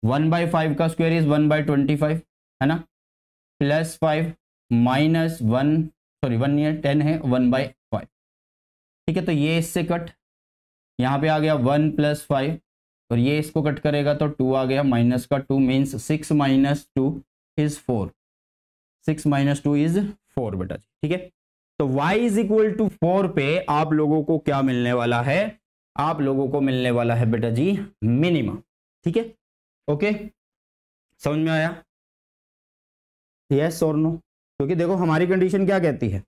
one by five का square is one by twenty five है ना plus five minus one sorry one ये टेन है वन बाई फाइव ठीक है तो ये इससे कट यहाँ पे आ गया वन प्लस फाइव और तो ये इसको कट करेगा तो टू आ गया माइनस का two means six minus two is four six minus two is four बेटा जी ठीक है तो y is equal to four पे आप लोगों को क्या मिलने वाला है आप लोगों को मिलने वाला है बेटा जी मिनिमम ठीक है ओके समझ में आया यस और नो क्योंकि देखो हमारी कंडीशन क्या कहती है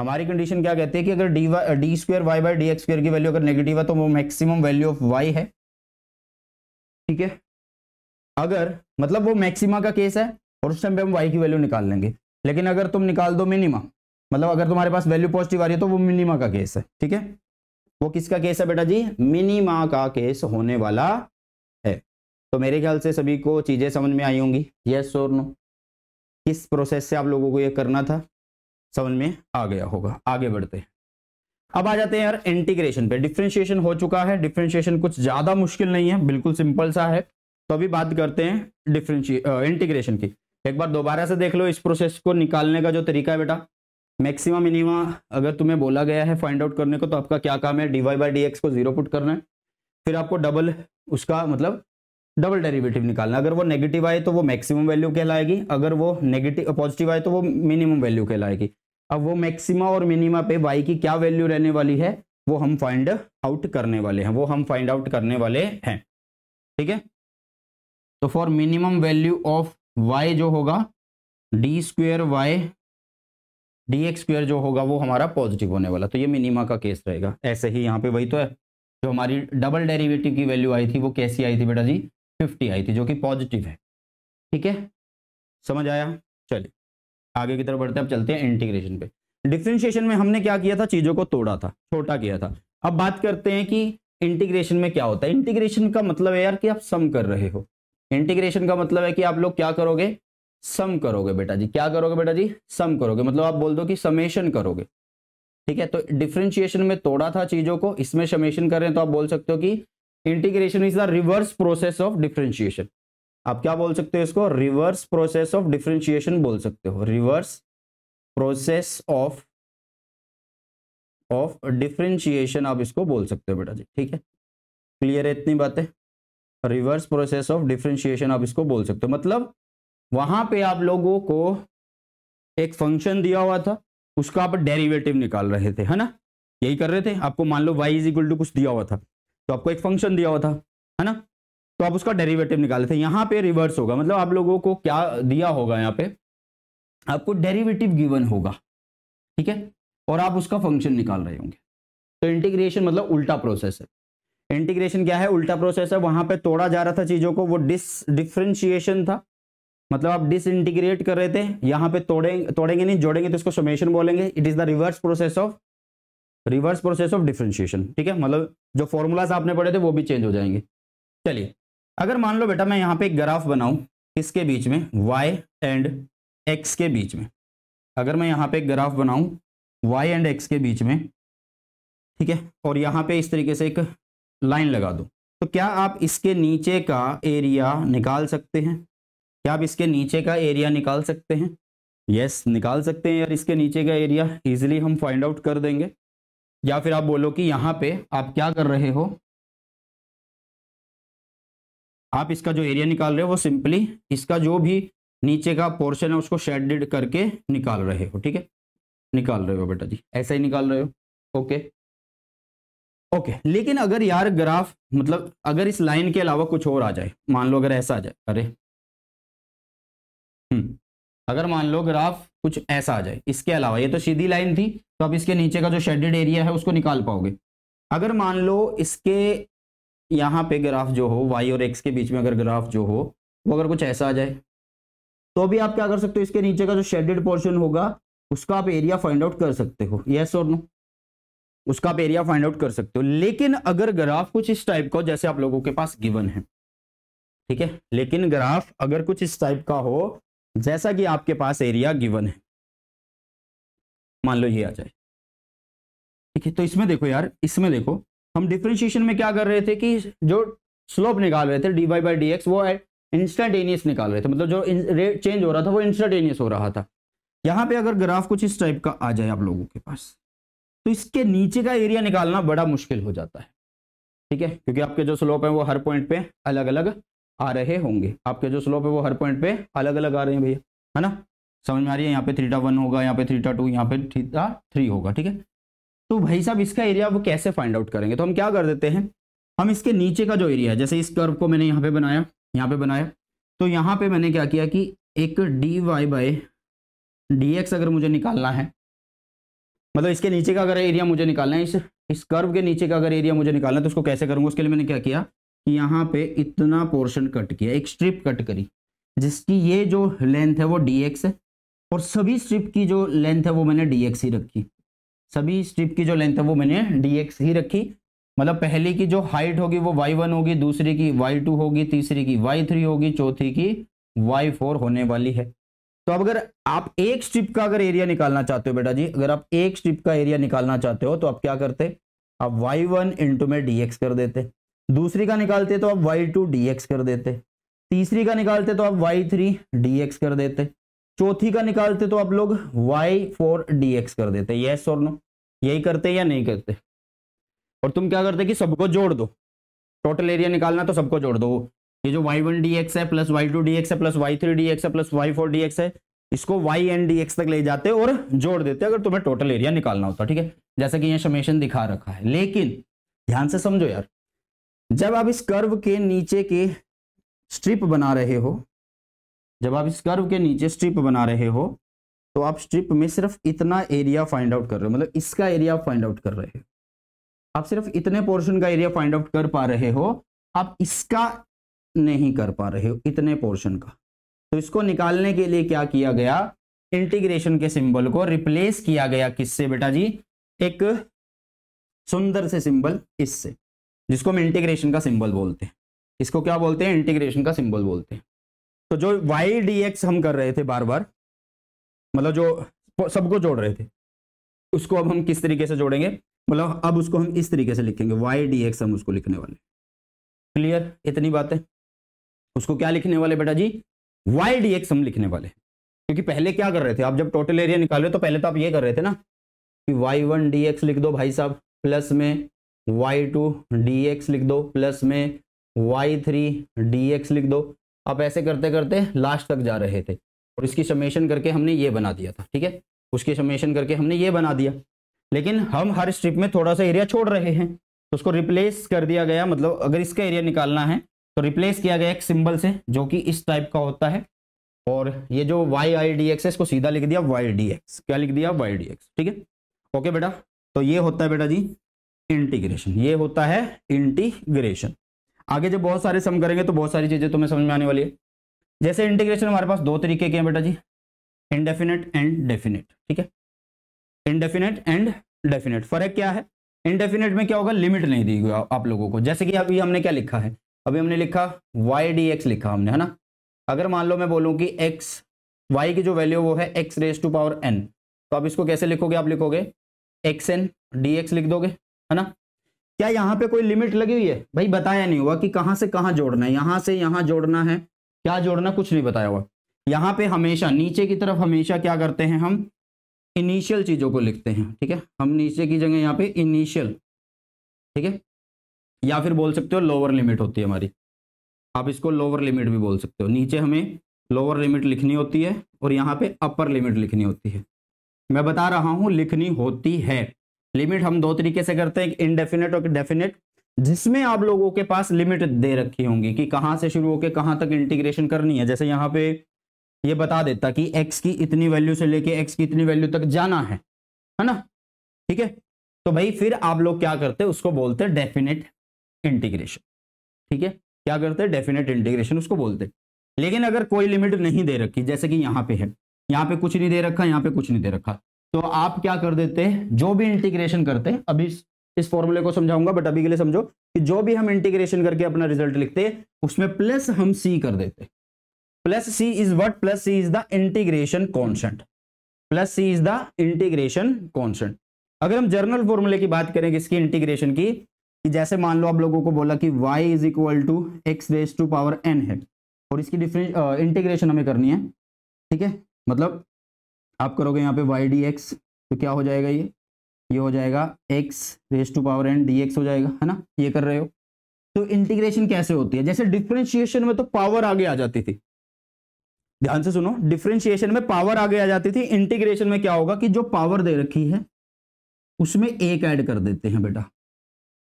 हमारी कंडीशन क्या कहती है कि अगर D Y D square Y by D X square की वैल्यू अगर नेगेटिव है तो वो मैक्सिमम वैल्यू ऑफ वाई है ठीक है अगर मतलब वो मैक्सिमा का केस है और उस टाइम पे हम वाई की वैल्यू निकाल लेंगे लेकिन अगर तुम निकाल दो मिनिमा मतलब अगर तुम्हारे पास वैल्यू पॉजिटिव आ रही है तो वो मिनिमा का केस है ठीक है वो किसका केस है बेटा जी मिनिमा का केस होने वाला है तो मेरे ख्याल से सभी को चीज़ें समझ में आई होंगी यस और नो किस प्रोसेस से आप लोगों को ये करना था समझ में आ गया होगा आगे बढ़ते हैं अब आ जाते हैं यार इंटीग्रेशन पे डिफ्रेंशिएशन हो चुका है डिफ्रेंशिएशन कुछ ज्यादा मुश्किल नहीं है बिल्कुल सिंपल सा है तो अभी बात करते हैं डिफ्रेंशिए इंटीग्रेशन की एक बार दोबारा से देख लो इस प्रोसेस को निकालने का जो तरीका है बेटा मैक्सिमम मिनिमा अगर तुम्हें बोला गया है फाइंड आउट करने को तो आपका क्या काम है डीवाई बाई डी एक्स को जीरो पुट करना है फिर आपको डबल उसका मतलब डबल डेरिवेटिव निकालना अगर वो नेगेटिव आए तो वो मैक्सिमम वैल्यू कहलाएगी अगर वो नेगेटिव पॉजिटिव आए तो वो मिनिमम वैल्यू कहलाएगी अब वो मैक्सिमा और मिनिमा पे वाई की क्या वैल्यू रहने वाली है वो हम फाइंड आउट करने वाले हैं वो हम फाइंड आउट करने वाले हैं ठीक है तो for minimum value of Y जो होगा D square Y D x square जो होगा वो हमारा पॉजिटिव होने वाला तो ये मिनिमा का केस रहेगा ऐसे ही यहाँ पे वही तो है जो हमारी डबल डेरिवेटिव की वैल्यू आई थी वो कैसी आई थी बेटा जी फिफ्टी आई थी जो कि पॉजिटिव है ठीक है समझ आया चलिए आगे की तरफ बढ़ते हैं अब चलते हैं इंटीग्रेशन पे डिफ्रेंशिएशन में हमने क्या किया था चीज़ों को तोड़ा था छोटा किया था अब बात करते हैं कि इंटीग्रेशन में क्या होता है इंटीग्रेशन का मतलब है यार कि आप सम कर रहे हो इंटीग्रेशन का मतलब है कि आप लोग क्या करोगे सम करोगे बेटा जी क्या करोगे बेटा जी सम करोगे मतलब आप बोल दो कि समेशन करोगे ठीक है तो डिफ्रेंशिएशन में तोड़ा था चीजों को इसमें समेशन कर रहे हैं तो आप बोल सकते हो कि integration is the reverse process of differentiation आप क्या बोल सकते हो इसको रिवर्स प्रोसेस ऑफ डिफ्रेंशिएशन बोल सकते हो reverse process of of differentiation आप इसको बोल सकते हो बेटा जी ठीक है क्लियर है इतनी बातें रिवर्स प्रोसेस ऑफ डिफ्रेंशिएशन आप इसको बोल सकते हो मतलब वहां पे आप लोगों को एक फंक्शन दिया हुआ था उसका आप डेरिवेटिव निकाल रहे थे है ना यही कर रहे थे आपको मान लो y इज इक्वल टू कुछ दिया हुआ था तो आपको एक फंक्शन दिया हुआ था है ना तो आप उसका डेरिवेटिव निकाले थे यहाँ पे रिवर्स होगा मतलब आप लोगों को क्या दिया होगा यहाँ पे आपको डेरिवेटिव गिवन होगा ठीक है और आप उसका फंक्शन निकाल रहे होंगे तो इंटीग्रेशन मतलब उल्टा प्रोसेस है इंटीग्रेशन क्या है उल्टा प्रोसेस है वहां पे तोड़ा जा रहा था चीजों को वो डिस डिफ्रेंशिएशन था मतलब आप डिस इंटीग्रेट कर रहे थे यहाँ पे तोड़ेंगे तोड़ेंगे नहीं जोड़ेंगे तो इसको समेशन बोलेंगे it is the reverse process of reverse process of differentiation ठीक है मतलब जो फॉर्मूलाज आपने पढ़े थे वो भी चेंज हो जाएंगे चलिए अगर मान लो बेटा मैं यहाँ पे एक ग्राफ बनाऊँ इसके बीच में y एंड x के बीच में अगर मैं यहाँ पे एक ग्राफ बनाऊँ y एंड x के बीच में ठीक है और यहाँ पे इस तरीके से एक लाइन लगा दूँ तो क्या आप इसके नीचे का एरिया निकाल सकते हैं क्या आप इसके नीचे का एरिया निकाल सकते हैं यस yes, निकाल सकते हैं यार इसके नीचे का एरिया इजिली हम फाइंड आउट कर देंगे या फिर आप बोलो कि यहाँ पे आप क्या कर रहे हो आप इसका जो एरिया निकाल रहे हो वो सिंपली इसका जो भी नीचे का पोर्शन है उसको शेडेड करके निकाल रहे हो ठीक है निकाल रहे हो बेटा जी ऐसा ही निकाल रहे हो ओके ओके लेकिन अगर यार ग्राफ मतलब अगर इस लाइन के अलावा कुछ और आ जाए मान लो अगर ऐसा आ जाए अरे हम्म अगर मान लो ग्राफ कुछ ऐसा आ जाए इसके अलावा ये तो सीधी लाइन थी तो आप इसके नीचे का जो शेडेड एरिया है उसको निकाल पाओगे अगर मान लो इसके यहाँ पे ग्राफ जो हो वाई और एक्स के बीच में अगर ग्राफ जो हो वो अगर कुछ ऐसा आ जाए तो भी आप क्या कर सकते हो इसके नीचे का जो शेडेड पोर्शन होगा उसका आप एरिया फाइंड आउट कर सकते हो यस और नो उसका आप एरिया फाइंड आउट कर सकते हो लेकिन अगर ग्राफ कुछ इस टाइप का जैसे आप लोगों के पास गिवन है ठीक है लेकिन ग्राफ अगर कुछ इस टाइप का हो जैसा कि आपके पास एरिया गिवन है मान लो ये आ जाए ठीक है तो इसमें देखो यार इसमें देखो हम डिफ्रेंशिएशन में क्या कर रहे थे कि जो स्लोप निकाल रहे थे D Y by D X वो इंस्टेंटेनियस निकाल रहे थे मतलब जो रेट चेंज हो रहा था वो इंस्टेंटेनियस हो रहा था यहाँ पे अगर ग्राफ कुछ इस टाइप का आ जाए आप लोगों के पास तो इसके नीचे का एरिया निकालना बड़ा मुश्किल हो जाता है ठीक है क्योंकि आपके जो स्लोप है वो हर पॉइंट पे अलग अलग आ रहे होंगे आपके जो स्लोप है वो हर पॉइंट पे अलग अलग आ रहे हैं भैया है ना समझ में आ रही है यहाँ पे थ्रीटा वन होगा यहाँ पे थ्रीटा टू यहाँ पे थ्रीटा थ्री होगा ठीक है तो भाई साहब इसका एरिया वो कैसे फाइंड आउट करेंगे तो हम क्या कर देते हैं हम इसके नीचे का जो एरिया है जैसे इस कर्व को मैंने यहाँ पे बनाया यहाँ पे बनाया तो यहाँ पे मैंने क्या किया कि एक D Y by D x अगर मुझे निकालना है मतलब इसके नीचे का अगर एरिया मुझे निकालना है इस इस कर्व के नीचे का अगर एरिया मुझे निकालना है तो उसको कैसे करूँगा उसके लिए मैंने क्या किया कि यहाँ पे इतना पोर्शन कट किया एक स्ट्रिप कट करी जिसकी ये जो लेंथ है वो डी है और सभी स्ट्रिप की जो लेंथ है वो मैंने डी ही रखी सभी स्ट्रिप की जो लेंथ है वो मैंने dx ही रखी मतलब पहले की जो हाइट होगी वो y1 होगी दूसरी की y2 होगी तीसरी की y3 होगी चौथी की y4 होने वाली है तो अब अगर आप एक स्ट्रिप का अगर एरिया निकालना चाहते हो बेटा जी अगर आप एक स्ट्रिप का एरिया निकालना चाहते हो तो आप क्या करते आप y1 वन इंटू में डीएक्स कर देते दूसरी का निकालते तो आप y2 dx कर देते तीसरी का निकालते तो आप y3 dx कर देते चौथी का निकालते तो आप लोग y फोर डी कर देते यस और नो यही करते या नहीं करते और तुम क्या करते कि सबको जोड़ दो टोटल एरिया निकालना तो सबको जोड़ दो ये जो वाई dx है प्लस y2 dx है प्लस y3 dx है प्लस y4 dx है इसको y एन डी एक्स तक ले जाते और जोड़ देते अगर तुम्हें टोटल एरिया निकालना होता ठीक है जैसा कि यहाँ समेशन दिखा रखा है लेकिन ध्यान से समझो यार जब आप इस कर्व के नीचे के स्ट्रिप बना रहे हो जब आप इस कर्व के नीचे स्ट्रिप बना रहे हो तो आप स्ट्रिप में सिर्फ इतना एरिया फाइंड आउट कर रहे हो मतलब इसका एरिया आप फाइंड आउट कर रहे हो आप सिर्फ इतने पोर्शन का एरिया फाइंड आउट कर पा रहे हो आप इसका नहीं कर पा रहे हो इतने पोर्शन का तो इसको निकालने के लिए क्या किया गया इंटीग्रेशन के सिंबल को रिप्लेस किया गया किससे बेटा जी एक सुंदर से सिंबल इससे जिसको हम इंटीग्रेशन का सिंबल बोलते हैं इसको क्या बोलते हैं इंटीग्रेशन का सिंबल बोलते हैं तो जो वाई डी एक्स हम कर रहे थे बार बार मतलब जो सबको जोड़ रहे थे उसको अब हम किस तरीके से जोड़ेंगे मतलब अब उसको हम इस तरीके से लिखेंगे वाई डी एक्स हम उसको लिखने वाले क्लियर इतनी बात है उसको क्या लिखने वाले बेटा जी वाई डी एक्स हम लिखने वाले क्योंकि पहले क्या कर रहे थे आप जब टोटल एरिया निकाल रहे तो पहले तो आप ये कर रहे थे ना कि वाई वन डी एक्स लिख दो भाई साहब प्लस में वाई टू डी एक्स लिख दो प्लस में वाई थ्री डी एक्स लिख दो आप ऐसे करते करते लास्ट तक जा रहे थे और इसकी समेशन करके हमने ये बना दिया था ठीक है उसकी समेशन करके हमने ये बना दिया लेकिन हम हर स्ट्रिप में थोड़ा सा एरिया छोड़ रहे हैं तो उसको रिप्लेस कर दिया गया मतलब अगर इसका एरिया निकालना है तो रिप्लेस किया गया एक सिंबल से जो कि इस टाइप का होता है और ये जो वाई आई डी एक्स है इसको सीधा लिख दिया वाई डी एक्स क्या लिख दिया वाई डी एक्स ठीक है ओके बेटा तो ये होता है बेटा जी इंटीग्रेशन ये होता है इंटीग्रेशन आगे जब बहुत सारे सम करेंगे तो बहुत सारी चीज़ें तुम्हें समझ में आने वाली है जैसे इंटीग्रेशन हमारे पास दो तरीके के हैं बेटा जी इनडेफिनेट एंड डेफिनेट ठीक है इनडेफिनेट एंड डेफिनेट फर्क क्या है इनडेफिनेट में क्या होगा लिमिट नहीं दी गई आप लोगों को जैसे कि अभी हमने क्या लिखा है अभी हमने लिखा वाई डी एक्स लिखा हमने है ना अगर मान लो मैं बोलूँ कि एक्स वाई की जो वैल्यू वो है X raise to power N तो आप इसको कैसे लिखोगे आप लिखोगे एक्स एन डी एक्स लिख दोगे है ना क्या यहाँ पे कोई लिमिट लगी हुई है भाई बताया नहीं हुआ कि कहाँ से कहाँ जोड़ना है यहाँ से यहाँ जोड़ना है क्या जोड़ना कुछ नहीं बताया हुआ यहाँ पे हमेशा नीचे की तरफ हमेशा क्या करते हैं हम इनिशियल चीज़ों को लिखते हैं ठीक है हम नीचे की जगह यहाँ पे इनिशियल ठीक है या फिर बोल सकते हो लोअर लिमिट होती है हमारी आप इसको लोअर लिमिट भी बोल सकते हो नीचे हमें लोअर लिमिट लिखनी होती है और यहाँ पे अपर लिमिट लिखनी होती है मैं बता रहा हूँ लिखनी होती है लिमिट हम दो तरीके से करते हैं एक इनडेफिनेट और डेफिनेट जिसमें आप लोगों के पास लिमिट दे रखी होंगी कि कहाँ से शुरू होकर कहाँ तक इंटीग्रेशन करनी है जैसे यहाँ पे ये बता देता कि x की इतनी वैल्यू से लेके x की इतनी वैल्यू तक जाना है है ना ठीक है तो भाई फिर आप लोग क्या करते हैं उसको बोलते हैं डेफिनेट इंटीग्रेशन ठीक है क्या करते हैं डेफिनेट इंटीग्रेशन उसको बोलते हैं लेकिन अगर कोई लिमिट नहीं दे रखी जैसे कि यहाँ पे है यहाँ पे कुछ नहीं दे रखा यहाँ पे कुछ नहीं दे रखा तो आप क्या कर देते जो भी इंटीग्रेशन करते अभी इस, फॉर्मूले को समझाऊंगा बट अभी के लिए समझो कि जो भी हम इंटीग्रेशन करके अपना रिजल्ट लिखते उसमें प्लस हम सी कर देते plus C is what plus C is the integration constant plus C is the integration constant अगर हम जर्नल फॉर्मूले की बात करें इसकी इंटीग्रेशन की कि जैसे मान लो आप लोगों को बोला कि y is equal to X raise to power n है और इसकी डिफरेंस इंटीग्रेशन हमें करनी है ठीक है मतलब आप करोगे यहाँ पे वाई डी एक्स तो क्या हो जाएगा ये ये हो जाएगा X raise to power N D X हो जाएगा है ना ये कर रहे हो तो इंटीग्रेशन कैसे होती है जैसे डिफ्रेंशिएशन में तो पावर आगे आ जाती थी ध्यान से सुनो डिफ्रेंशिएशन में पावर आगे आ जाती थी इंटीग्रेशन में क्या होगा कि जो पावर दे रखी है उसमें एक ऐड कर देते हैं बेटा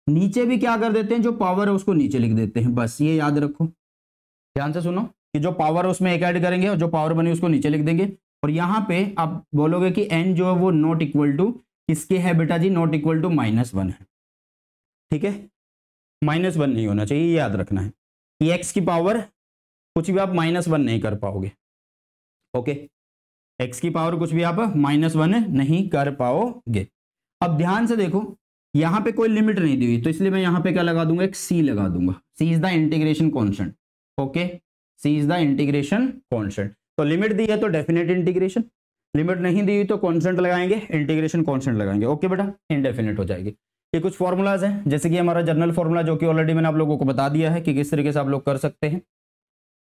नीचे भी क्या कर देते हैं जो पावर है उसको नीचे लिख देते हैं बस ये याद रखो ध्यान से सुनो कि जो पावर है उसमें एक ऐड करेंगे और जो पावर बनी उसको नीचे लिख देंगे और यहाँ पे आप बोलोगे कि एन जो है वो नॉट इक्वल टू किसके है बेटा जी not equal to minus one है ठीक है माइनस वन नहीं होना चाहिए याद रखना है कि एक्स की पावर कुछ भी आप माइनस वन नहीं कर पाओगे ओके एक्स की पावर कुछ भी आप माइनस वन नहीं कर पाओगे अब ध्यान से देखो यहाँ पे कोई लिमिट नहीं दी हुई तो इसलिए मैं यहाँ पे क्या लगा दूंगा एक सी लगा दूंगा C is the integration constant okay C is the integration constant तो लिमिट दी है तो डेफिनेट इंटीग्रेशन लिमिट नहीं दी हुई तो कॉन्सेंट लगाएंगे इंटीग्रेशन कॉन्सेंट लगाएंगे ओके बेटा इनडेफिनेट हो जाएगी ये कुछ फॉर्मूलाज हैं जैसे कि हमारा जनरल फॉर्मूला जो कि ऑलरेडी मैंने आप लोगों को बता दिया है कि किस तरीके से आप लोग कर सकते हैं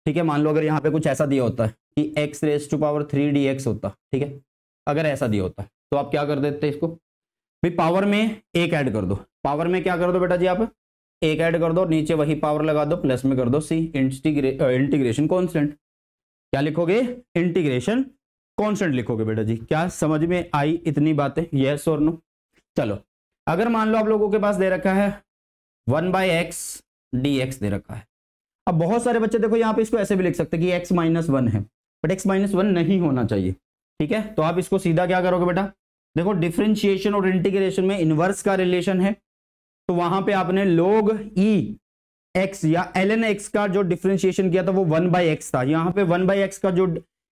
ठीक है मान लो अगर यहाँ पे कुछ ऐसा दिया होता है कि X raise to power three D X होता ठीक है अगर ऐसा दिया होता तो आप क्या कर देते इसको भाई पावर में एक ऐड कर दो पावर में क्या कर दो बेटा जी आप एक ऐड कर दो नीचे वही पावर लगा दो प्लस में कर दो सी इंटीग्रेशन कॉन्सटेंट क्या लिखोगे इंटीग्रेशन कॉन्स्टेंट लिखोगे बेटा जी क्या समझ में आई इतनी बातें यस और नो चलो अगर मान लो आप लोगों के पास दे रखा है one by X D X दे रखा है अब बहुत सारे बच्चे देखो यहाँ पे इसको ऐसे भी लिख सकते हैं कि एक्स माइनस वन है बट एक्स माइनस वन नहीं होना चाहिए ठीक है तो आप इसको सीधा क्या करोगे बेटा देखो डिफ्रेंशिएशन और इंटीग्रेशन में इनवर्स का रिलेशन है तो वहां पे आपने लोग ई e एक्स या एल एन एक्स का जो डिफ्रेंशिएशन किया था वो वन बाई एक्स था यहाँ पे वन बाई एक्स का जो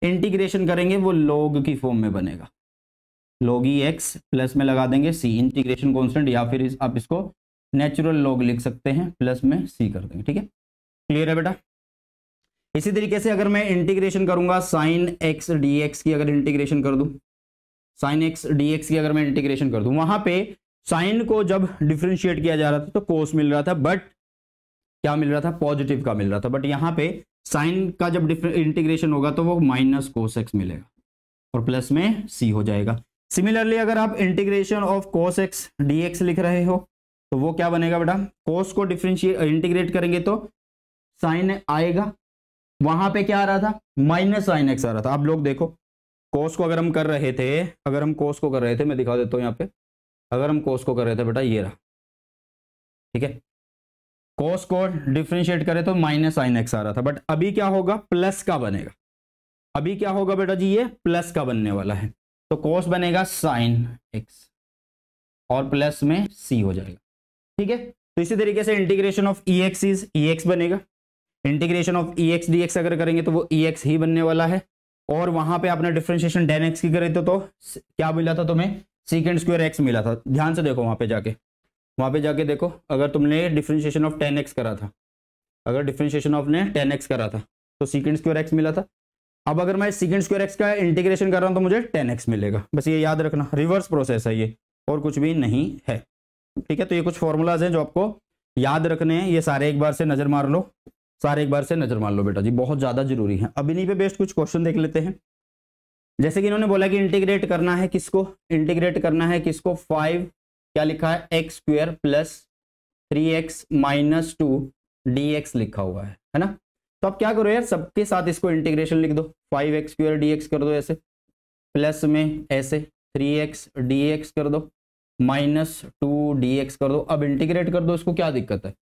इंटीग्रेशन करेंगे वो लॉग की फॉर्म में बनेगा लॉग ई एक्स प्लस में लगा देंगे सी इंटीग्रेशन कॉन्स्टेंट या फिर इस, आप इसको नेचुरल लॉग लिख सकते हैं प्लस में सी कर देंगे ठीक है क्लियर है बेटा इसी तरीके से अगर मैं इंटीग्रेशन करूंगा साइन एक्स डी एक्स की अगर इंटीग्रेशन कर दू साइन एक्स डी एक्स की अगर मैं इंटीग्रेशन कर दू वहां पे साइन को जब डिफ्रेंशिएट किया जा रहा था तो कोस मिल रहा था बट क्या मिल रहा था पॉजिटिव का मिल रहा था बट यहाँ पे साइन का जब इंटीग्रेशन होगा तो वो माइनस कोस एक्स मिलेगा और प्लस में सी हो जाएगा सिमिलरली अगर आप integration of cos X D X लिख रहे हो तो वो क्या बनेगा बेटा कोस को डिफ्रेंशिएट इंटीग्रेट करेंगे तो साइन आएगा वहां पे क्या आ रहा था माइनस साइन एक्स आ रहा था आप लोग देखो कोस को अगर हम कर रहे थे अगर हम कोस को कर रहे थे मैं दिखा देता हूँ यहाँ पे अगर हम कोस को कर रहे थे बेटा ये रहा ठीक है कोस को डिफ्रेंशिएट करें तो माइनस साइन एक्स आ रहा था बट अभी क्या होगा प्लस का बनेगा अभी क्या होगा बेटा जी ये प्लस का बनने वाला है तो कोस बनेगा साइन एक्स और प्लस में सी हो जाएगा ठीक है तो इसी तरीके से integration of E X is E X बनेगा integration of E X D x अगर करेंगे तो वो ई एक्स ही बनने वाला है और वहां पे आपने डिफ्रेंशिएशन डेन एक्स की करे तो, तो क्या मिला था तुम्हें सीकेंड स्क्वायर एक्स मिला था ध्यान से देखो वहां पे जाके वहाँ पे जाके देखो अगर तुमने डिफ्रेंशिएशन ऑफ टेन एक्स करा था अगर डिफ्रेंशिएशन ऑफ ने टेन एक्स करा था तो सीकेंड स्क्वायर एक्स मिला था अब अगर मैं सीकेंड स्क्वायर एक्स का इंटीग्रेशन कर रहा हूँ तो मुझे टेन एक्स मिलेगा बस ये याद रखना रिवर्स प्रोसेस है ये और कुछ भी नहीं है ठीक है तो ये कुछ फॉर्मूलाज हैं जो आपको याद रखने हैं ये सारे एक बार से नज़र मार लो सारे एक बार से नज़र मार लो बेटा जी बहुत ज़्यादा जरूरी है अब इन्हीं पे बेस्ट कुछ क्वेश्चन देख लेते हैं जैसे कि इन्होंने बोला कि इंटीग्रेट करना है किसको इंटीग्रेट करना है किसको फाइव क्या लिखा है X square plus three X minus two D X लिखा हुआ है है ना तो आप क्या करो यार सबके साथ इसको इंटीग्रेशन लिख दो five X square D x कर दो ऐसे प्लस में ऐसे थ्री एक्स डी एक्स कर दो माइनस टू डी एक्स कर दो अब इंटीग्रेट कर दो इसको क्या दिक्कत है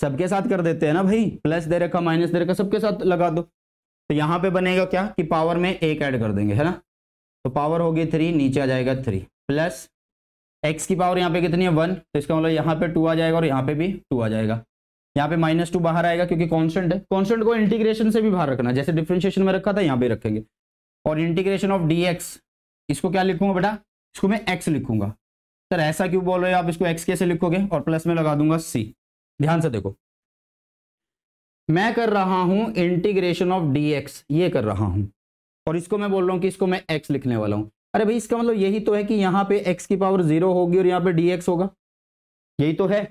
सबके साथ कर देते हैं ना भाई प्लस दे रखा माइनस दे रखा सबके साथ लगा दो तो यहाँ पे बनेगा क्या कि पावर में एक ऐड कर देंगे है ना तो पावर होगी थ्री नीचे आ जाएगा थ्री प्लस एक्स की पावर यहाँ पे कितनी है वन तो इसका मतलब यहाँ पे टू आ जाएगा और यहाँ पे भी टू आ जाएगा यहाँ पे माइनस टू बाहर आएगा क्योंकि कॉन्स्टेंट है कॉन्स्टेंट को इंटीग्रेशन से भी बाहर रखना जैसे डिफ्रेंशिएशन में रखा था यहाँ पे रखेंगे और इंटीग्रेशन ऑफ डी इसको क्या लिखूंगा बेटा इसको मैं एक्स लिखूंगा सर ऐसा क्यों बोल रहे हो आप इसको एक्स कैसे लिखोगे और प्लस में लगा दूंगा सी ध्यान से देखो मैं कर रहा हूं इंटीग्रेशन ऑफ डी ये कर रहा हूं और इसको मैं बोल रहा हूं कि इसको मैं एक्स लिखने वाला हूं अरे भाई इसका मतलब यही तो है कि यहाँ पे एक्स की पावर जीरो होगी और यहाँ पे डी होगा यही तो है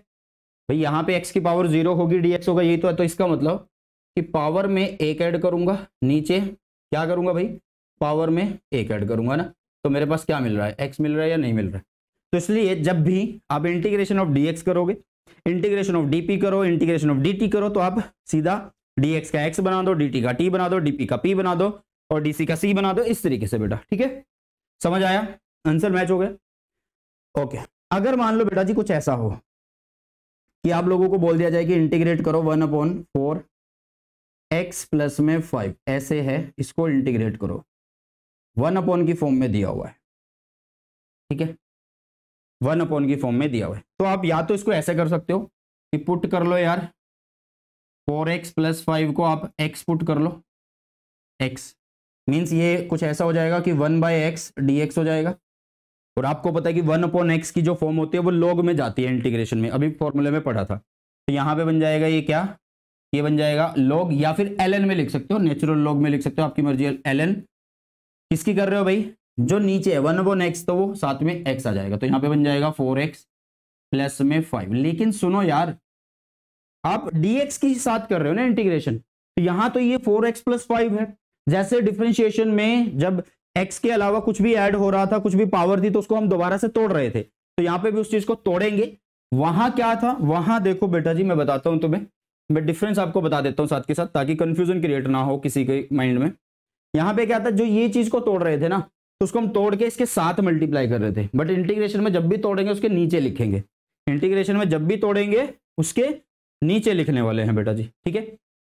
भाई यहाँ पे एक्स की पावर जीरो होगी डी होगा यही तो है तो इसका मतलब कि पावर में एक ऐड करूंगा नीचे क्या करूंगा भाई पावर में एक ऐड करूंगा ना तो मेरे पास क्या मिल रहा है एक्स मिल रहा है या नहीं मिल रहा है तो इसलिए जब भी आप इंटीग्रेशन ऑफ डी करोगे इंटीग्रेशन ऑफ पी करो इंटीग्रेशन ऑफ डी करो तो आप सीधा डी का एक्स बना दो डी का टी बना दो पी का पी बना दो और सी का सी बना दो इस तरीके से बेटा ठीक है समझ आया आंसर मैच हो गया ओके अगर मान लो बेटा जी कुछ ऐसा हो कि आप लोगों को बोल दिया जाए कि इंटीग्रेट करो one upon four X plus में फाइव ऐसे है इसको इंटीग्रेट करो वन अपॉन की फॉर्म में दिया हुआ है ठीक है वन अपॉन की फॉर्म में दिया हुआ है तो आप या तो इसको ऐसे कर सकते हो कि पुट कर लो यार फोर एक्स प्लस फाइव को आप एक्स पुट कर लो एक्स मीन्स ये कुछ ऐसा हो जाएगा कि one by X D X हो जाएगा और आपको पता है कि वन अपॉन एक्स की जो फॉर्म होती है वो लॉग में जाती है इंटीग्रेशन में अभी फॉर्मूले में पढ़ा था तो यहाँ पे बन जाएगा ये क्या ये बन जाएगा लॉग या फिर एल में लिख सकते हो नेचुरल लॉग में लिख सकते हो आपकी मर्जी एल एन किसकी कर रहे हो भाई जो नीचे है वन अपॉन एक्स तो वो साथ में एक्स आ जाएगा तो यहाँ पे बन जाएगा फोर एक्स प्लस में फाइव लेकिन सुनो यार आप एक्स के साथ कर रहे हो ना इंटीग्रेशन तो यहाँ तो ये फोर एक्स प्लस फाइव है जैसे डिफ्रेंशिएशन में जब एक्स के अलावा कुछ भी ऐड हो रहा था कुछ भी पावर थी तो उसको हम दोबारा से तोड़ रहे थे तो यहाँ पे भी उस चीज को तोड़ेंगे वहां क्या था वहां देखो बेटा जी मैं बताता हूं तुम्हें मैं डिफरेंस आपको बता देता हूँ साथ के साथ ताकि कंफ्यूजन क्रिएट ना हो किसी के माइंड में यहां पे क्या था जो ये चीज को तोड़ रहे थे ना तो उसको हम तोड़ के इसके साथ मल्टीप्लाई कर रहे थे बट इंटीग्रेशन में जब भी तोड़ेंगे उसके नीचे लिखेंगे इंटीग्रेशन में जब भी तोड़ेंगे उसके नीचे लिखने वाले हैं बेटा जी ठीक है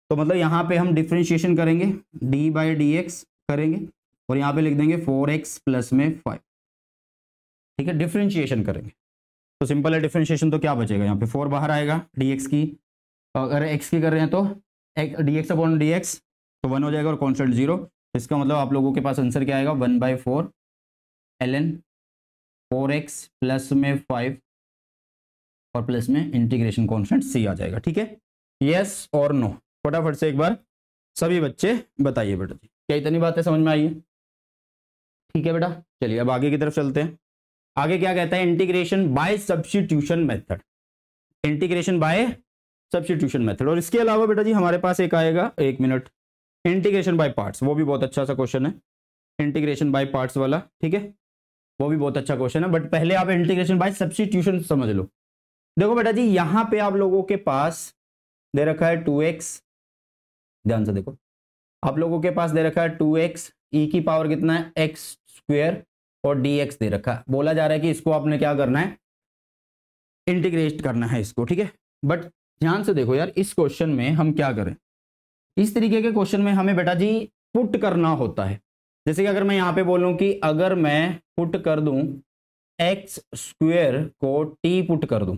तो मतलब यहाँ पे हम डिफ्रेंशिएशन करेंगे डी बाई डी एक्स करेंगे और यहाँ पे लिख देंगे फोर एक्स प्लस में फाइव ठीक है डिफ्रेंशिएशन करेंगे तो सिंपल है डिफ्रेंशिएशन तो क्या बचेगा यहाँ पे फोर बाहर आएगा डी एक्स की तो अगर एक्स की कर रहे हैं तो D X upon D X तो वन हो जाएगा और कॉन्स्टेंट जीरो इसका मतलब आप लोगों के पास आंसर क्या आएगा one by four L N four X plus में फाइव और प्लस में इंटीग्रेशन कॉन्स्टेंट सी आ जाएगा ठीक है यस और नो फटाफट से एक बार सभी बच्चे बताइए बेटा जी क्या इतनी बातें समझ में आई है ठीक है बेटा चलिए अब आगे की तरफ चलते हैं आगे क्या कहता है integration by substitution method integration by substitution method और इसके अलावा बेटा जी हमारे पास एक आएगा एक मिनट इंटीग्रेशन बाय पार्ट्स वो भी बहुत अच्छा सा क्वेश्चन है इंटीग्रेशन बाय पार्ट्स वाला ठीक है वो भी बहुत अच्छा क्वेश्चन है बट पहले आप इंटीग्रेशन बाय सब्सिट्यूशन समझ लो देखो बेटा जी यहाँ पे आप लोगों के पास दे रखा है टू एक्स ध्यान से देखो आप लोगों के पास दे रखा है टू एक्स ई की पावर कितना है एक्स स्क्वेयर और डी एक्स दे रखा है बोला जा रहा है कि इसको आपने क्या करना है इंटीग्रेट करना है इसको ठीक है बट ध्यान से देखो यार इस क्वेश्चन में हम क्या करें इस तरीके के क्वेश्चन में हमें बेटा जी पुट करना होता है जैसे कि अगर मैं यहाँ पे बोलूँ कि अगर मैं पुट कर दूँ एक्स स्क्वेयर को टी पुट कर दूँ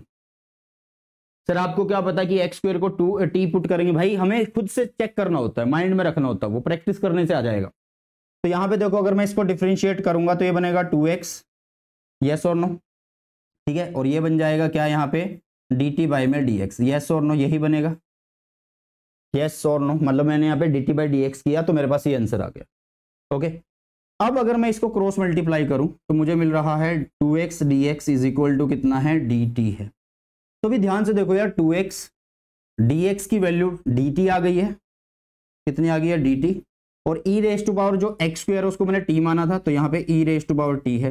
सर आपको क्या पता कि एक्स स्क्र को टू टी पुट करेंगे भाई हमें खुद से चेक करना होता है माइंड में रखना होता है वो प्रैक्टिस करने से आ जाएगा तो यहाँ पे देखो अगर मैं इसको डिफ्रेंशिएट करूंगा तो ये बनेगा टू एक्स यस और नो ठीक है और ये बन जाएगा क्या यहाँ पे डी टी बाई में डी एक्स यस और नो यही बनेगा येस और नो मतलब मैंने यहाँ पे D T by D X किया तो मेरे पास ये आंसर आ गया ओके अब अगर मैं इसको क्रॉस मल्टीप्लाई करूं तो मुझे मिल रहा है two X D x is equal to कितना है डी टी है तो भी ध्यान से देखो यार टू एक्स डी एक्स की वैल्यू डी टी आ गई है कितनी आ गई है डी टी और ई रेस टू पावर जो एक्स स्क्र उसको मैंने टी माना था तो यहाँ पे E raise to power T है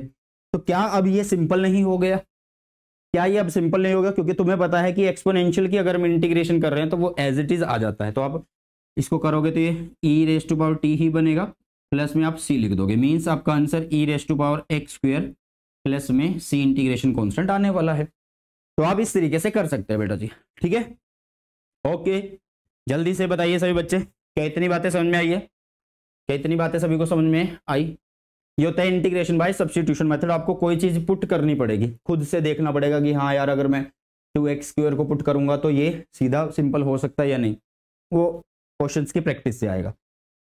तो क्या अब ये सिंपल नहीं हो गया क्या ये अब सिंपल नहीं होगा क्योंकि तुम्हें पता है कि एक्सपोनेंशियल की अगर हम इंटीग्रेशन कर रहे हैं तो वो एज इट इज आ जाता है तो आप इसको करोगे तो ये E raise to power T ही बनेगा प्लस में आप सी लिख दोगे मीन्स आपका answer E raise to power X square plus में सी इंटीग्रेशन कॉन्स्टेंट आने वाला है तो आप इस तरीके से कर सकते हैं बेटा जी ठीक है ओके जल्दी से बताइए सभी बच्चे क्या इतनी बातें समझ में आई है क्या इतनी बातें सभी को समझ में आई ये होता है इंटीग्रेशन बाय सब्सटीट्यूशन मेथड आपको कोई चीज पुट करनी पड़ेगी खुद से देखना पड़ेगा कि हाँ यार अगर मैं टू एक्स को पुट करूंगा तो ये सीधा सिंपल हो सकता है या नहीं वो क्वेश्चन की प्रैक्टिस से आएगा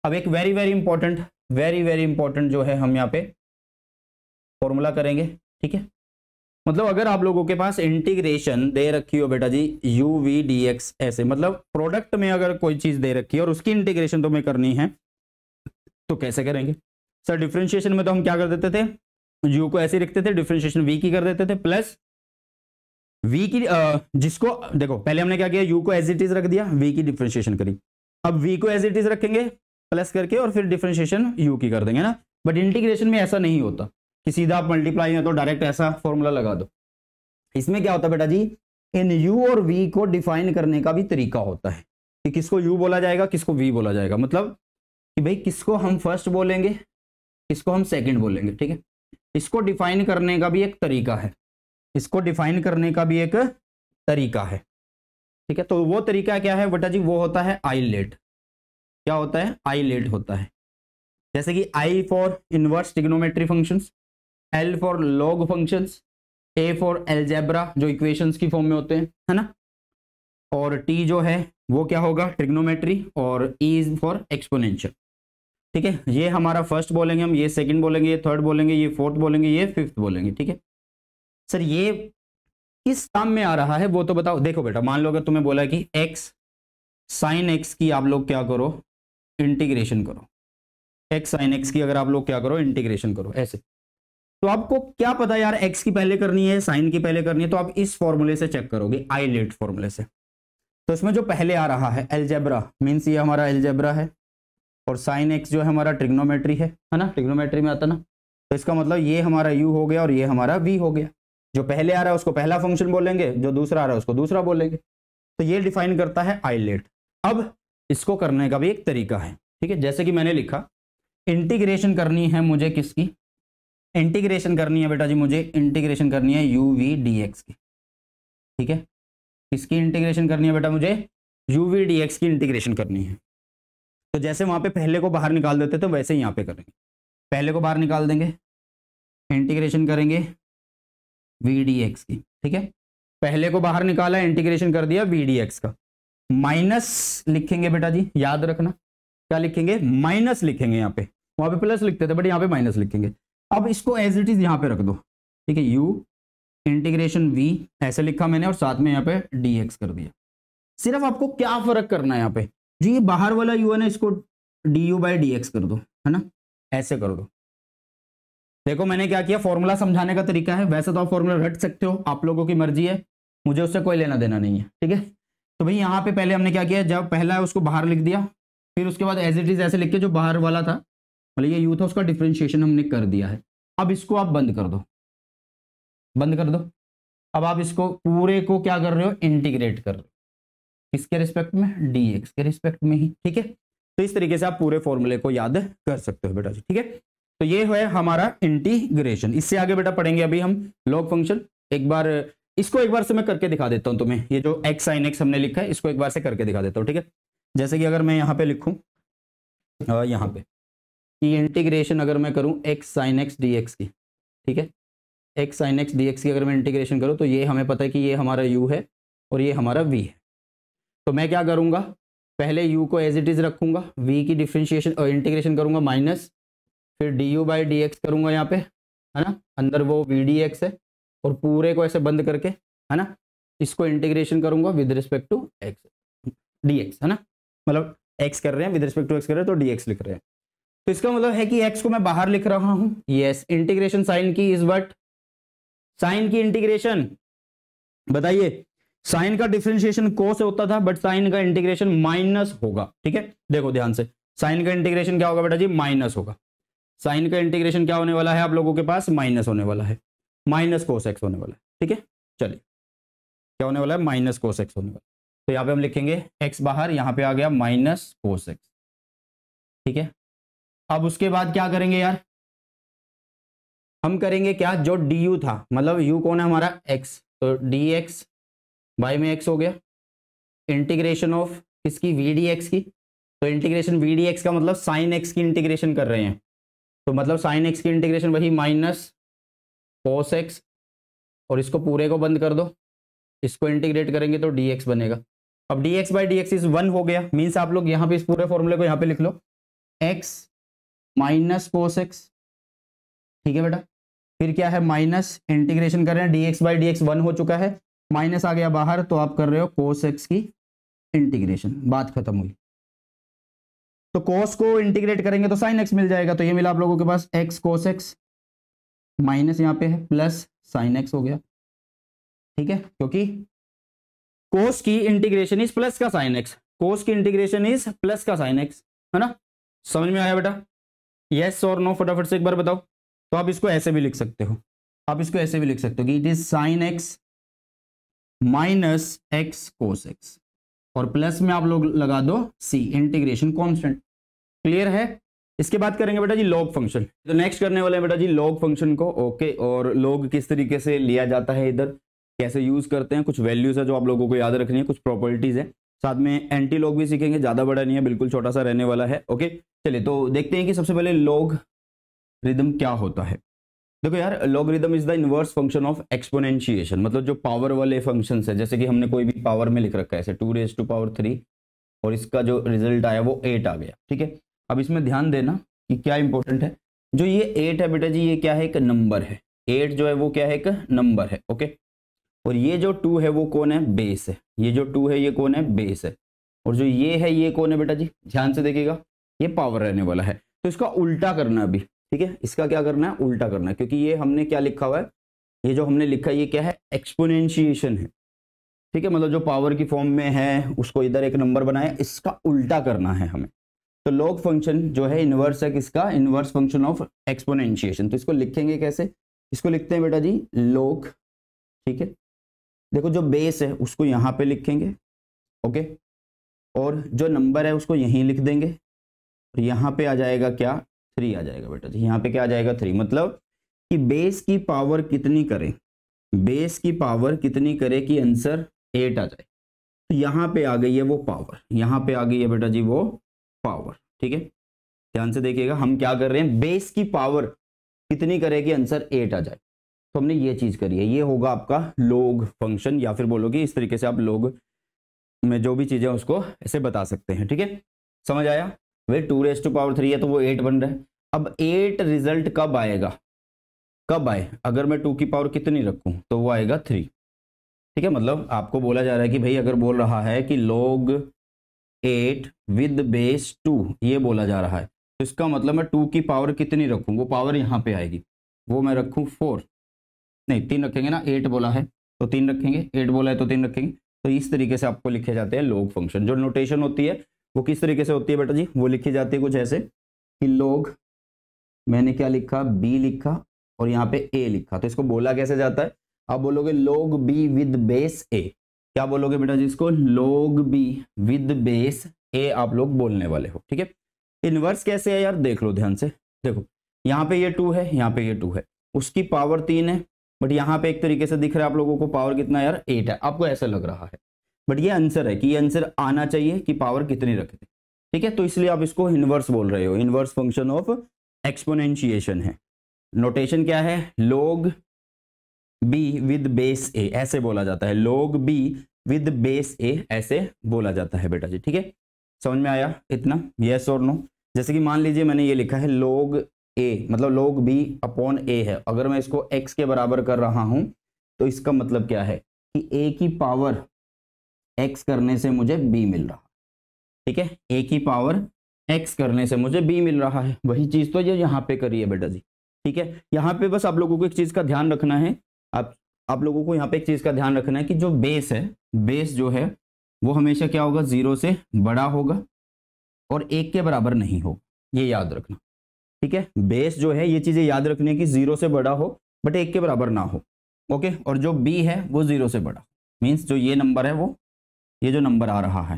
अब एक very very important very very important जो है हम यहाँ पे फॉर्मूला करेंगे ठीक है मतलब अगर आप लोगों के पास इंटीग्रेशन दे रखी हो बेटा जी यू वी डी एक्स ऐसे मतलब प्रोडक्ट में अगर कोई चीज दे रखी है और उसकी इंटीग्रेशन तुम्हें तो करनी है तो कैसे करेंगे सर डिफ्रेंशिएशन में तो हम क्या कर देते थे यू को ऐसे रखते थे डिफ्रेंशिएशन वी की कर देते थे प्लस वी की जिसको देखो पहले हमने क्या किया यू को एज इट इज रख दिया वी की डिफ्रेंशिएशन करी अब वी को एज इट इज रखेंगे प्लस करके और फिर डिफ्रेंशिएशन यू की कर देंगे ना बट इंटीग्रेशन में ऐसा नहीं होता कि सीधा आप मल्टीप्लाई में तो डायरेक्ट ऐसा फॉर्मूला लगा दो इसमें क्या होता है बेटा जी इन यू और वी को डिफाइन करने का भी तरीका होता है कि किसको यू बोला जाएगा किसको वी बोला जाएगा मतलब कि भाई किसको हम फर्स्ट बोलेंगे किसको हम सेकंड बोलेंगे ठीक है इसको डिफाइन करने का भी एक तरीका है इसको डिफाइन करने का भी एक तरीका है ठीक है तो वो तरीका क्या है बेटा जी वो होता है आई लेट क्या होता है आई लेट होता है जैसे कि I for inverse trigonometry functions L for log functions A for algebra जो इक्वेशन की फॉर्म में होते हैं है ना और टी जो है वो क्या होगा ट्रिग्नोमेट्री और ई इज फॉर एक्सपोनेंशियल ठीक है ये हमारा फर्स्ट बोलेंगे हम ये सेकंड बोलेंगे ये थर्ड बोलेंगे ये फोर्थ बोलेंगे ये फिफ्थ बोलेंगे ठीक है सर ये किस काम में आ रहा है वो तो बताओ देखो बेटा मान लो अगर तुम्हें बोला कि एक्स साइन एक्स की आप लोग क्या करो इंटीग्रेशन करो एक्स साइन एक्स की अगर आप लोग क्या करो इंटीग्रेशन करो ऐसे तो आपको क्या पता यार एक्स की पहले करनी है साइन की पहले करनी है तो आप इस फॉर्मूले से चेक करोगे आई लेट फॉर्मूले से तो इसमें जो पहले आ रहा है एलजेब्रा मीन्स ये हमारा एलजेब्रा है और साइन एक्स जो है हमारा ट्रिग्नोमेट्री है है ना ट्रिग्नोमेट्री में आता ना तो इसका मतलब ये हमारा यू हो गया और ये हमारा वी हो गया जो पहले आ रहा है उसको पहला फंक्शन बोलेंगे जो दूसरा आ रहा है उसको दूसरा बोलेंगे तो ये डिफाइन करता है आई लेट अब इसको करने का भी एक तरीका है ठीक है जैसे कि मैंने लिखा इंटीग्रेशन करनी है मुझे किसकी इंटीग्रेशन करनी है बेटा जी मुझे इंटीग्रेशन करनी है यू वी डी एक्स की ठीक है किसकी इंटीग्रेशन करनी है बेटा मुझे यू वी डी एक्स की इंटीग्रेशन करनी है तो जैसे वहां पे पहले को बाहर निकाल देते तो वैसे ही यहाँ पे करेंगे पहले को बाहर निकाल देंगे इंटीग्रेशन करेंगे वी डी एक्स की ठीक है पहले को बाहर निकाला इंटीग्रेशन कर दिया वी डी एक्स का माइनस लिखेंगे बेटा जी याद रखना क्या लिखेंगे माइनस लिखेंगे यहाँ पे वहां पे प्लस लिखते थे बट यहाँ पे माइनस लिखेंगे अब इसको एज इट इज यहाँ पे रख दो ठीक है यू इंटीग्रेशन वी ऐसे लिखा मैंने और साथ में यहाँ पे डी एक्स कर दिया सिर्फ आपको क्या फर्क करना है यहाँ पे जो ये बाहर वाला यू है ना इसको D U by D x कर दो है ना ऐसे कर दो देखो मैंने क्या किया फॉर्मूला समझाने का तरीका है वैसे तो आप फॉर्मूला रट सकते हो आप लोगों की मर्जी है मुझे उससे कोई लेना देना नहीं है ठीक है तो भाई यहाँ पे पहले हमने क्या किया जब पहला है उसको बाहर लिख दिया फिर उसके बाद एज इट इज ऐसे लिख के जो बाहर वाला था मतलब ये यू था उसका डिफ्रेंशिएशन हमने कर दिया है अब इसको आप बंद कर दो बंद कर दो अब आप इसको पूरे को क्या कर रहे हो इंटीग्रेट कर रहे हो इसके रिस्पेक्ट में डी एक्स के रिस्पेक्ट में ही ठीक है तो इस तरीके से आप पूरे फॉर्मूले को याद कर सकते हो बेटा जी ठीक है तो ये है हमारा इंटीग्रेशन इससे आगे बेटा पढ़ेंगे अभी हम लॉग फंक्शन एक बार इसको एक बार से मैं करके दिखा देता हूँ तुम्हें ये जो एक्स साइन एक्स हमने लिखा है इसको एक बार से करके दिखा देता हूँ ठीक है जैसे कि अगर मैं यहाँ पे लिखूं यहाँ पे कि इंटीग्रेशन अगर मैं करूं X sine X D X की ठीक है X sine X D X की अगर मैं इंटीग्रेशन करूं तो ये हमें पता है कि ये हमारा यू है और ये हमारा वी है तो मैं क्या करूँगा पहले यू को एज इट इज़ रखूँगा वी की डिफ्रेंशिएशन और इंटीग्रेशन करूँगा माइनस फिर D U by D X करूँगा यहाँ पे है ना अंदर वो वी डी एक्स है और पूरे को ऐसे बंद करके है ना इसको इंटीग्रेशन करूँगा with respect to X D X है ना मतलब एक्स कर रहे हैं विद रिस्पेक्ट टू एक्स कर रहे हैं तो डी एक्स लिख रहे हैं तो इसका मतलब है कि एक्स को मैं बाहर लिख रहा हूं यस इंटीग्रेशन साइन की इज वट साइन की इंटीग्रेशन बताइए साइन का डिफ्रेंशिएशन को से होता था बट साइन का इंटीग्रेशन माइनस होगा ठीक है देखो ध्यान से साइन का इंटीग्रेशन क्या होगा बेटा जी माइनस होगा साइन का इंटीग्रेशन क्या होने वाला है आप लोगों के पास माइनस होने वाला है माइनस कोस एक्स होने वाला है ठीक है चलिए क्या होने वाला है माइनस कोस एक्स होने वाला तो यहाँ पे हम लिखेंगे एक्स बाहर यहाँ पे आ गया माइनस कोस एक्स ठीक है अब उसके बाद क्या करेंगे यार हम करेंगे क्या जो डी यू था मतलब यू कौन है हमारा एक्स तो डी एक्स बाई में एक्स हो गया इंटीग्रेशन ऑफ किसकी वी डी एक्स की तो इंटीग्रेशन वी डी एक्स का मतलब साइन एक्स की इंटीग्रेशन कर रहे हैं तो मतलब साइन एक्स की इंटीग्रेशन वही माइनस कोस एक्स और इसको पूरे को बंद कर दो इसको इंटीग्रेट करेंगे तो डी एक्स बनेगा अब d x by D x is one हो गया मीन्स आप लोग यहाँ पे इस पूरे फॉर्मूले को यहाँ पे लिख लो एक्स माइनस कोस एक्स ठीक है बेटा फिर क्या है माइनस इंटीग्रेशन कर रहे हैं dx by D x one हो चुका है माइनस आ गया बाहर तो आप कर रहे हो कोस एक्स की इंटीग्रेशन बात खत्म हुई तो कोस को इंटीग्रेट करेंगे तो साइन एक्स मिल जाएगा तो ये मिला आप लोगों के पास एक्स कोस एक्स माइनस यहाँ पे है प्लस साइन एक्स हो गया ठीक है क्योंकि कोस की इंटीग्रेशन इज प्लस का साइन एक्स कोस की इंटीग्रेशन इज प्लस का साइन एक्स है ना समझ में आया बेटा यस और नो फटाफट से एक बार बताओ तो आप इसको ऐसे भी लिख सकते हो आप इसको ऐसे भी लिख सकते हो कि it is sine x minus x cos x और प्लस में आप लोग लगा दो सी इंटीग्रेशन कॉन्स्टेंट क्लियर है इसके बाद करेंगे बेटा जी लॉग फंक्शन तो नेक्स्ट करने वाले हैं बेटा जी लॉग फंक्शन को ओके और लॉग किस तरीके से लिया जाता है इधर कैसे यूज करते हैं कुछ वैल्यूज है जो आप लोगों को याद रखनी है कुछ प्रॉपर्टीज है साथ में एंटी लॉग भी सीखेंगे ज़्यादा बड़ा नहीं है बिल्कुल छोटा सा रहने वाला है ओके चलिए तो देखते हैं कि सबसे पहले लॉग रिदम क्या होता है देखो यार logarithm is the inverse function of exponentiation मतलब जो पावर वाले फंक्शन है जैसे कि हमने कोई भी पावर में लिख रखा है ऐसे two raise to power three और इसका जो रिजल्ट आया वो एट आ गया ठीक है अब इसमें ध्यान देना कि क्या इंपॉर्टेंट है जो ये एट है बेटा जी ये क्या है एक नंबर है एट जो है वो क्या है एक नंबर है ओके और ये जो टू है वो कौन है बेस है ये जो टू है ये कौन है बेस है और जो ये है ये कौन है बेटा जी ध्यान से देखिएगा ये पावर रहने वाला है तो इसका उल्टा करना अभी ठीक है इसका क्या करना है उल्टा करना है क्योंकि ये हमने क्या लिखा हुआ है ये जो हमने लिखा है ये क्या है एक्सपोनेंशिएशन है ठीक है मतलब जो पावर की फॉर्म में है उसको इधर एक नंबर बनाया इसका उल्टा करना है हमें तो लॉग फंक्शन जो है इन्वर्स है किसका इन्वर्स फंक्शन ऑफ एक्सपोनेंशिएशन तो इसको लिखेंगे कैसे इसको लिखते हैं बेटा जी लॉग ठीक है देखो जो बेस है उसको यहाँ पे लिखेंगे ओके और जो नंबर है उसको यहीं लिख देंगे और यहाँ पे आ जाएगा क्या थ्री आ जाएगा बेटा जी यहाँ पे क्या आ जाएगा थ्री मतलब कि बेस की पावर कितनी करें बेस की पावर कितनी करे कि आंसर एट आ जाए तो यहाँ पे आ गई है वो पावर यहाँ पे आ गई है बेटा जी वो पावर ठीक है ध्यान से देखिएगा हम क्या कर रहे हैं बेस की पावर कितनी करे कि आंसर एट आ जाए तो हमने ये चीज़ करी है ये होगा आपका लोग फंक्शन या फिर बोलो कि इस तरीके से आप लोग में जो भी चीज़ें उसको ऐसे बता सकते हैं ठीक है समझ आया वे two raise to power three है तो वो एट बन रहा है अब एट रिजल्ट कब आएगा कब आए अगर मैं टू की पावर कितनी रखूँ तो वो आएगा थ्री ठीक है मतलब आपको बोला जा रहा है कि भाई अगर बोल रहा है कि लोग एट विद बेस टू ये बोला जा रहा है तो इसका मतलब मैं टू की पावर कितनी रखूँ वो पावर यहाँ पे आएगी वो मैं रखूँ फोर नहीं तीन रखेंगे ना एट बोला है तो तीन रखेंगे एट बोला है तो तीन रखेंगे तो इस तरीके से आपको लिखे जाते हैं लोग फंक्शन जो नोटेशन होती है वो किस तरीके से होती है बेटा जी वो लिखी जाती है कुछ ऐसे कि लोग मैंने क्या लिखा बी लिखा और यहाँ पे ए लिखा तो इसको बोला कैसे जाता है आप बोलोगे लोग बी विद बेस ए क्या बोलोगे बेटा जी इसको लोग बी विद बेस ए आप लोग बोलने वाले हो ठीक है इनवर्स कैसे है यार देख लो ध्यान से देखो यहाँ पे ये टू है यहाँ पे ये टू है उसकी पावर तीन है बट यहाँ पे एक तरीके से दिख रहा है आप लोगों को पावर कितना यार एट है आपको ऐसा लग रहा है बट ये आंसर है कि ये आंसर आना चाहिए कि पावर कितनी रखते ठीक है तो इसलिए आप इसको इनवर्स बोल रहे हो इनवर्स फंक्शन ऑफ एक्सपोनशिएशन है नोटेशन क्या है लोग बी विद बेस ए ऐसे बोला जाता है लोग बी विद बेस ए ऐसे बोला जाता है बेटा जी ठीक है समझ में आया इतना यस और नो जैसे कि मान लीजिए मैंने ये लिखा है लोग ए मतलब लोग बी अपॉन ए है अगर मैं इसको एक्स के बराबर कर रहा हूं तो इसका मतलब क्या है कि ए की पावर एक्स करने से मुझे बी मिल रहा ठीक है ए की पावर एक्स करने से मुझे बी मिल रहा है वही चीज़ तो ये यहाँ पे करिए बेटा जी ठीक है यहाँ पे बस आप लोगों को एक चीज़ का ध्यान रखना है आप आप लोगों को यहाँ पे एक चीज़ का ध्यान रखना है कि जो बेस है बेस जो है वो हमेशा क्या होगा जीरो से बड़ा होगा और एक के बराबर नहीं होगा ये याद रखना ठीक है बेस जो है ये चीजें याद रखने की जीरो से बड़ा हो बट एक के बराबर ना हो ओके और जो बी है वो जीरो से बड़ा मीन्स जो ये नंबर है वो ये जो नंबर आ रहा है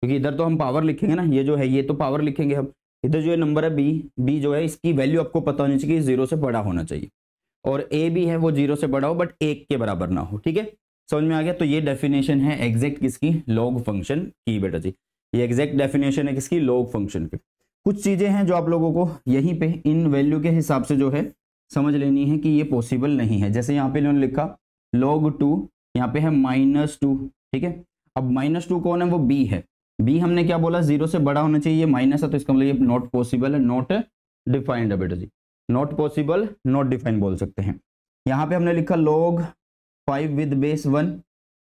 क्योंकि इधर तो हम पावर लिखेंगे ना ये जो है ये तो पावर लिखेंगे हम इधर जो ये नंबर है बी बी जो है इसकी वैल्यू आपको पता होनी चाहिए जीरो से बड़ा होना चाहिए और ए भी है वो जीरो से बड़ा हो बट एक के बराबर ना हो ठीक है समझ में आ गया तो ये डेफिनेशन है एग्जैक्ट किसकी लॉग फंक्शन की बेटा जी ये एग्जैक्ट डेफिनेशन है किसकी लॉग फंक्शन की कुछ चीज़ें हैं जो आप लोगों को यहीं पे इन वैल्यू के हिसाब से जो है समझ लेनी है कि ये पॉसिबल नहीं है जैसे यहाँ पे इन्होंने लिखा लॉग टू यहाँ पे है माइनस टू ठीक है अब माइनस टू कौन है वो बी है बी हमने क्या बोला जीरो से बड़ा होना चाहिए माइनस है तो इसका मतलब ये नॉट पॉसिबल है नॉट डिफाइंड है बेटा जी नॉट पॉसिबल नॉट डिफाइंड बोल सकते हैं यहाँ पे हमने लिखा log five with base one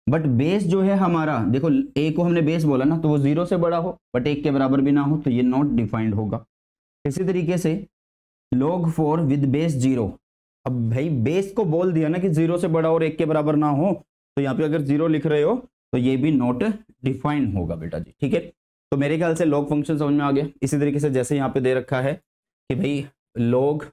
but base जो है हमारा देखो ए को हमने बेस बोला ना तो वो जीरो से बड़ा हो बट एक के बराबर भी ना हो तो ये नॉट डिफाइंड होगा इसी तरीके से log four with base zero अब भाई बेस को बोल दिया ना कि जीरो से बड़ा और एक के बराबर ना हो तो यहाँ पे अगर जीरो लिख रहे हो तो ये भी नॉट डिफाइंड होगा बेटा जी ठीक है तो मेरे ख्याल से लॉग फंक्शन समझ में आ गया इसी तरीके से जैसे यहाँ पे दे रखा है कि भाई लॉग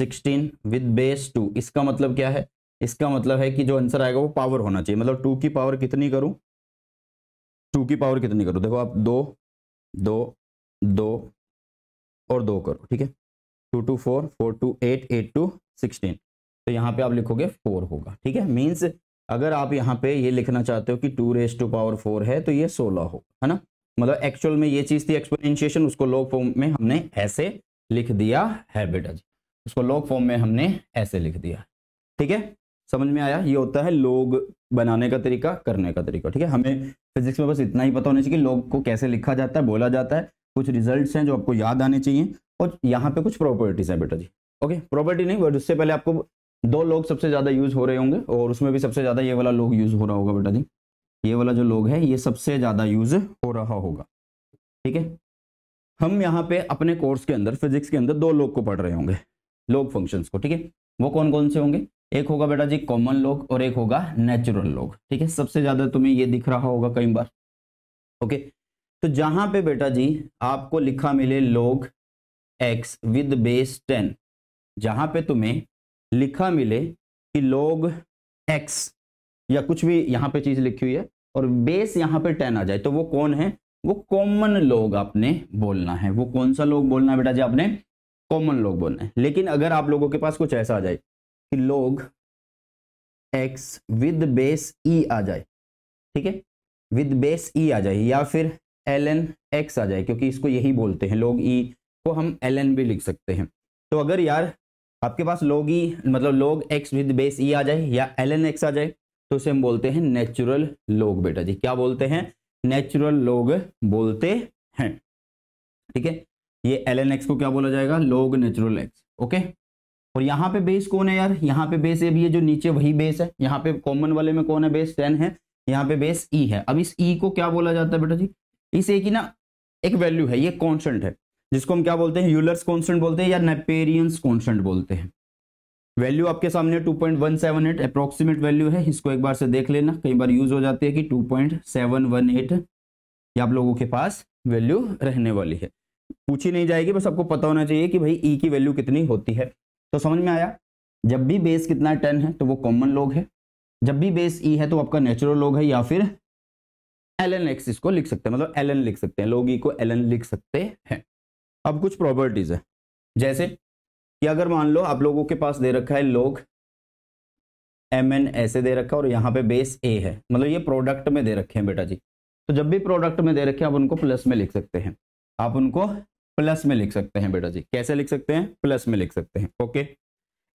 16 विद बेस 2 इसका मतलब क्या है इसका मतलब है कि जो आंसर आएगा वो पावर होना चाहिए मतलब टू की पावर कितनी करूँ टू की पावर कितनी करूँ देखो आप दो दो दो और दो करो ठीक है two two four four two eight eight two sixteen तो यहाँ पे आप लिखोगे फोर होगा ठीक है मीन्स अगर आप यहाँ पे ये लिखना चाहते हो कि two raise to power four है तो ये सोलह हो है ना मतलब एक्चुअल में ये चीज़ थी एक्सपोनशिएशन उसको लॉग फॉर्म में हमने ऐसे लिख दिया है बेटा जी उसको लॉग फॉर्म में हमने ऐसे लिख दिया ठीक है समझ में आया ये होता है लोग बनाने का तरीका करने का तरीका ठीक है हमें फिजिक्स में बस इतना ही पता होना चाहिए कि लोग को कैसे लिखा जाता है बोला जाता है कुछ रिजल्ट्स हैं जो आपको याद आने चाहिए और यहाँ पे कुछ प्रॉपर्टीज हैं बेटा जी ओके प्रॉपर्टी नहीं बट उससे पहले आपको दो लोग सबसे ज़्यादा यूज हो रहे होंगे और उसमें भी सबसे ज़्यादा ये वाला लोग यूज हो रहा होगा बेटा जी ये वाला जो लोग है ये सबसे ज़्यादा यूज हो रहा होगा ठीक है हम यहाँ पे अपने कोर्स के अंदर फिजिक्स के अंदर दो लोग को पढ़ रहे होंगे लोग फंक्शंस को ठीक है वो कौन कौन से होंगे एक होगा बेटा जी कॉमन लॉग और एक होगा नेचुरल लॉग ठीक है सबसे ज्यादा तुम्हें ये दिख रहा होगा कई बार ओके तो जहां पे बेटा जी आपको लिखा मिले log x with base ten जहां पे तुम्हें लिखा मिले कि लॉग एक्स या कुछ भी यहां पे चीज लिखी हुई है और बेस यहाँ पे टेन आ जाए तो वो कौन है वो कॉमन लोग आपने बोलना है वो कौन सा लोग बोलना है बेटा जी आपने कॉमन लोग बोलना है लेकिन अगर आप लोगों के पास कुछ ऐसा आ जाए कि log x with base e आ जाए ठीक है विद बेस ई आ जाए या फिर एल एन एक्स आ जाए क्योंकि इसको यही बोलते हैं लोग ई e को हम एल एन भी लिख सकते हैं तो अगर यार आपके पास लोग ई e, मतलब log x with base e आ जाए या एल एन एक्स आ जाए तो उसे हम बोलते हैं नेचुरल लोग बेटा जी क्या बोलते हैं नेचुरल लोग बोलते हैं ठीक है ये एल एन एक्स को क्या बोला जाएगा लोग नेचुरल एक्स ओके और यहाँ पे बेस कौन है यार यहाँ पे बेस अभी ये जो नीचे वही बेस है यहाँ पे कॉमन वाले में कौन है बेस टेन है यहाँ पे बेस ई e है अब इस ई e को क्या बोला जाता है बेटा जी इस ए की ना एक वैल्यू है ये कॉन्स्टेंट है जिसको हम क्या बोलते हैं यूलर्स कॉन्स्टेंट बोलते हैं या नेपेरियंस कॉन्स्टेंट बोलते हैं वैल्यू आपके सामने two point one seven eight approximate value है इसको एक बार से देख लेना कई बार यूज हो जाती है कि two point seven one eight ये आप लोगों के पास वैल्यू रहने वाली है पूछी नहीं जाएगी बस आपको पता होना चाहिए कि भाई ई e की वैल्यू कितनी होती है तो समझ में आया जब भी बेस कितना टेन है तो वो कॉमन लॉग है जब भी बेस ई e है तो आपका नेचुरल लॉग है या फिर एल एन एक्स इसको लिख सकते हैं मतलब एल एन लिख सकते हैं लोग ई e को एल एन लिख सकते हैं अब कुछ प्रॉपर्टीज है जैसे कि अगर मान लो आप लोगों के पास दे रखा है लोग एम एन ऐसे दे रखा है और यहाँ पे बेस ए है मतलब ये प्रोडक्ट में दे रखे हैं बेटा जी तो जब भी प्रोडक्ट में दे रखे हैं आप उनको प्लस में लिख सकते हैं आप उनको प्लस में लिख सकते हैं बेटा जी कैसे लिख सकते हैं प्लस में लिख सकते हैं ओके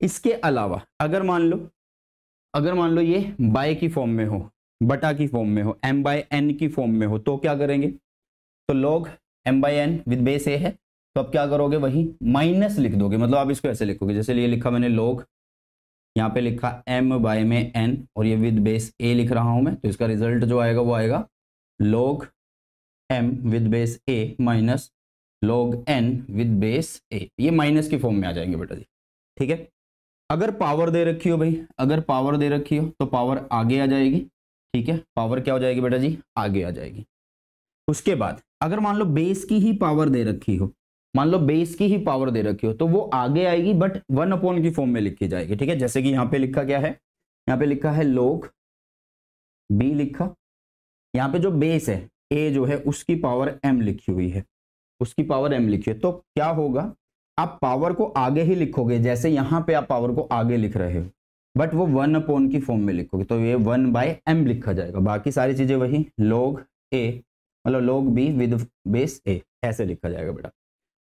इसके अलावा अगर मान लो अगर मान लो ये बाय की फॉर्म में हो बटा की फॉर्म में हो एम बाय एन की फॉर्म में हो तो क्या करेंगे तो log m by n with base a है तो आप क्या करोगे वही माइनस लिख दोगे मतलब आप इसको ऐसे लिखोगे जैसे ये लिखा मैंने लॉग यहाँ पे लिखा एम बाय में एन और ये विद बेस ए लिख रहा हूं मैं तो इसका रिजल्ट जो आएगा वो आएगा log m with base a minus log n with base a ये माइनस के फॉर्म में आ जाएंगे बेटा जी ठीक है अगर पावर दे रखी हो भाई अगर पावर दे रखी हो तो पावर आगे आ जाएगी ठीक है पावर क्या हो जाएगी बेटा जी आगे आ जाएगी उसके बाद अगर मान लो बेस की ही पावर दे रखी हो मान लो बेस की ही पावर दे रखी हो तो वो आगे आएगी बट वन अपॉन की फॉर्म में लिखी जाएगी ठीक है जैसे कि यहाँ पे लिखा क्या है यहाँ पे लिखा है लोग बी लिखा यहाँ पे जो बेस है ए जो है उसकी पावर एम लिखी हुई है उसकी पावर एम लिखिए तो क्या होगा आप पावर को आगे ही लिखोगे जैसे यहाँ पे आप पावर को आगे लिख रहे हो बट वो वन अपोन की फॉर्म में लिखोगे तो ये वन बाय एम लिखा जाएगा बाकी सारी चीजें वही लॉग ए मतलब log b with base a ऐसे लिखा जाएगा बेटा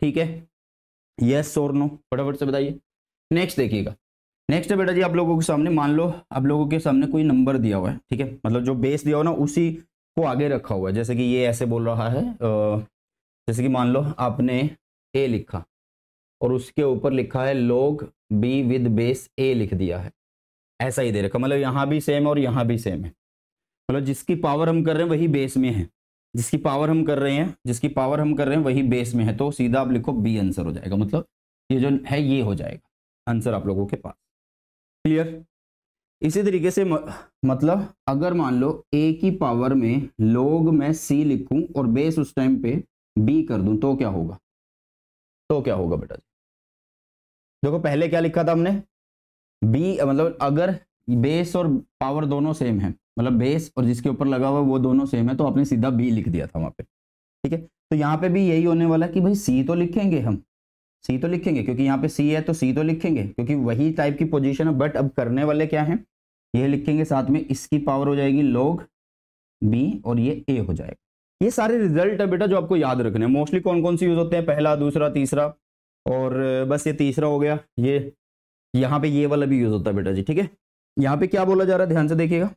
ठीक है यस सोर नो फटाफट से बताइए नेक्स्ट देखिएगा नेक्स्ट है बेटा जी आप लोगों के सामने मान लो आप लोगों के सामने कोई नंबर दिया हुआ है ठीक है मतलब जो बेस दिया हो ना उसी को आगे रखा हुआ है जैसे कि ये ऐसे बोल रहा है जैसे कि मान लो आपने ए लिखा और उसके ऊपर लिखा है लोग बी विद बेस ए लिख दिया है ऐसा ही दे रखा मतलब यहाँ भी सेम और यहाँ भी सेम है मतलब जिसकी पावर हम कर रहे हैं वही बेस में है जिसकी पावर हम कर रहे हैं जिसकी पावर हम कर रहे हैं वही बेस में है तो सीधा आप लिखो बी आंसर हो जाएगा मतलब ये जो है ये हो जाएगा आंसर आप लोगों के पास क्लियर इसी तरीके से मतलब अगर मान लो ए की पावर में लोग मैं सी लिखूं और बेस उस टाइम पे बी कर दूं तो क्या होगा तो क्या होगा बेटा जी देखो पहले क्या लिखा था हमने बी मतलब अगर बेस और पावर दोनों सेम है मतलब बेस और जिसके ऊपर लगा हुआ वो दोनों सेम है तो आपने सीधा बी लिख दिया था वहां पे ठीक है तो यहाँ पे भी यही होने वाला कि भाई सी तो लिखेंगे हम सी तो लिखेंगे क्योंकि यहाँ पे सी है तो सी तो लिखेंगे क्योंकि वही टाइप की पोजिशन है बट अब करने वाले क्या है ये लिखेंगे साथ में इसकी पावर हो जाएगी लोग बी और ये ए हो जाएगा ये सारे रिजल्ट है बेटा जो आपको याद रखने हैं मोस्टली कौन कौन से यूज होते हैं पहला दूसरा तीसरा और बस ये तीसरा हो गया ये यहाँ पे ये वाला भी यूज होता है बेटा जी ठीक है यहाँ पे क्या बोला जा रहा है ध्यान से देखिएगा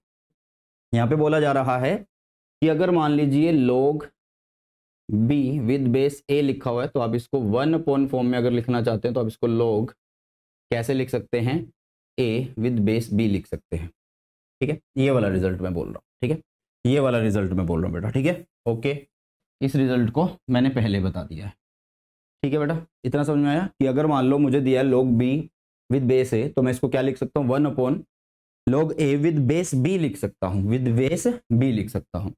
यहाँ पे बोला जा रहा है कि अगर मान लीजिए लोग बी विद बेस ए लिखा हुआ है तो आप इसको वन पोन फॉर्म में अगर लिखना चाहते हैं तो आप इसको लोग कैसे लिख सकते हैं ए विद बेस बी लिख सकते हैं ठीक है ये वाला रिजल्ट मैं बोल रहा हूँ ठीक है ये वाला रिजल्ट मैं बोल रहा हूँ बेटा ठीक है ओके इस रिजल्ट को मैंने पहले बता दिया है ठीक है बेटा इतना समझ में आया कि अगर मान लो मुझे दिया लोग बी विद बेस ए तो मैं इसको क्या लिख सकता हूँ वन अपॉन लोग ए विद बेस बी लिख सकता हूँ विद बेस बी लिख सकता हूँ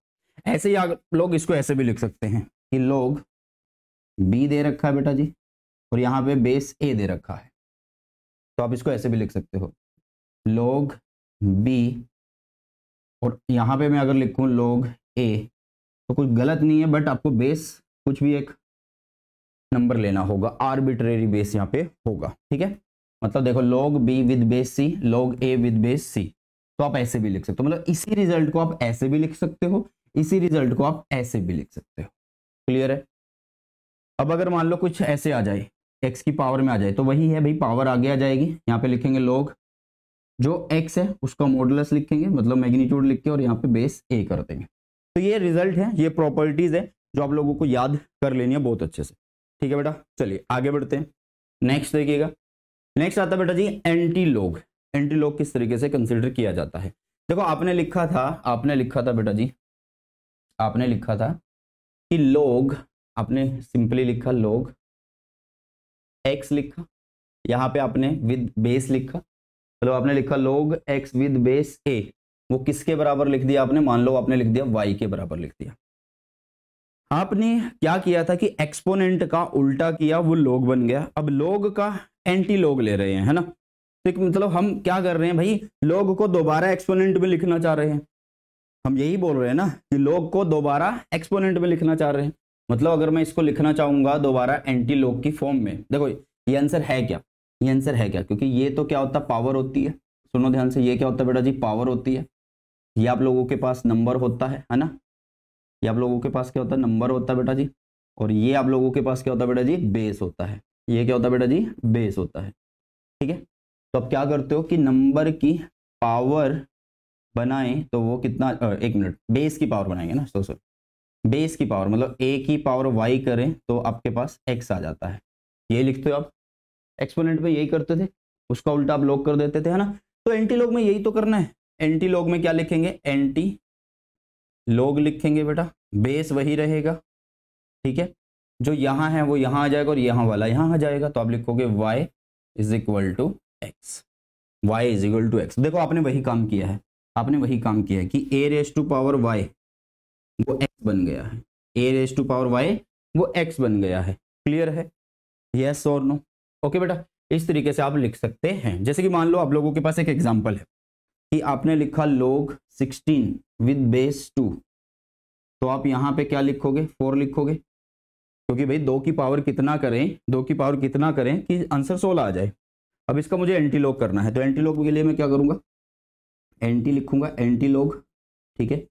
ऐसे ही लोग इसको ऐसे भी लिख सकते हैं कि लोग बी दे रखा है बेटा जी और यहाँ पे बेस ए दे रखा है तो आप इसको ऐसे भी लिख सकते हो लोग बी और यहाँ पे मैं अगर लिखूँ लोग ए तो कुछ गलत नहीं है बट आपको बेस कुछ भी एक नंबर लेना होगा आर्बिट्रेरी बेस यहाँ पे होगा ठीक है मतलब देखो log b with base c log a with base c तो आप ऐसे भी लिख सकते हो मतलब इसी रिजल्ट को आप ऐसे भी लिख सकते हो इसी रिजल्ट को आप ऐसे भी लिख सकते हो क्लियर है अब अगर मान लो कुछ ऐसे आ जाए एक्स की पावर में आ जाए तो वही है भाई पावर आगे आ जाएगी यहाँ पे लिखेंगे लॉग जो एक्स है उसका मॉडुलस लिखेंगे मतलब मैग्नीट्यूड लिख के और यहाँ पे बेस ए कर देंगे तो ये रिजल्ट है ये प्रॉपर्टीज है जो आप लोगों को याद कर लेनी है बहुत अच्छे से ठीक है बेटा चलिए आगे बढ़ते हैं नेक्स्ट देखिएगा नेक्स्ट आता है बेटा जी एंटी लॉग एंटी लॉग किस तरीके से कंसिडर किया जाता है देखो आपने लिखा था आपने लिखा था बेटा जी आपने लिखा था कि लोग आपने सिंपली लिखा लोग एक्स लिखा यहाँ पे आपने विद बेस लिखा मतलब तो आपने लिखा लोग एक्स विद बेस ए वो किसके बराबर लिख दिया आपने मान लो आपने लिख दिया वाई के बराबर लिख दिया आपने क्या किया था कि एक्सपोनेंट का उल्टा किया वो लोग बन गया अब लोग का एंटी लोग ले रहे हैं है ना तो मतलब हम क्या कर रहे हैं भाई लोग को दोबारा एक्सपोनेंट में लिखना चाह रहे हैं हम यही बोल रहे हैं ना कि लोग को दोबारा एक्सपोनेंट में लिखना चाह रहे हैं मतलब अगर मैं इसको लिखना चाहूंगा दोबारा एंटी लोग की फॉर्म में देखो ये आंसर है क्या ये आंसर है क्या क्योंकि ये तो क्या होता पावर होती है सुनो ध्यान से ये क्या होता है बेटा जी पावर होती है ये आप लोगों के पास नंबर होता है है ना ये आप लोगों के पास क्या होता है नंबर होता है बेटा जी और ये आप लोगों के पास क्या होता है बेटा जी बेस होता है ये क्या होता है बेटा जी बेस होता है ठीक है तो आप क्या करते हो कि नंबर की पावर बनाएं तो वो कितना एक मिनट बेस की पावर बनाएंगे ना सो सो बेस की पावर मतलब ए की पावर वाई करें तो आपके पास एक्स आ जाता है यही लिखते हो आप एक्सपोनेंट में यही करते थे उसका उल्टा आप लोग कर देते थे है ना तो एंटी लोग में यही तो करना है एंटी लॉग में क्या लिखेंगे एंटी लॉग लिखेंगे बेटा बेस वही रहेगा ठीक है जो यहां है वो यहां आ जाएगा और यहां वाला यहां आ जाएगा तो आप लिखोगे y is equal to x y is equal to x देखो आपने वही काम किया है आपने वही काम किया है कि a raise to power y वो एक्स बन गया है a raise to power y वो एक्स बन गया है क्लियर है यस और नो ओके बेटा इस तरीके से आप लिख सकते हैं जैसे कि मान लो आप लोगों के पास एक एग्जाम्पल है कि आपने लिखा लोग 16 विद बेस टू तो आप यहाँ पे क्या लिखोगे फोर लिखोगे क्योंकि भाई दो की पावर कितना करें दो की पावर कितना करें कि आंसर सोलह आ जाए अब इसका मुझे लॉग करना है तो लॉग के लिए मैं क्या करूंगा एंटी लिखूंगा एंटीलोग ठीक है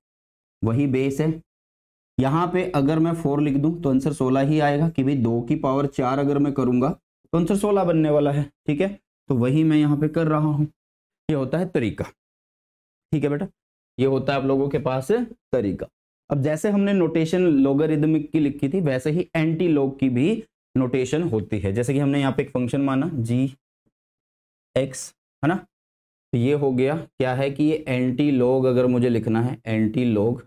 वही बेस है यहाँ पे अगर मैं फोर लिख दूं तो आंसर सोलह ही आएगा कि भाई दो की पावर चार अगर मैं करूंगा तो आंसर सोलह बनने वाला है ठीक है तो वही मैं यहाँ पे कर रहा हूँ ये होता है तरीका ठीक है बेटा ये होता है आप लोगों के पास तरीका अब जैसे हमने नोटेशन लोगरिदमिक की लिखी थी वैसे ही एंटी लोग की भी नोटेशन होती है जैसे कि हमने यहाँ पे एक फंक्शन माना जी एक्स है ना तो ये हो गया क्या है कि ये एंटी लोग अगर मुझे लिखना है एंटी लोग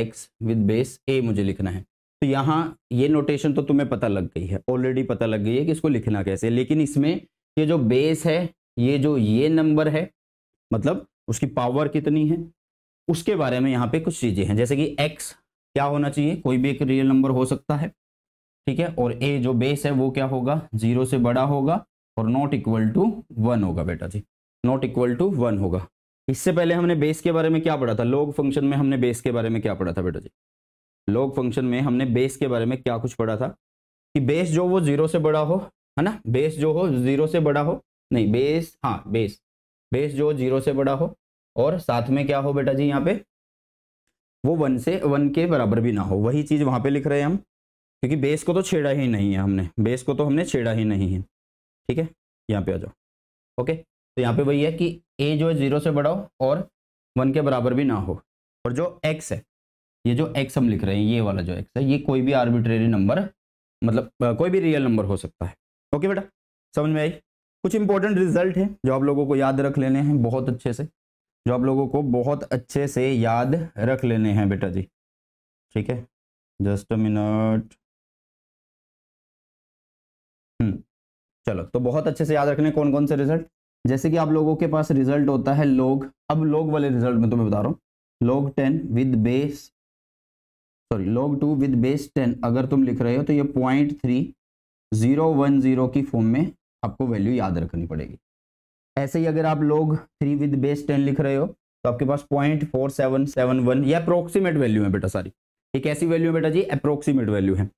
एक्स विद बेस ए मुझे लिखना है तो यहाँ ये नोटेशन तो तुम्हें पता लग गई है ऑलरेडी पता लग गई है कि इसको लिखना कैसे लेकिन इसमें ये जो बेस है ये जो ये नंबर है मतलब उसकी पावर कितनी है उसके बारे में यहाँ पे कुछ चीज़ें हैं जैसे कि एक्स क्या होना चाहिए कोई भी एक रियल नंबर हो सकता है ठीक है और ए जो बेस है वो क्या होगा जीरो से बड़ा होगा और नॉट इक्वल टू वन होगा बेटा जी नॉट इक्वल टू वन होगा इससे पहले हमने बेस के बारे में क्या पढ़ा था लॉग फंक्शन में हमने बेस के बारे में क्या पढ़ा था बेटा जी लॉग फंक्शन में हमने बेस के बारे में क्या कुछ पढ़ा था कि बेस जो वो जीरो से बड़ा हो है ना बेस जो हो जीरो से बड़ा हो नहीं बेस हाँ बेस बेस जो जीरो से बड़ा हो और साथ में क्या हो बेटा जी यहाँ पे वो वन से वन के बराबर भी ना हो वही चीज़ वहाँ पे लिख रहे हैं हम क्योंकि बेस को तो छेड़ा ही नहीं है हमने बेस को तो हमने छेड़ा ही नहीं है ठीक है यहाँ पे आ जाओ ओके तो यहाँ पे वही है कि ए जो है जीरो से बड़ा हो और वन के बराबर भी ना हो और जो एक्स है ये जो एक्स हम लिख रहे हैं ये वाला जो एक्स है ये कोई भी आर्बिट्रेरी नंबर मतलब कोई भी रियल नंबर हो सकता है ओके बेटा समझ में आई कुछ इंपॉर्टेंट रिजल्ट है जो आप लोगों को याद रख लेने हैं बहुत अच्छे से जो आप लोगों को बहुत अच्छे से याद रख लेने हैं बेटा जी ठीक है जस्ट हम्म, मिनट चलो तो बहुत अच्छे से याद रखने कौन कौन से रिजल्ट जैसे कि आप लोगों के पास रिजल्ट होता है लोग अब लोग वाले रिजल्ट में तुम्हें बता रहा हूँ log ten with base sorry log two with base ten अगर तुम लिख रहे हो तो ये point three zero one zero की फॉर्म में आपको वैल्यू याद रखनी पड़ेगी ऐसे ही अगर आप लोग थ्री विद बेस टेन लिख रहे हो तो आपके पास point four seven seven one ये अप्रोक्सीमेट वैल्यू है बेटा सारी एक ऐसी वैल्यू है बेटा जी अप्रोक्सीमेट वैल्यू है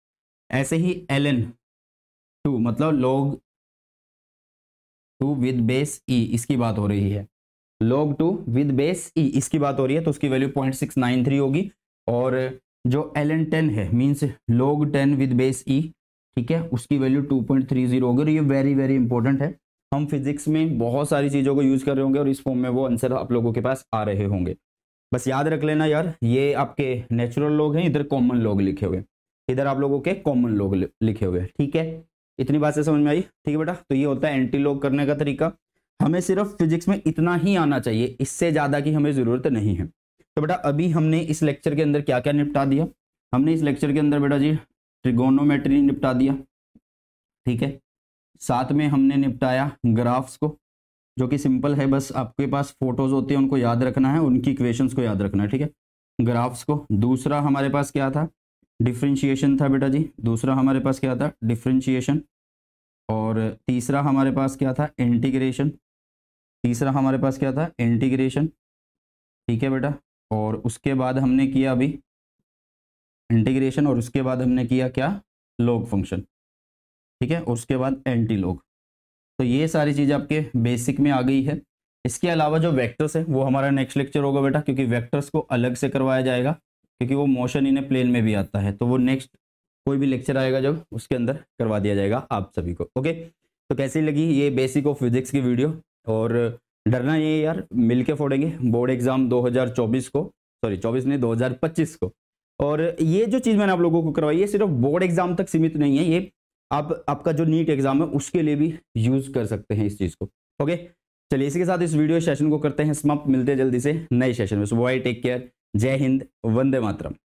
ऐसे ही एल एन टू मतलब log two with base e इसकी बात हो रही है log two with base e इसकी बात हो रही है तो उसकी value point six nine three होगी और जो एल एन टेन है means log ten with base e ठीक है उसकी वैल्यू 2.30 होगी और ये वेरी वेरी इंपॉर्टेंट है हम फिजिक्स में बहुत सारी चीज़ों को यूज़ कर रहे होंगे और इस फॉर्म में वो आंसर आप लोगों के पास आ रहे होंगे बस याद रख लेना यार ये आपके नेचुरल लोग हैं इधर कॉमन लोग लिखे हुए इधर आप लोगों के कॉमन लोग लिखे हुए ठीक है इतनी बात से समझ में आई ठीक है बेटा तो ये होता है एंटी लॉग करने का तरीका हमें सिर्फ फिजिक्स में इतना ही आना चाहिए इससे ज़्यादा की हमें ज़रूरत नहीं है तो बेटा अभी हमने इस लेक्चर के अंदर क्या क्या निपटा दिया हमने इस लेक्चर के अंदर बेटा जी ट्रिगोनोमेट्री निपटा दिया ठीक है साथ में हमने निपटाया ग्राफ्स को जो कि सिंपल है बस आपके पास फोटोज होते हैं उनको याद रखना है उनकी इक्वेशंस को याद रखना है ठीक है ग्राफ्स को दूसरा हमारे पास क्या था डिफ्रेंशिएशन था बेटा जी दूसरा हमारे पास क्या था डिफ्रेंशिएशन और तीसरा हमारे पास क्या था इंटीग्रेशन तीसरा हमारे पास क्या था इंटीग्रेशन ठीक है बेटा और उसके बाद हमने किया अभी इंटीग्रेशन और उसके बाद हमने किया क्या लॉग फंक्शन ठीक है उसके बाद एंटी लॉग तो ये सारी चीज़ आपके बेसिक में आ गई है इसके अलावा जो वेक्टर्स है वो हमारा नेक्स्ट लेक्चर होगा बेटा क्योंकि वेक्टर्स को अलग से करवाया जाएगा क्योंकि वो मोशन इन्हें प्लेन में भी आता है तो वो नेक्स्ट कोई भी लेक्चर आएगा जब उसके अंदर करवा दिया जाएगा आप सभी को ओके तो कैसी लगी ये बेसिक ऑफ फिजिक्स की वीडियो और डरना ये यार मिलके फोड़ेंगे बोर्ड एग्जाम 2024 को सॉरी 24 नहीं 2025 को और ये जो चीज़ मैंने आप लोगों को करवाई है सिर्फ बोर्ड एग्जाम तक सीमित नहीं है ये आप आपका जो नीट एग्जाम है उसके लिए भी यूज कर सकते हैं इस चीज़ को ओके चलिए इसी के साथ इस वीडियो सेशन को करते हैं समाप्त मिलते हैं जल्दी से नए सेशन में सुबह टेक केयर जय हिंद वंदे मातरम